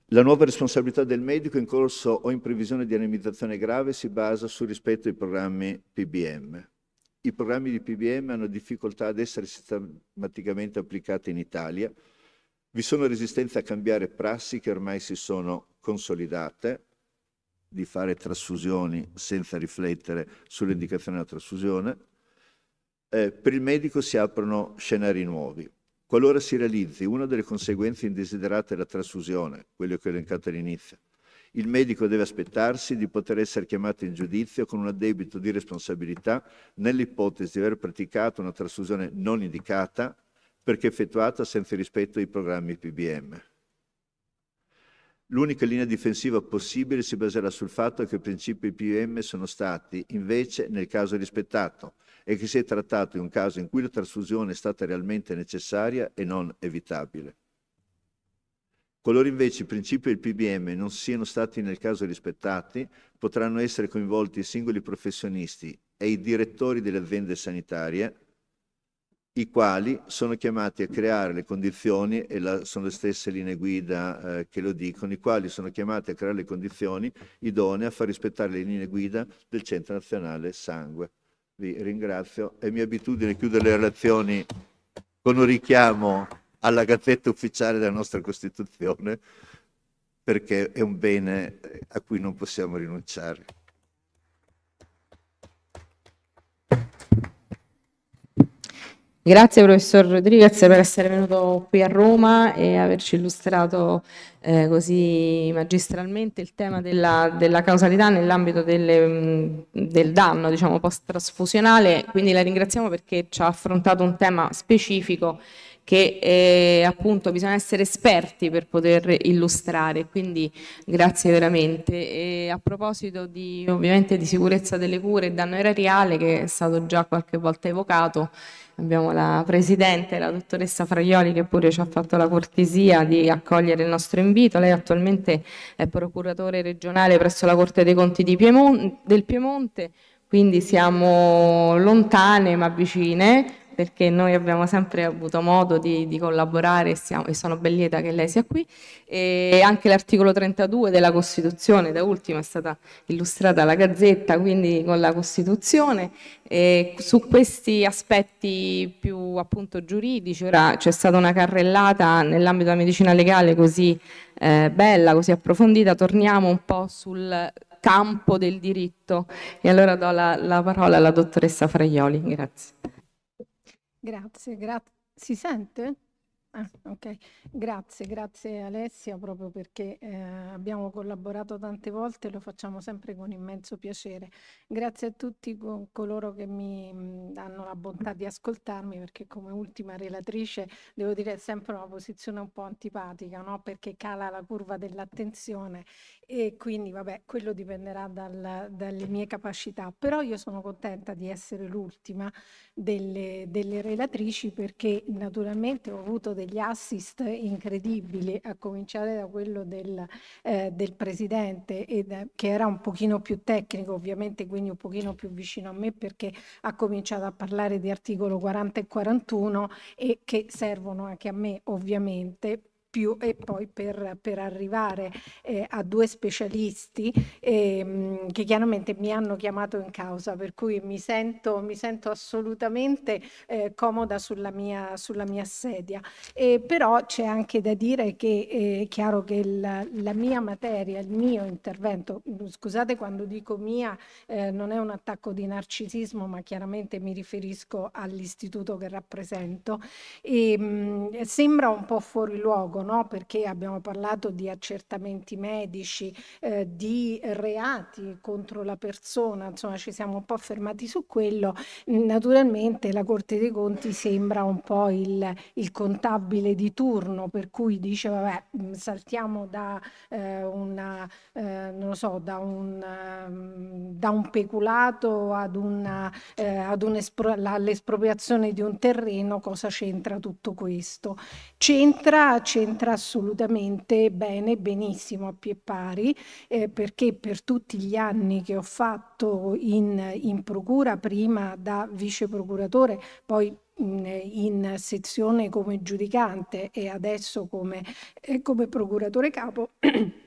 La nuova responsabilità del medico in corso o in previsione di anemizzazione grave si basa sul rispetto ai programmi PBM. I programmi di PBM hanno difficoltà ad essere sistematicamente applicati in Italia. Vi sono resistenze a cambiare prassi che ormai si sono consolidate di fare trasfusioni senza riflettere sull'indicazione della trasfusione, eh, per il medico si aprono scenari nuovi. Qualora si realizzi una delle conseguenze indesiderate della trasfusione, quello che ho elencato all'inizio, il medico deve aspettarsi di poter essere chiamato in giudizio con un addebito di responsabilità nell'ipotesi di aver praticato una trasfusione non indicata perché effettuata senza rispetto ai programmi PBM. L'unica linea difensiva possibile si baserà sul fatto che i principi PM sono stati invece nel caso rispettato e che si è trattato di un caso in cui la trasfusione è stata realmente necessaria e non evitabile. Coloro invece i principi del PBM non siano stati nel caso rispettati, potranno essere coinvolti i singoli professionisti e i direttori delle aziende sanitarie i quali sono chiamati a creare le condizioni, e la, sono le stesse linee guida eh, che lo dicono, i quali sono chiamati a creare le condizioni idonee a far rispettare le linee guida del Centro Nazionale Sangue. Vi ringrazio, è mia abitudine chiudere le relazioni con un richiamo alla gazzetta ufficiale della nostra Costituzione, perché è un bene a cui non possiamo rinunciare. Grazie professor Rodriguez per essere venuto qui a Roma e averci illustrato eh, così magistralmente il tema della, della causalità nell'ambito del danno diciamo, post-trasfusionale, quindi la ringraziamo perché ci ha affrontato un tema specifico che eh, appunto bisogna essere esperti per poter illustrare, quindi grazie veramente. E a proposito di, ovviamente di sicurezza delle cure e danno erariale che è stato già qualche volta evocato, Abbiamo la Presidente, la dottoressa Fraioli, che pure ci ha fatto la cortesia di accogliere il nostro invito. Lei attualmente è procuratore regionale presso la Corte dei Conti Piemon del Piemonte, quindi siamo lontane ma vicine perché noi abbiamo sempre avuto modo di, di collaborare e, siamo, e, sono ben lieta che lei sia qui. E anche l'articolo 32 della Costituzione, da ultimo, è stata illustrata la Gazzetta, quindi con la Costituzione. E su questi aspetti più appunto giuridici, ora c'è stata una carrellata nell'ambito della medicina legale così eh, bella, così approfondita, torniamo un po' sul campo del diritto. E allora do la, la parola alla dottoressa Fraioli. Grazie. Grazie, grazie. Si sente? Ah, ok, grazie, grazie Alessia, proprio perché eh, abbiamo collaborato tante volte e lo facciamo sempre con immenso piacere. Grazie a tutti co coloro che mi mm, danno la bontà di ascoltarmi, perché come ultima relatrice devo dire è sempre una posizione un po' antipatica, no? perché cala la curva dell'attenzione e quindi vabbè, quello dipenderà dal, dalle mie capacità, però io sono contenta di essere l'ultima delle, delle relatrici perché naturalmente ho avuto degli assist incredibili, a cominciare da quello del, eh, del presidente, ed, eh, che era un pochino più tecnico ovviamente, quindi un pochino più vicino a me perché ha cominciato a parlare di articolo 40 e 41 e che servono anche a me ovviamente più, e poi per, per arrivare eh, a due specialisti eh, che chiaramente mi hanno chiamato in causa, per cui mi sento, mi sento assolutamente eh, comoda sulla mia, sulla mia sedia. E però c'è anche da dire che è eh, chiaro che la, la mia materia, il mio intervento, scusate quando dico mia, eh, non è un attacco di narcisismo, ma chiaramente mi riferisco all'istituto che rappresento, e, ehm, mh, sembra un po' fuori luogo no? perché abbiamo parlato di accertamenti medici, eh, di reati contro la persona, insomma ci siamo un po' fermati su quello. Naturalmente la Corte dei Conti sembra un po' il, il contabile di turno, per cui dice vabbè mm, saltiamo da, eh, una, eh, non so, da, un, ehm, da un peculato ad una, eh, ad all'espropriazione di un terreno, cosa c'entra tutto questo? C'entra, c'entra c'entra assolutamente bene, benissimo a pie pari, eh, perché per tutti gli anni che ho fatto in, in procura, prima da vice procuratore, poi in sezione come giudicante e adesso come, eh, come procuratore capo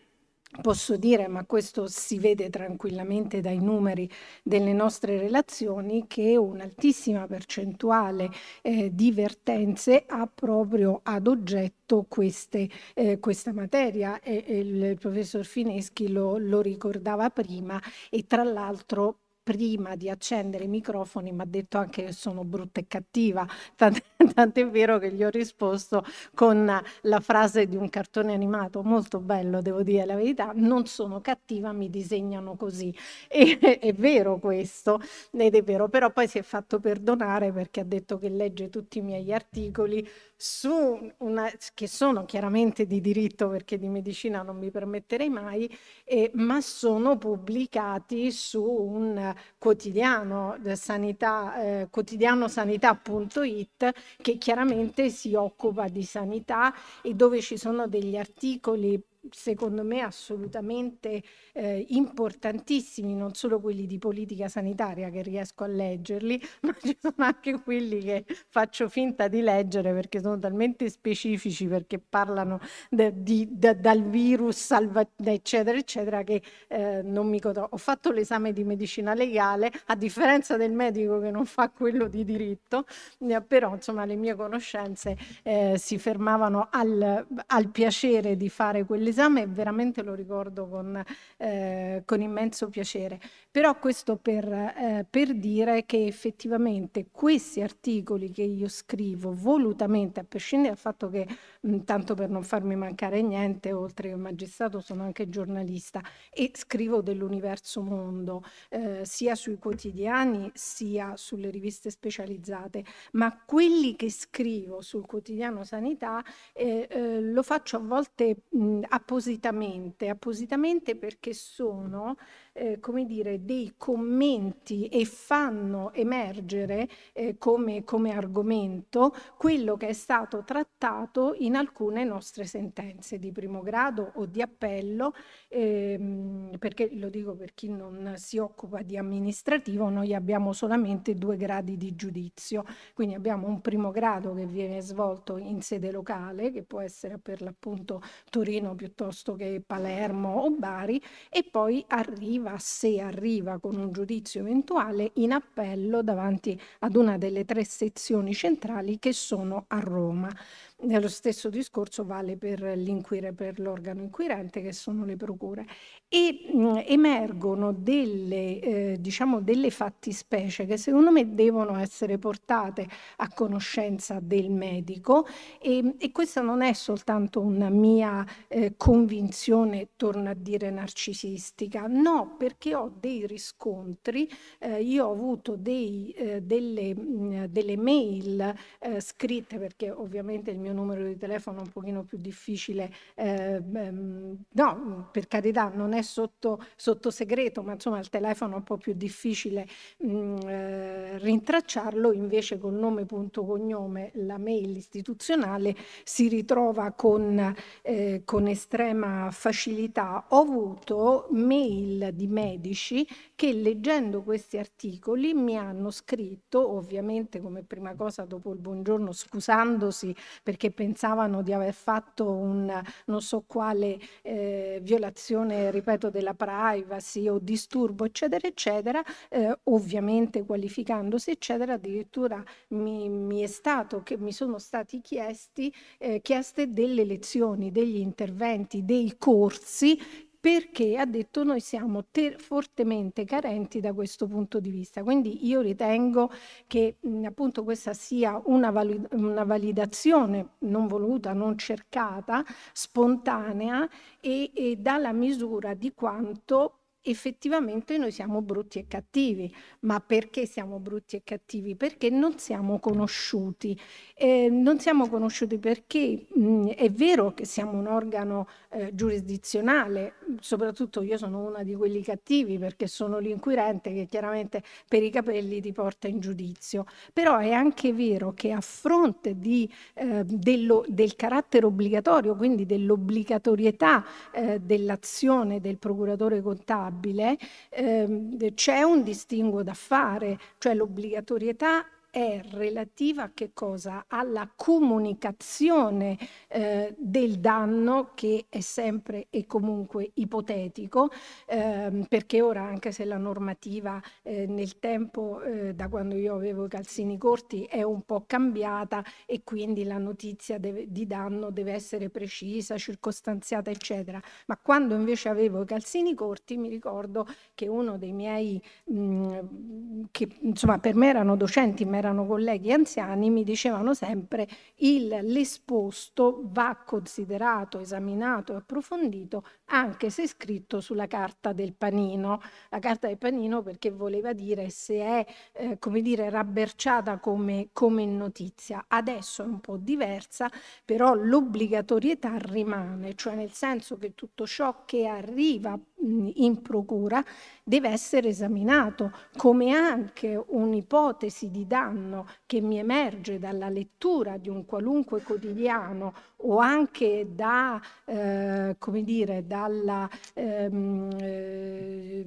posso dire, ma questo si vede tranquillamente dai numeri delle nostre relazioni, che un'altissima percentuale eh, di vertenze ha proprio ad oggetto queste, eh, questa materia. E, e il professor Fineschi lo, lo ricordava prima e tra l'altro prima di accendere i microfoni mi ha detto anche che sono brutta e cattiva, tant'è, tant'è vero che gli ho risposto con la frase di un cartone animato molto bello, devo dire la verità, non sono cattiva, mi disegnano così. E, è vero questo, ed è vero, però poi si è fatto perdonare perché ha detto che legge tutti i miei articoli, su una, che sono chiaramente di diritto perché di medicina non mi permetterei mai, eh, ma sono pubblicati su un quotidiano eh, sanità, eh, quotidianosanità.it che chiaramente si occupa di sanità e dove ci sono degli articoli secondo me assolutamente eh, importantissimi, non solo quelli di politica sanitaria che riesco a leggerli, ma ci sono anche quelli che faccio finta di leggere perché sono talmente specifici, perché parlano de, di, de, dal virus, al, eccetera, eccetera, che eh, non mi controllo. Ho fatto l'esame di medicina legale, a differenza del medico che non fa quello di diritto, eh, però insomma le mie conoscenze eh, si fermavano al, al piacere di fare quell'esame esame veramente lo ricordo con, eh, con immenso piacere. Però questo per, eh, per dire che effettivamente questi articoli che io scrivo volutamente, a prescindere dal fatto che, mh, tanto per non farmi mancare niente, oltre che magistrato sono anche giornalista e scrivo dell'universo mondo, eh, sia sui quotidiani sia sulle riviste specializzate, ma quelli che scrivo sul quotidiano Sanità eh, eh, lo faccio a volte mh, a appositamente, appositamente perché sono eh, come dire, dei commenti e fanno emergere eh, come, come argomento quello che è stato trattato in alcune nostre sentenze di primo grado o di appello, ehm, perché lo dico per chi non si occupa di amministrativo, noi abbiamo solamente due gradi di giudizio, quindi abbiamo un primo grado che viene svolto in sede locale, che può essere per l'appunto Torino piuttosto che Palermo o Bari, e poi arriva arriva, se arriva con un giudizio eventuale, in appello davanti ad una delle tre sezioni centrali che sono a Roma. Nello stesso discorso vale per, per l'organo inquirente che sono le procure. E mh, emergono delle, eh, diciamo delle fattispecie che secondo me devono essere portate a conoscenza del medico e, e questa non è soltanto una mia eh, convinzione, torno a dire, narcisistica, no, perché ho dei riscontri, eh, io ho avuto dei, eh, delle, mh, delle, mail eh, scritte perché ovviamente il mio numero di telefono un pochino più difficile, eh, mm, no, mm, per carità non è sotto, sotto, segreto, ma insomma il telefono è un po' più difficile mh, mm, eh, rintracciarlo, invece col nome punto cognome la mail istituzionale si ritrova con, eh, con estrema facilità. Ho avuto mail di medici che leggendo questi articoli mi hanno scritto, ovviamente come prima cosa dopo il buongiorno, scusandosi per perché pensavano di aver fatto un non so quale eh, violazione, ripeto, della privacy o disturbo, eccetera, eccetera, eh, ovviamente qualificandosi, eccetera, addirittura mi, mi, è stato che mi sono stati chiesti, eh, chieste delle lezioni, degli interventi, dei corsi perché ha detto noi siamo fortemente carenti da questo punto di vista. Quindi io ritengo che mh, appunto questa sia una, valid una, validazione non voluta, non cercata, spontanea e, e dalla misura di quanto effettivamente noi siamo brutti e cattivi. Ma perché siamo brutti e cattivi? Perché non siamo conosciuti. Eh, non siamo conosciuti perché mh, mm, è vero che siamo un organo eh, giurisdizionale, soprattutto io sono una di quelli cattivi perché sono l'inquirente che chiaramente per i capelli ti porta in giudizio, però è anche vero che a fronte di, eh, dello, del carattere obbligatorio, quindi dell'obbligatorietà eh, dell'azione del procuratore contabile, probabile, ehm, c'è un distinguo da fare, cioè l'obbligatorietà è relativa Alla comunicazione eh, del danno che è sempre e comunque ipotetico, ehm, perché ora anche se la normativa eh, nel tempo, eh, da quando io avevo i calzini corti, è un po' cambiata e quindi la notizia deve, di danno deve essere precisa, circostanziata, eccetera. Ma quando invece avevo i calzini corti mi ricordo che uno dei miei, mh, mm, che insomma per me erano docenti, ma erano colleghi anziani mi dicevano sempre il, l'esposto va considerato, esaminato e approfondito anche se scritto sulla carta del panino. La carta del panino perché voleva dire se è eh, come dire rabberciata come, come notizia. Adesso è un po' diversa, però l'obbligatorietà rimane, cioè nel senso che tutto ciò che arriva in procura deve essere esaminato, come anche un'ipotesi di danno che mi emerge dalla lettura di un qualunque quotidiano o anche da, eh, dire, dalla, ehm, eh,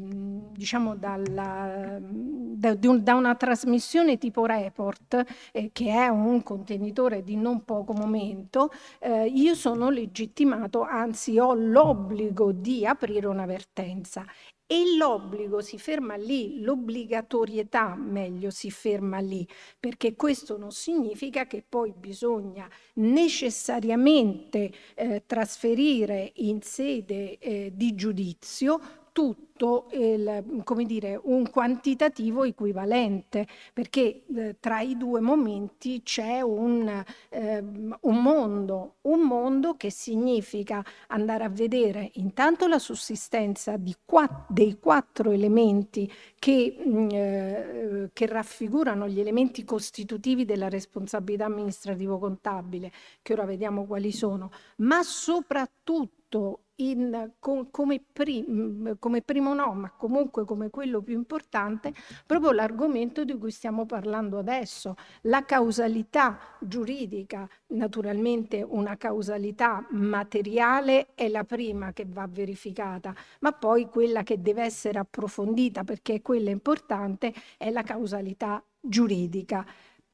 diciamo dalla, da, da, una trasmissione tipo report, eh, che è un contenitore di non poco momento, eh, io sono legittimato, anzi ho l'obbligo di aprire un'avvertenza e l'obbligo si ferma lì, l'obbligatorietà meglio si ferma lì, perché questo non significa che poi bisogna necessariamente eh, trasferire in sede eh, di giudizio tutto il, come dire, un quantitativo equivalente, perché eh, tra i due momenti c'è un, eh, un, mondo, un mondo che significa andare a vedere intanto la sussistenza di quatt dei quattro elementi che, mm, eh, che, raffigurano gli elementi costitutivi della responsabilità amministrativo-contabile, che ora vediamo quali sono, ma soprattutto tutto in, con, come, prim, come, primo no, ma comunque come quello più importante, proprio l'argomento di cui stiamo parlando adesso, la causalità giuridica. Naturalmente una causalità materiale è la prima che va verificata, ma poi quella che deve essere approfondita, perché quella importante, è la causalità giuridica.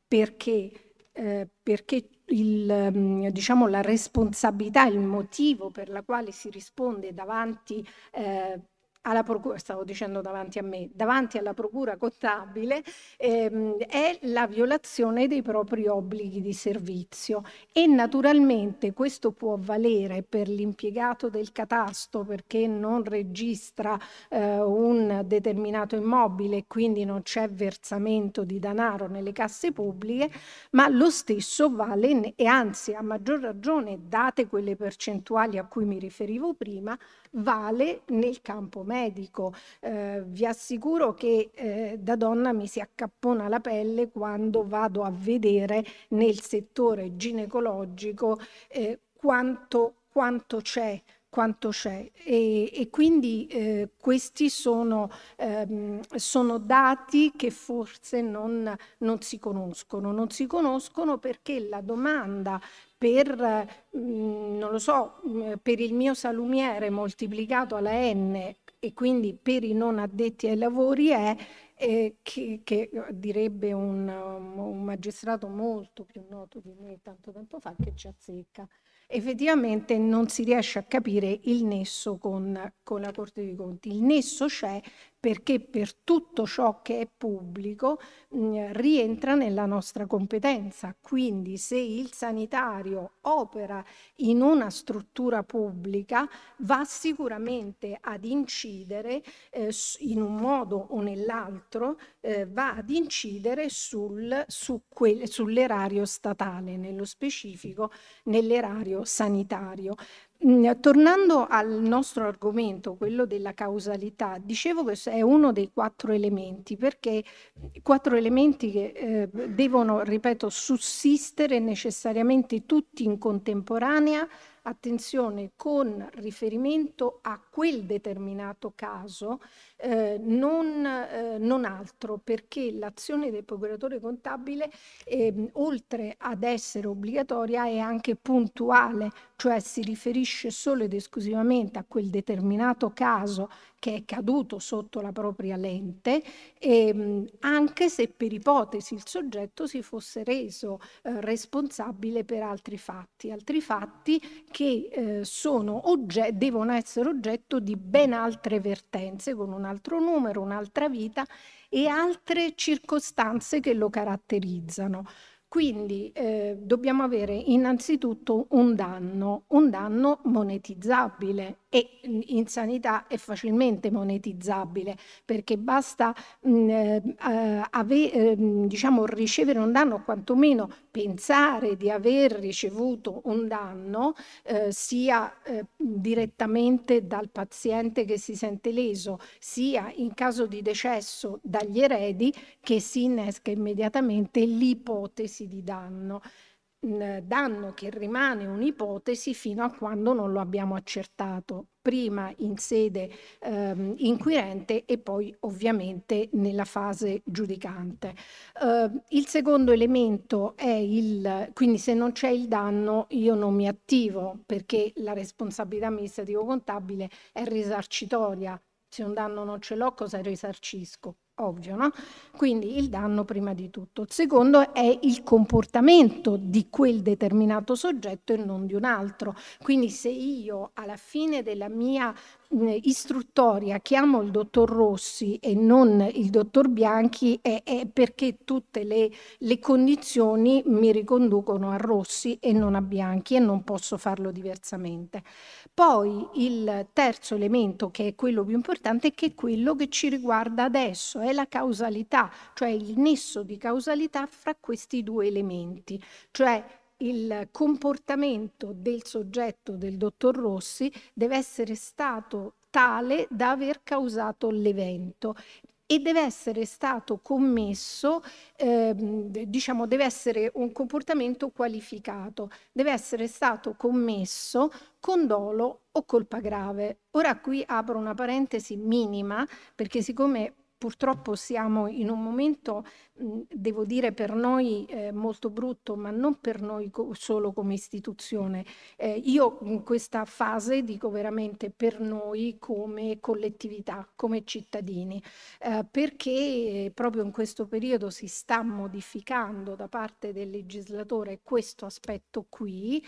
Perché? Eh, perché il, ehm, diciamo, la responsabilità, il motivo per la quale si risponde davanti eh, alla procura, stavo dicendo davanti a me, davanti alla procura contabile ehm, è la violazione dei propri obblighi di servizio e naturalmente questo può valere per l'impiegato del catasto perché non registra eh, un determinato immobile e quindi non c'è versamento di denaro nelle casse pubbliche, ma lo stesso vale e anzi a maggior ragione date quelle percentuali a cui mi riferivo prima vale nel campo medico. Eh, vi assicuro che eh, da donna mi si accappona la pelle quando vado a vedere nel settore ginecologico eh, quanto, quanto c'è quanto c'è. E, e, quindi eh, questi sono, ehm, sono, dati che forse non, non si conoscono. Non si conoscono perché la domanda per, mm, non lo so, mm, per il mio salumiere moltiplicato alla N e quindi per i non addetti ai lavori è eh, che, che, direbbe un, un magistrato molto più noto di me tanto tempo fa che ci azzecca effettivamente non si riesce a capire il nesso con, con la Corte dei Conti. Il nesso c'è perché per tutto ciò che è pubblico mh, mm, rientra nella nostra competenza. Quindi se il sanitario opera in una struttura pubblica va sicuramente ad incidere eh, in un modo o nell'altro, eh, va ad incidere sul, su sull'erario statale, nello specifico nell'erario sanitario. Mm, tornando al nostro argomento, quello della causalità, dicevo che è uno dei quattro elementi, perché quattro elementi che eh, devono, ripeto, sussistere necessariamente tutti in contemporanea attenzione, con riferimento a quel determinato caso, eh, non, eh, non, altro, perché l'azione del procuratore contabile, eh, oltre ad essere obbligatoria, è anche puntuale, cioè si riferisce solo ed esclusivamente a quel determinato caso che è caduto sotto la propria lente, ehm, anche se per ipotesi il soggetto si fosse reso eh, responsabile per altri fatti, altri fatti che eh, sono ogget- devono essere oggetto di ben altre vertenze, con un altro numero, un'altra vita e altre circostanze che lo caratterizzano. Quindi eh, dobbiamo avere innanzitutto un danno, un danno monetizzabile, e mm, in sanità è facilmente monetizzabile perché basta mh, mm, eh, eh, ave, eh, mm, diciamo, ricevere un danno o quantomeno pensare di aver ricevuto un danno eh, sia direttamente dal paziente che si sente leso sia in caso di decesso dagli eredi che si innesca immediatamente l'ipotesi di danno. Eh, danno che rimane un'ipotesi fino a quando non lo abbiamo accertato, prima in sede ehm, inquirente e poi ovviamente nella fase giudicante. Eh, il secondo elemento è il, quindi se non c'è il danno io non mi attivo perché la responsabilità amministrativo-contabile è risarcitoria, se un danno non ce l'ho cosa risarcisco? Ovvio, no? Quindi il danno prima di tutto. Il secondo è il comportamento di quel determinato soggetto e non di un altro. Quindi se io alla fine della mia istruttoria chiamo il dottor Rossi e non il dottor Bianchi è, è perché tutte le, le, condizioni mi riconducono a Rossi e non a Bianchi e non posso farlo diversamente. Poi il terzo elemento, che è quello più importante, è che è quello che ci riguarda adesso, è la causalità, cioè il nesso di causalità fra questi due elementi, cioè il comportamento del soggetto del dottor Rossi deve essere stato tale da aver causato l'evento e deve essere stato commesso, eh, diciamo, deve essere un comportamento qualificato, deve essere stato commesso con dolo o colpa grave. Ora qui apro una parentesi minima perché siccome purtroppo siamo in un momento devo dire per noi eh, molto brutto, ma non per noi co solo come istituzione. Eh, io in questa fase dico veramente per noi come collettività, come cittadini, eh, perché proprio in questo periodo si sta modificando da parte del legislatore questo aspetto qui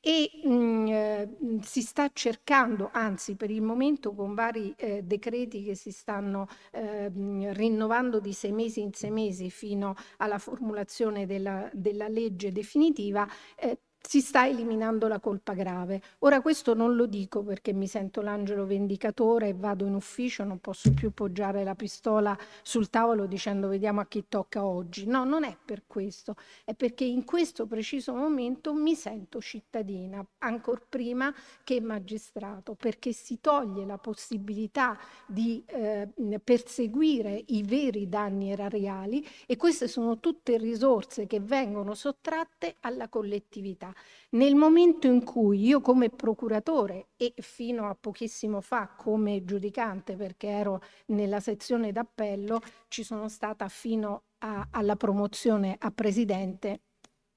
e mh, eh, si sta cercando, anzi per il momento con vari eh, decreti che si stanno eh, rinnovando di sei mesi in sei mesi, fino alla formulazione della, della legge definitiva, eh, si sta eliminando la colpa grave. Ora questo non lo dico perché mi sento l'angelo vendicatore e vado in ufficio, non posso più poggiare la pistola sul tavolo dicendo vediamo a chi tocca oggi. No, non è per questo, è perché in questo preciso momento mi sento cittadina, ancora prima che magistrato, perché si toglie la possibilità di eh, perseguire i veri danni erariali e queste sono tutte risorse che vengono sottratte alla collettività. Nel momento in cui io come procuratore e fino a pochissimo fa come giudicante, perché ero nella sezione d'appello, ci sono stata fino a, alla promozione a presidente,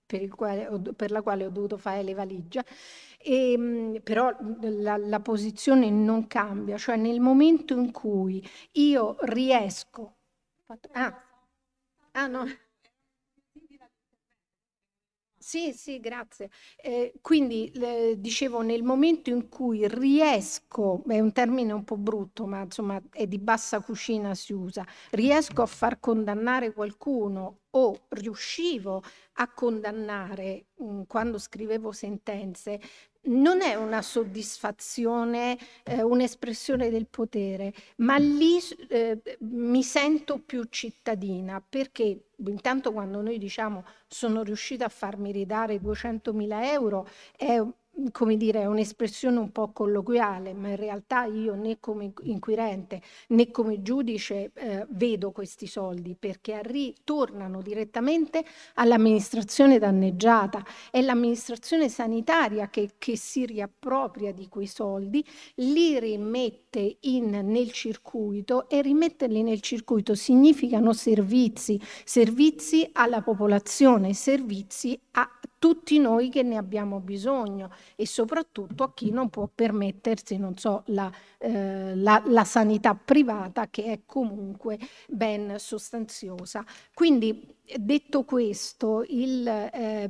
per, quale, per, la quale ho dovuto fare le valigie, e, ehm, però la, la posizione non cambia, cioè nel momento in cui io riesco... Ah, ah no... Sì, sì, grazie. Eh, quindi le, dicevo, nel momento in cui riesco, è un termine un po' brutto, ma insomma è di bassa cucina si usa, riesco a far condannare qualcuno o riuscivo a condannare mh, mm, quando scrivevo sentenze non è una soddisfazione, eh, un'espressione del potere, ma lì eh, mi sento più cittadina perché intanto quando noi diciamo sono riuscita a farmi ridare 200.000 euro è come dire, è un'espressione un po' colloquiale, ma in realtà io né come inquirente né come giudice eh, vedo questi soldi perché ritornano direttamente all'amministrazione danneggiata. È l'amministrazione sanitaria che, che, si riappropria di quei soldi, li rimette in, nel circuito e rimetterli nel circuito significano servizi, servizi alla popolazione, servizi a tutti noi che ne abbiamo bisogno e soprattutto a chi non può permettersi, non so, la, eh, la, la sanità privata che è comunque ben sostanziosa. Quindi Detto questo, il, eh,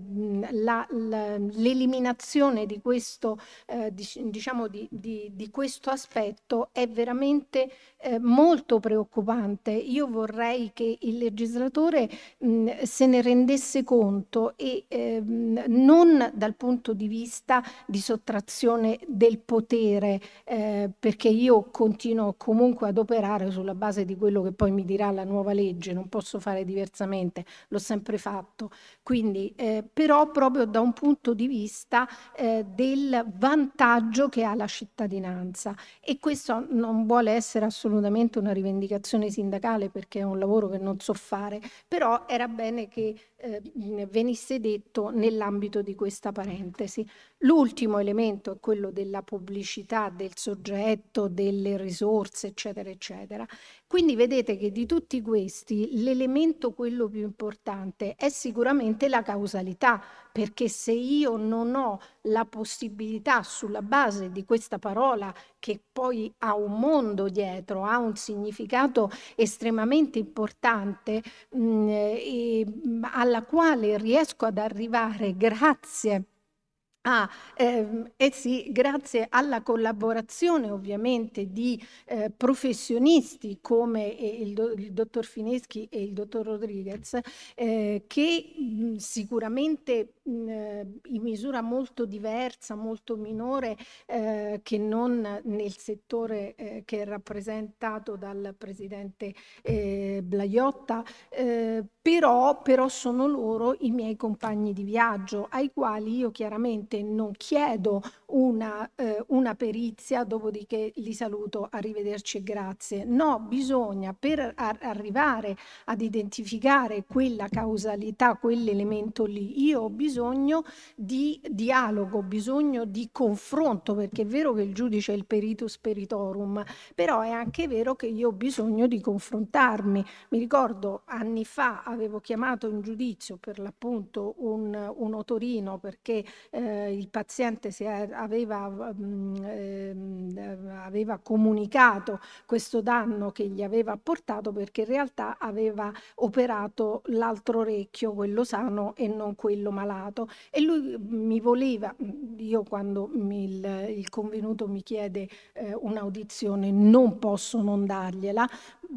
la, la, l'eliminazione di questo, eh, di, diciamo di, di, di, questo aspetto è veramente eh, molto preoccupante. Io vorrei che il legislatore mh, se ne rendesse conto e ehm, non dal punto di vista di sottrazione del potere, eh, perché io continuo comunque ad operare sulla base di quello che poi mi dirà la nuova legge, non posso fare diversamente l'ho sempre fatto. Quindi, eh, però proprio da un punto di vista eh, del vantaggio che ha la cittadinanza e questo non vuole essere assolutamente una rivendicazione sindacale perché è un lavoro che non so fare, però era bene che eh, venisse detto nell'ambito di questa parentesi. L'ultimo elemento è quello della pubblicità del soggetto, delle risorse, eccetera, eccetera. Quindi vedete che di tutti questi l'elemento quello più importante è sicuramente la causalità, perché se io non ho la possibilità sulla base di questa parola che poi ha un mondo dietro, ha un significato estremamente importante mh, mm, e, mm, alla quale riesco ad arrivare grazie Ah, ehm, eh sì, grazie alla collaborazione ovviamente di eh, professionisti come eh, il, do, il, dottor Fineschi e il dottor Rodriguez, eh, che mh, mm, sicuramente eh, in misura molto diversa, molto minore eh, che non nel settore eh, che è rappresentato dal presidente eh, Blaiotta, eh, però, però sono loro i miei compagni di viaggio, ai quali io chiaramente non chiedo una, eh, una perizia, dopodiché li saluto, arrivederci e grazie. No, bisogna per ar arrivare ad identificare quella causalità, quell'elemento lì, io ho bisogno bisogno di dialogo, bisogno di confronto, perché è vero che il giudice è il peritus peritorum, però è anche vero che io ho bisogno di confrontarmi. Mi ricordo anni fa avevo chiamato in giudizio per l'appunto un, un otorino perché eh, il paziente si aveva, mh, mm, ehm, aveva comunicato questo danno che gli aveva portato perché in realtà aveva operato l'altro orecchio, quello sano e non quello malato stato e lui mm, mi voleva, mm, io quando mi, il, il, convenuto mi chiede eh, un'audizione non posso non dargliela,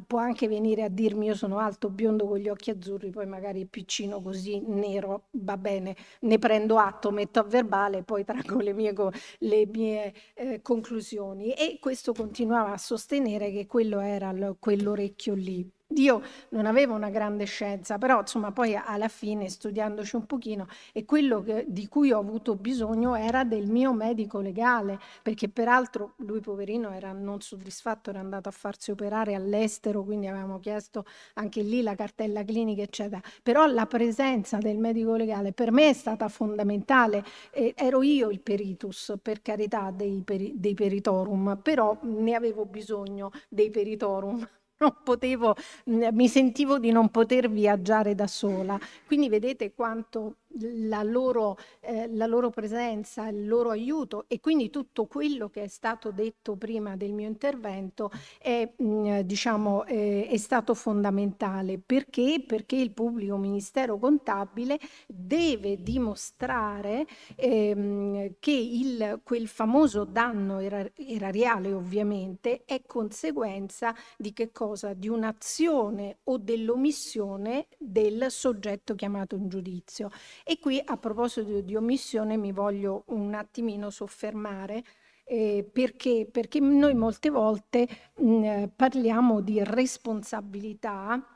può anche venire a dirmi io sono alto, biondo con gli occhi azzurri, poi magari piccino così, nero, va bene, ne prendo atto, metto a verbale, poi trago le mie, le mie eh, conclusioni e questo continuava a sostenere che quello era quell'orecchio lì Dio non aveva una grande scienza, però insomma poi alla fine studiandoci un pochino e quello che, di cui ho avuto bisogno era del mio medico legale, perché peraltro lui poverino era non soddisfatto, era andato a farsi operare all'estero, quindi avevamo chiesto anche lì la cartella clinica eccetera, però la presenza del medico legale per me è stata fondamentale, eh, ero io il peritus per carità dei, peri, dei peritorum, però ne avevo bisogno dei peritorum non potevo, mi sentivo di non poter viaggiare da sola. Quindi vedete quanto la loro, eh, la loro presenza, il loro aiuto e quindi tutto quello che è stato detto prima del mio intervento è, mh, mm, diciamo, eh, è stato fondamentale. Perché? Perché il pubblico ministero contabile deve dimostrare ehm, che il, quel famoso danno erariale ovviamente è conseguenza di che cosa? Di un'azione o dell'omissione del soggetto chiamato in giudizio e qui a proposito di, omissione mi voglio un attimino soffermare eh, perché, perché noi molte volte mh, parliamo di responsabilità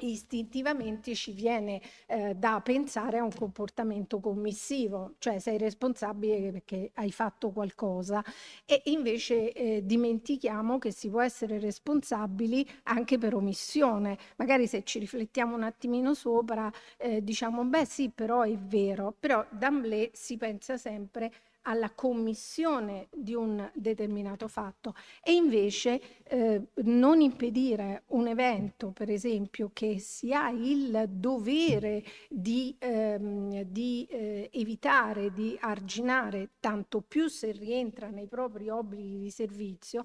istintivamente ci viene eh, da pensare a un comportamento commissivo, cioè sei responsabile perché hai fatto qualcosa e invece eh, dimentichiamo che si può essere responsabili anche per omissione. Magari se ci riflettiamo un attimino sopra eh, diciamo beh sì però è vero, però d'amblè si pensa sempre alla commissione di un determinato fatto e invece eh, non impedire un evento, per esempio, che si ha il dovere di, ehm, di eh, evitare, di arginare, tanto più se rientra nei propri obblighi di servizio,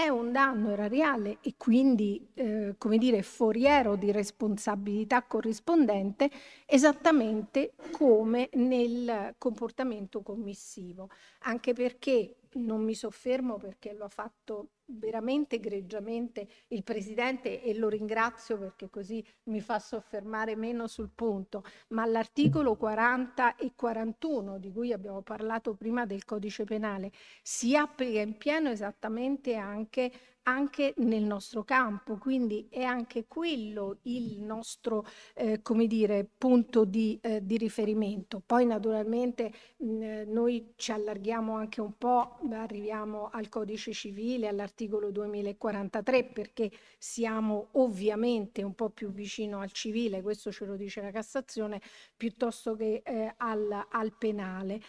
è un danno erariale e quindi, eh, come dire, foriero di responsabilità corrispondente, esattamente come nel comportamento commissivo, anche perché non mi soffermo perché lo ha fatto veramente egregiamente il Presidente e lo ringrazio perché così mi fa soffermare meno sul punto, ma l'articolo 40 e 41 di cui abbiamo parlato prima del codice penale si applica in pieno esattamente anche anche nel nostro campo, quindi è anche quello il nostro, eh, come dire, punto di, eh, di riferimento. Poi naturalmente mh, noi ci allarghiamo anche un po', arriviamo al codice civile, all'articolo 2043, perché siamo ovviamente un po' più vicino al civile, questo ce lo dice la Cassazione, piuttosto che eh, al, al penale.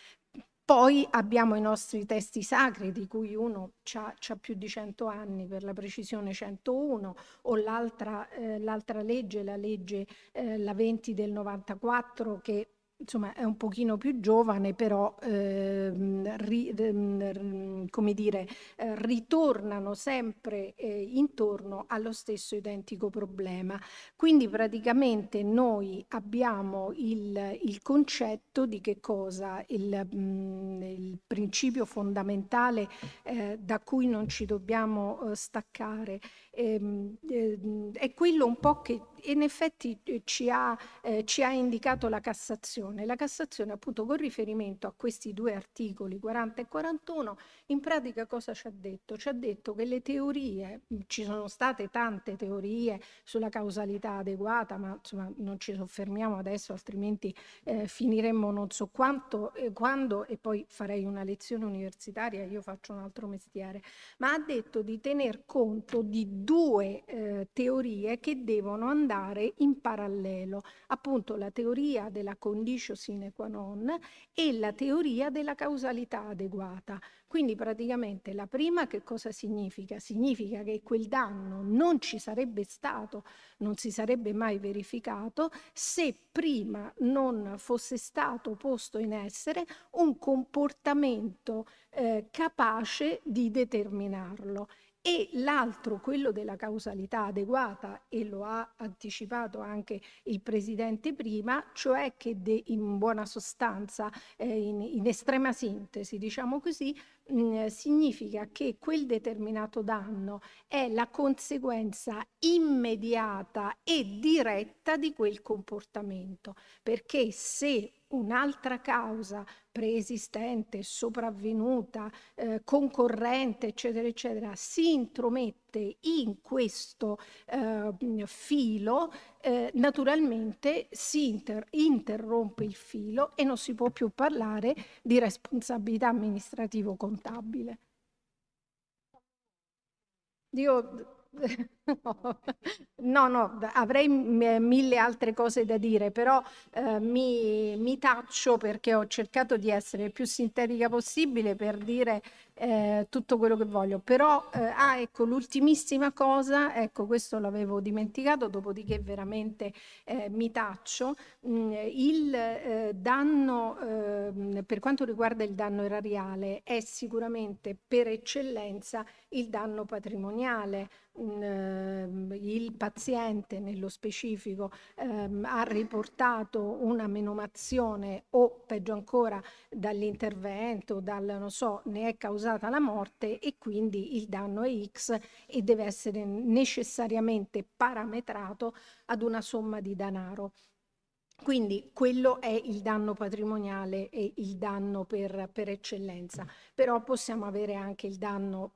Poi abbiamo i nostri testi sacri, di cui uno ha più di 100 anni, per la precisione 101, o l'altra, eh, legge, la legge eh, la 20 del 94, che insomma, è un pochino più giovane, però eh, ri, ehm, come dire, eh, ritornano sempre eh, intorno allo stesso identico problema. Quindi praticamente noi abbiamo il, il concetto di che cosa il, mm, il principio fondamentale eh, da cui non ci dobbiamo eh, staccare Ehm, eh, è quello un po' che in effetti eh, ci ha, eh, ci ha, indicato la Cassazione. La Cassazione appunto con riferimento a questi due articoli 40 e 41 in pratica cosa ci ha detto? Ci ha detto che le teorie, ci sono state tante teorie sulla causalità adeguata, ma insomma non ci soffermiamo adesso altrimenti eh, finiremmo non so quanto, eh, quando e poi farei una lezione universitaria, io faccio un altro mestiere, ma ha detto di tener conto di due eh, teorie che devono andare in parallelo, appunto la teoria della condicio sine qua non e la teoria della causalità adeguata. Quindi praticamente la prima che cosa significa? Significa che quel danno non ci sarebbe stato, non si sarebbe mai verificato se prima non fosse stato posto in essere un comportamento eh, capace di determinarlo e l'altro, quello della causalità adeguata, e lo ha anticipato anche il Presidente prima, cioè che de, in buona sostanza, eh, in, in, estrema sintesi, diciamo così, mh, significa che quel determinato danno è la conseguenza immediata e diretta di quel comportamento, perché se un'altra causa preesistente, sopravvenuta, eh, concorrente, eccetera, eccetera, si intromette in questo eh, filo, eh, naturalmente si inter interrompe il filo e non si può più parlare di responsabilità amministrativo-contabile. Io No, no, avrei mille altre cose da dire, però eh, mi, mi, taccio perché ho cercato di essere il più sintetica possibile per dire eh, tutto quello che voglio. Però, eh, ah, ecco, l'ultimissima cosa, ecco, questo l'avevo dimenticato, dopodiché veramente eh, mi taccio. Mm, il eh, danno, ehm, per quanto riguarda il danno erariale, è sicuramente per eccellenza il danno patrimoniale. Un, mm, Ehm, il paziente nello specifico ehm, ha riportato una menomazione o peggio ancora dall'intervento, dal non so, ne è causata la morte e quindi il danno è X e deve essere necessariamente parametrato ad una somma di denaro. Quindi quello è il danno patrimoniale e il danno per, per eccellenza, però possiamo avere anche il danno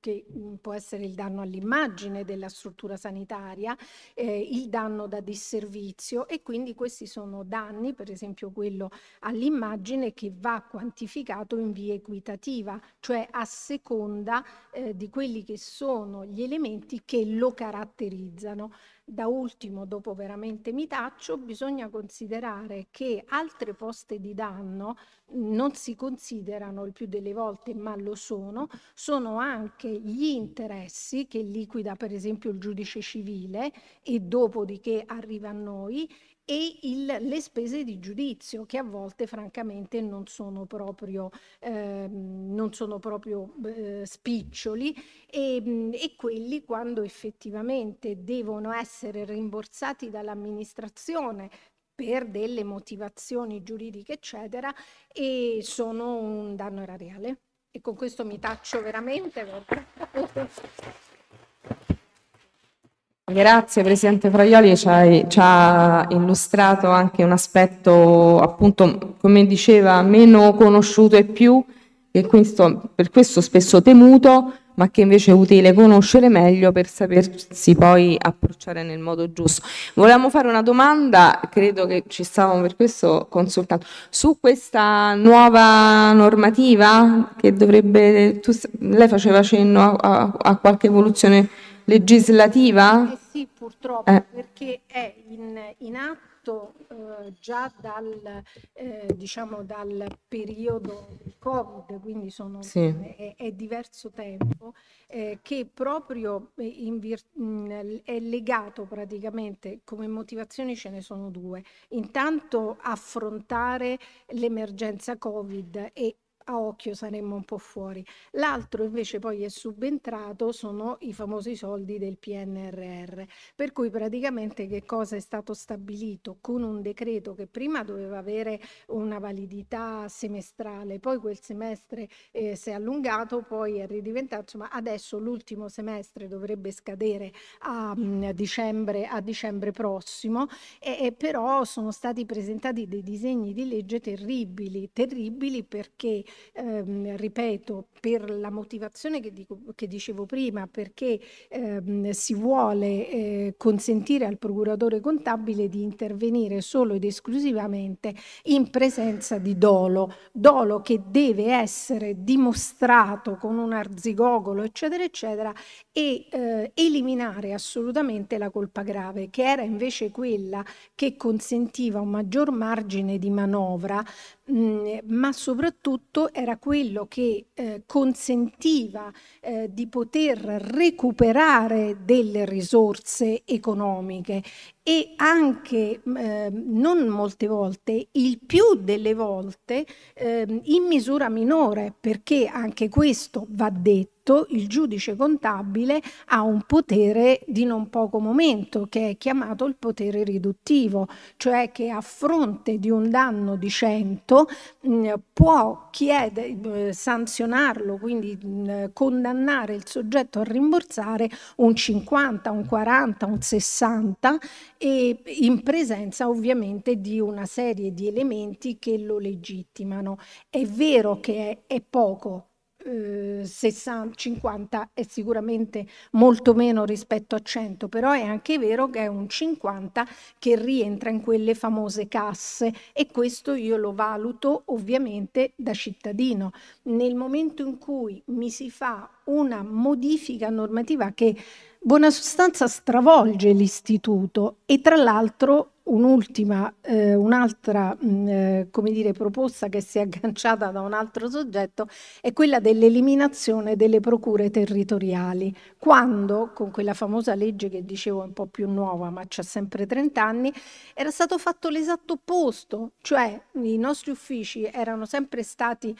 che mm, può essere il danno all'immagine della struttura sanitaria, eh, il danno da disservizio e quindi questi sono danni, per esempio quello all'immagine che va quantificato in via equitativa, cioè a seconda eh, di quelli che sono gli elementi che lo caratterizzano. Da ultimo, dopo veramente mi taccio, bisogna considerare che altre poste di danno non si considerano il più delle volte, ma lo sono, sono anche gli interessi che liquida per esempio il giudice civile e dopodiché arriva a noi e il, le spese di giudizio che a volte francamente non sono proprio, eh, non sono proprio eh, spiccioli e, mm, e, quelli quando effettivamente devono essere rimborsati dall'amministrazione per delle motivazioni giuridiche eccetera e sono un danno erariale e con questo mi taccio veramente perché... Grazie Presidente Fraioli, ci ha, ci ha, illustrato anche un aspetto appunto, come diceva, meno conosciuto e più, e questo, per questo spesso temuto, ma che invece è utile conoscere meglio per sapersi poi approcciare nel modo giusto. Volevamo fare una domanda, credo che ci stavamo per questo consultando, su questa nuova normativa che dovrebbe, tu, lei faceva cenno a, a, a qualche evoluzione legislativa? Eh sì, purtroppo, eh. perché è in, in atto eh, già dal, eh, diciamo dal, periodo del Covid, quindi sono, sì. è, è, diverso tempo, eh, che proprio eh, in vir- mh, mm, è legato praticamente, come motivazioni ce ne sono due. Intanto affrontare l'emergenza Covid e a occhio saremmo un po' fuori. L'altro invece poi è subentrato sono i famosi soldi del PNRR, per cui praticamente che cosa è stato stabilito con un decreto che prima doveva avere una validità semestrale, poi quel semestre eh, si è allungato, poi è ridiventato, insomma adesso l'ultimo semestre dovrebbe scadere a, a, mm, dicembre, a dicembre, prossimo, e, e però sono stati presentati dei disegni di legge terribili, terribili perché ehm, ripeto, per la motivazione che, dico, che dicevo prima, perché ehm, si vuole eh, consentire al procuratore contabile di intervenire solo ed esclusivamente in presenza di dolo, dolo che deve essere dimostrato con un arzigogolo, eccetera, eccetera, e eh, eliminare assolutamente la colpa grave, che era invece quella che consentiva un maggior margine di manovra, mh, ma soprattutto era quello che eh, consentiva eh, di poter recuperare delle risorse economiche e anche mm, eh, non molte volte, il più delle volte ehm, in misura minore, perché anche questo va detto fatto il giudice contabile ha un potere di non poco momento, che è chiamato il potere riduttivo, cioè che a fronte di un danno di 100 mm, può chiede, eh, sanzionarlo, quindi mm, condannare il soggetto a rimborsare un 50, un 40, un 60 e in presenza ovviamente di una serie di elementi che lo legittimano. È vero che è, è poco, 60, eh, 50 è sicuramente molto meno rispetto a 100, però è anche vero che è un 50 che rientra in quelle famose casse e questo io lo valuto ovviamente da cittadino. Nel momento in cui mi si fa una modifica normativa che Buona sostanza stravolge l'istituto e tra l'altro un'ultima, eh, un'altra mh, mm, eh, come dire, proposta che si è agganciata da un altro soggetto è quella dell'eliminazione delle procure territoriali. Quando, con quella famosa legge che dicevo un po' più nuova, ma c'è sempre 30 anni, era stato fatto l'esatto opposto, cioè i nostri uffici erano sempre stati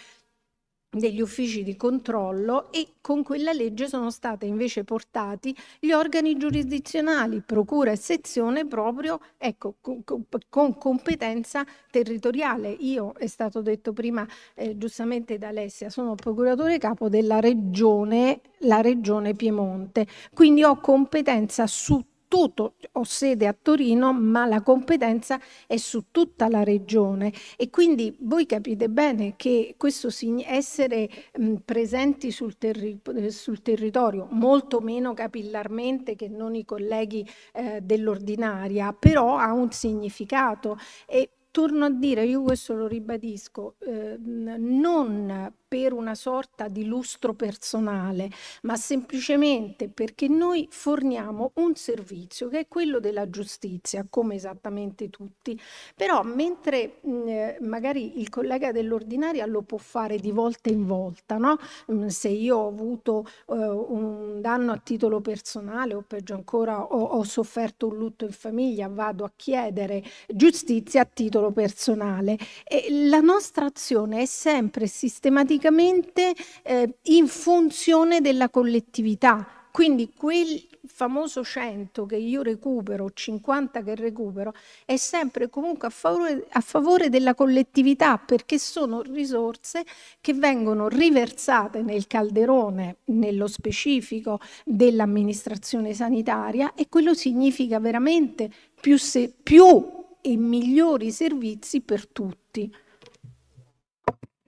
degli uffici di controllo e con quella legge sono state invece portati gli organi giurisdizionali, procura e sezione proprio ecco, con, con, competenza territoriale. Io, è stato detto prima eh, giustamente da Alessia, sono procuratore capo della regione, la regione Piemonte, quindi ho competenza su Istituto ho sede a Torino, ma la competenza è su tutta la regione e quindi voi capite bene che questo essere mh, presenti sul, terri sul, territorio, molto meno capillarmente che non i colleghi eh, dell'ordinaria, però ha un significato e torno a dire, io questo lo ribadisco, eh, non per una sorta di lustro personale, ma semplicemente perché noi forniamo un servizio che è quello della giustizia, come esattamente tutti. Però mentre mh, mm, magari il collega dell'ordinaria lo può fare di volta in volta, no? Mm, se io ho avuto eh, un danno a titolo personale o peggio ancora ho, ho sofferto un lutto in famiglia, vado a chiedere giustizia a titolo personale. E la nostra azione è sempre sistematica praticamente eh, in funzione della collettività. Quindi quel famoso 100 che io recupero, 50 che recupero, è sempre comunque a favore, a favore della collettività perché sono risorse che vengono riversate nel calderone, nello specifico dell'amministrazione sanitaria e quello significa veramente più, se, più e migliori servizi per tutti.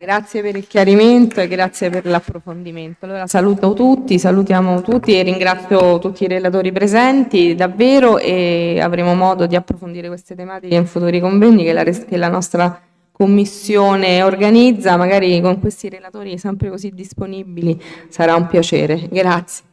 Grazie per il chiarimento e grazie per l'approfondimento. Allora saluto tutti, salutiamo tutti e ringrazio tutti i relatori presenti davvero e avremo modo di approfondire queste tematiche in futuri convegni che la, che la nostra commissione organizza, magari con questi relatori sempre così disponibili sarà un piacere. Grazie.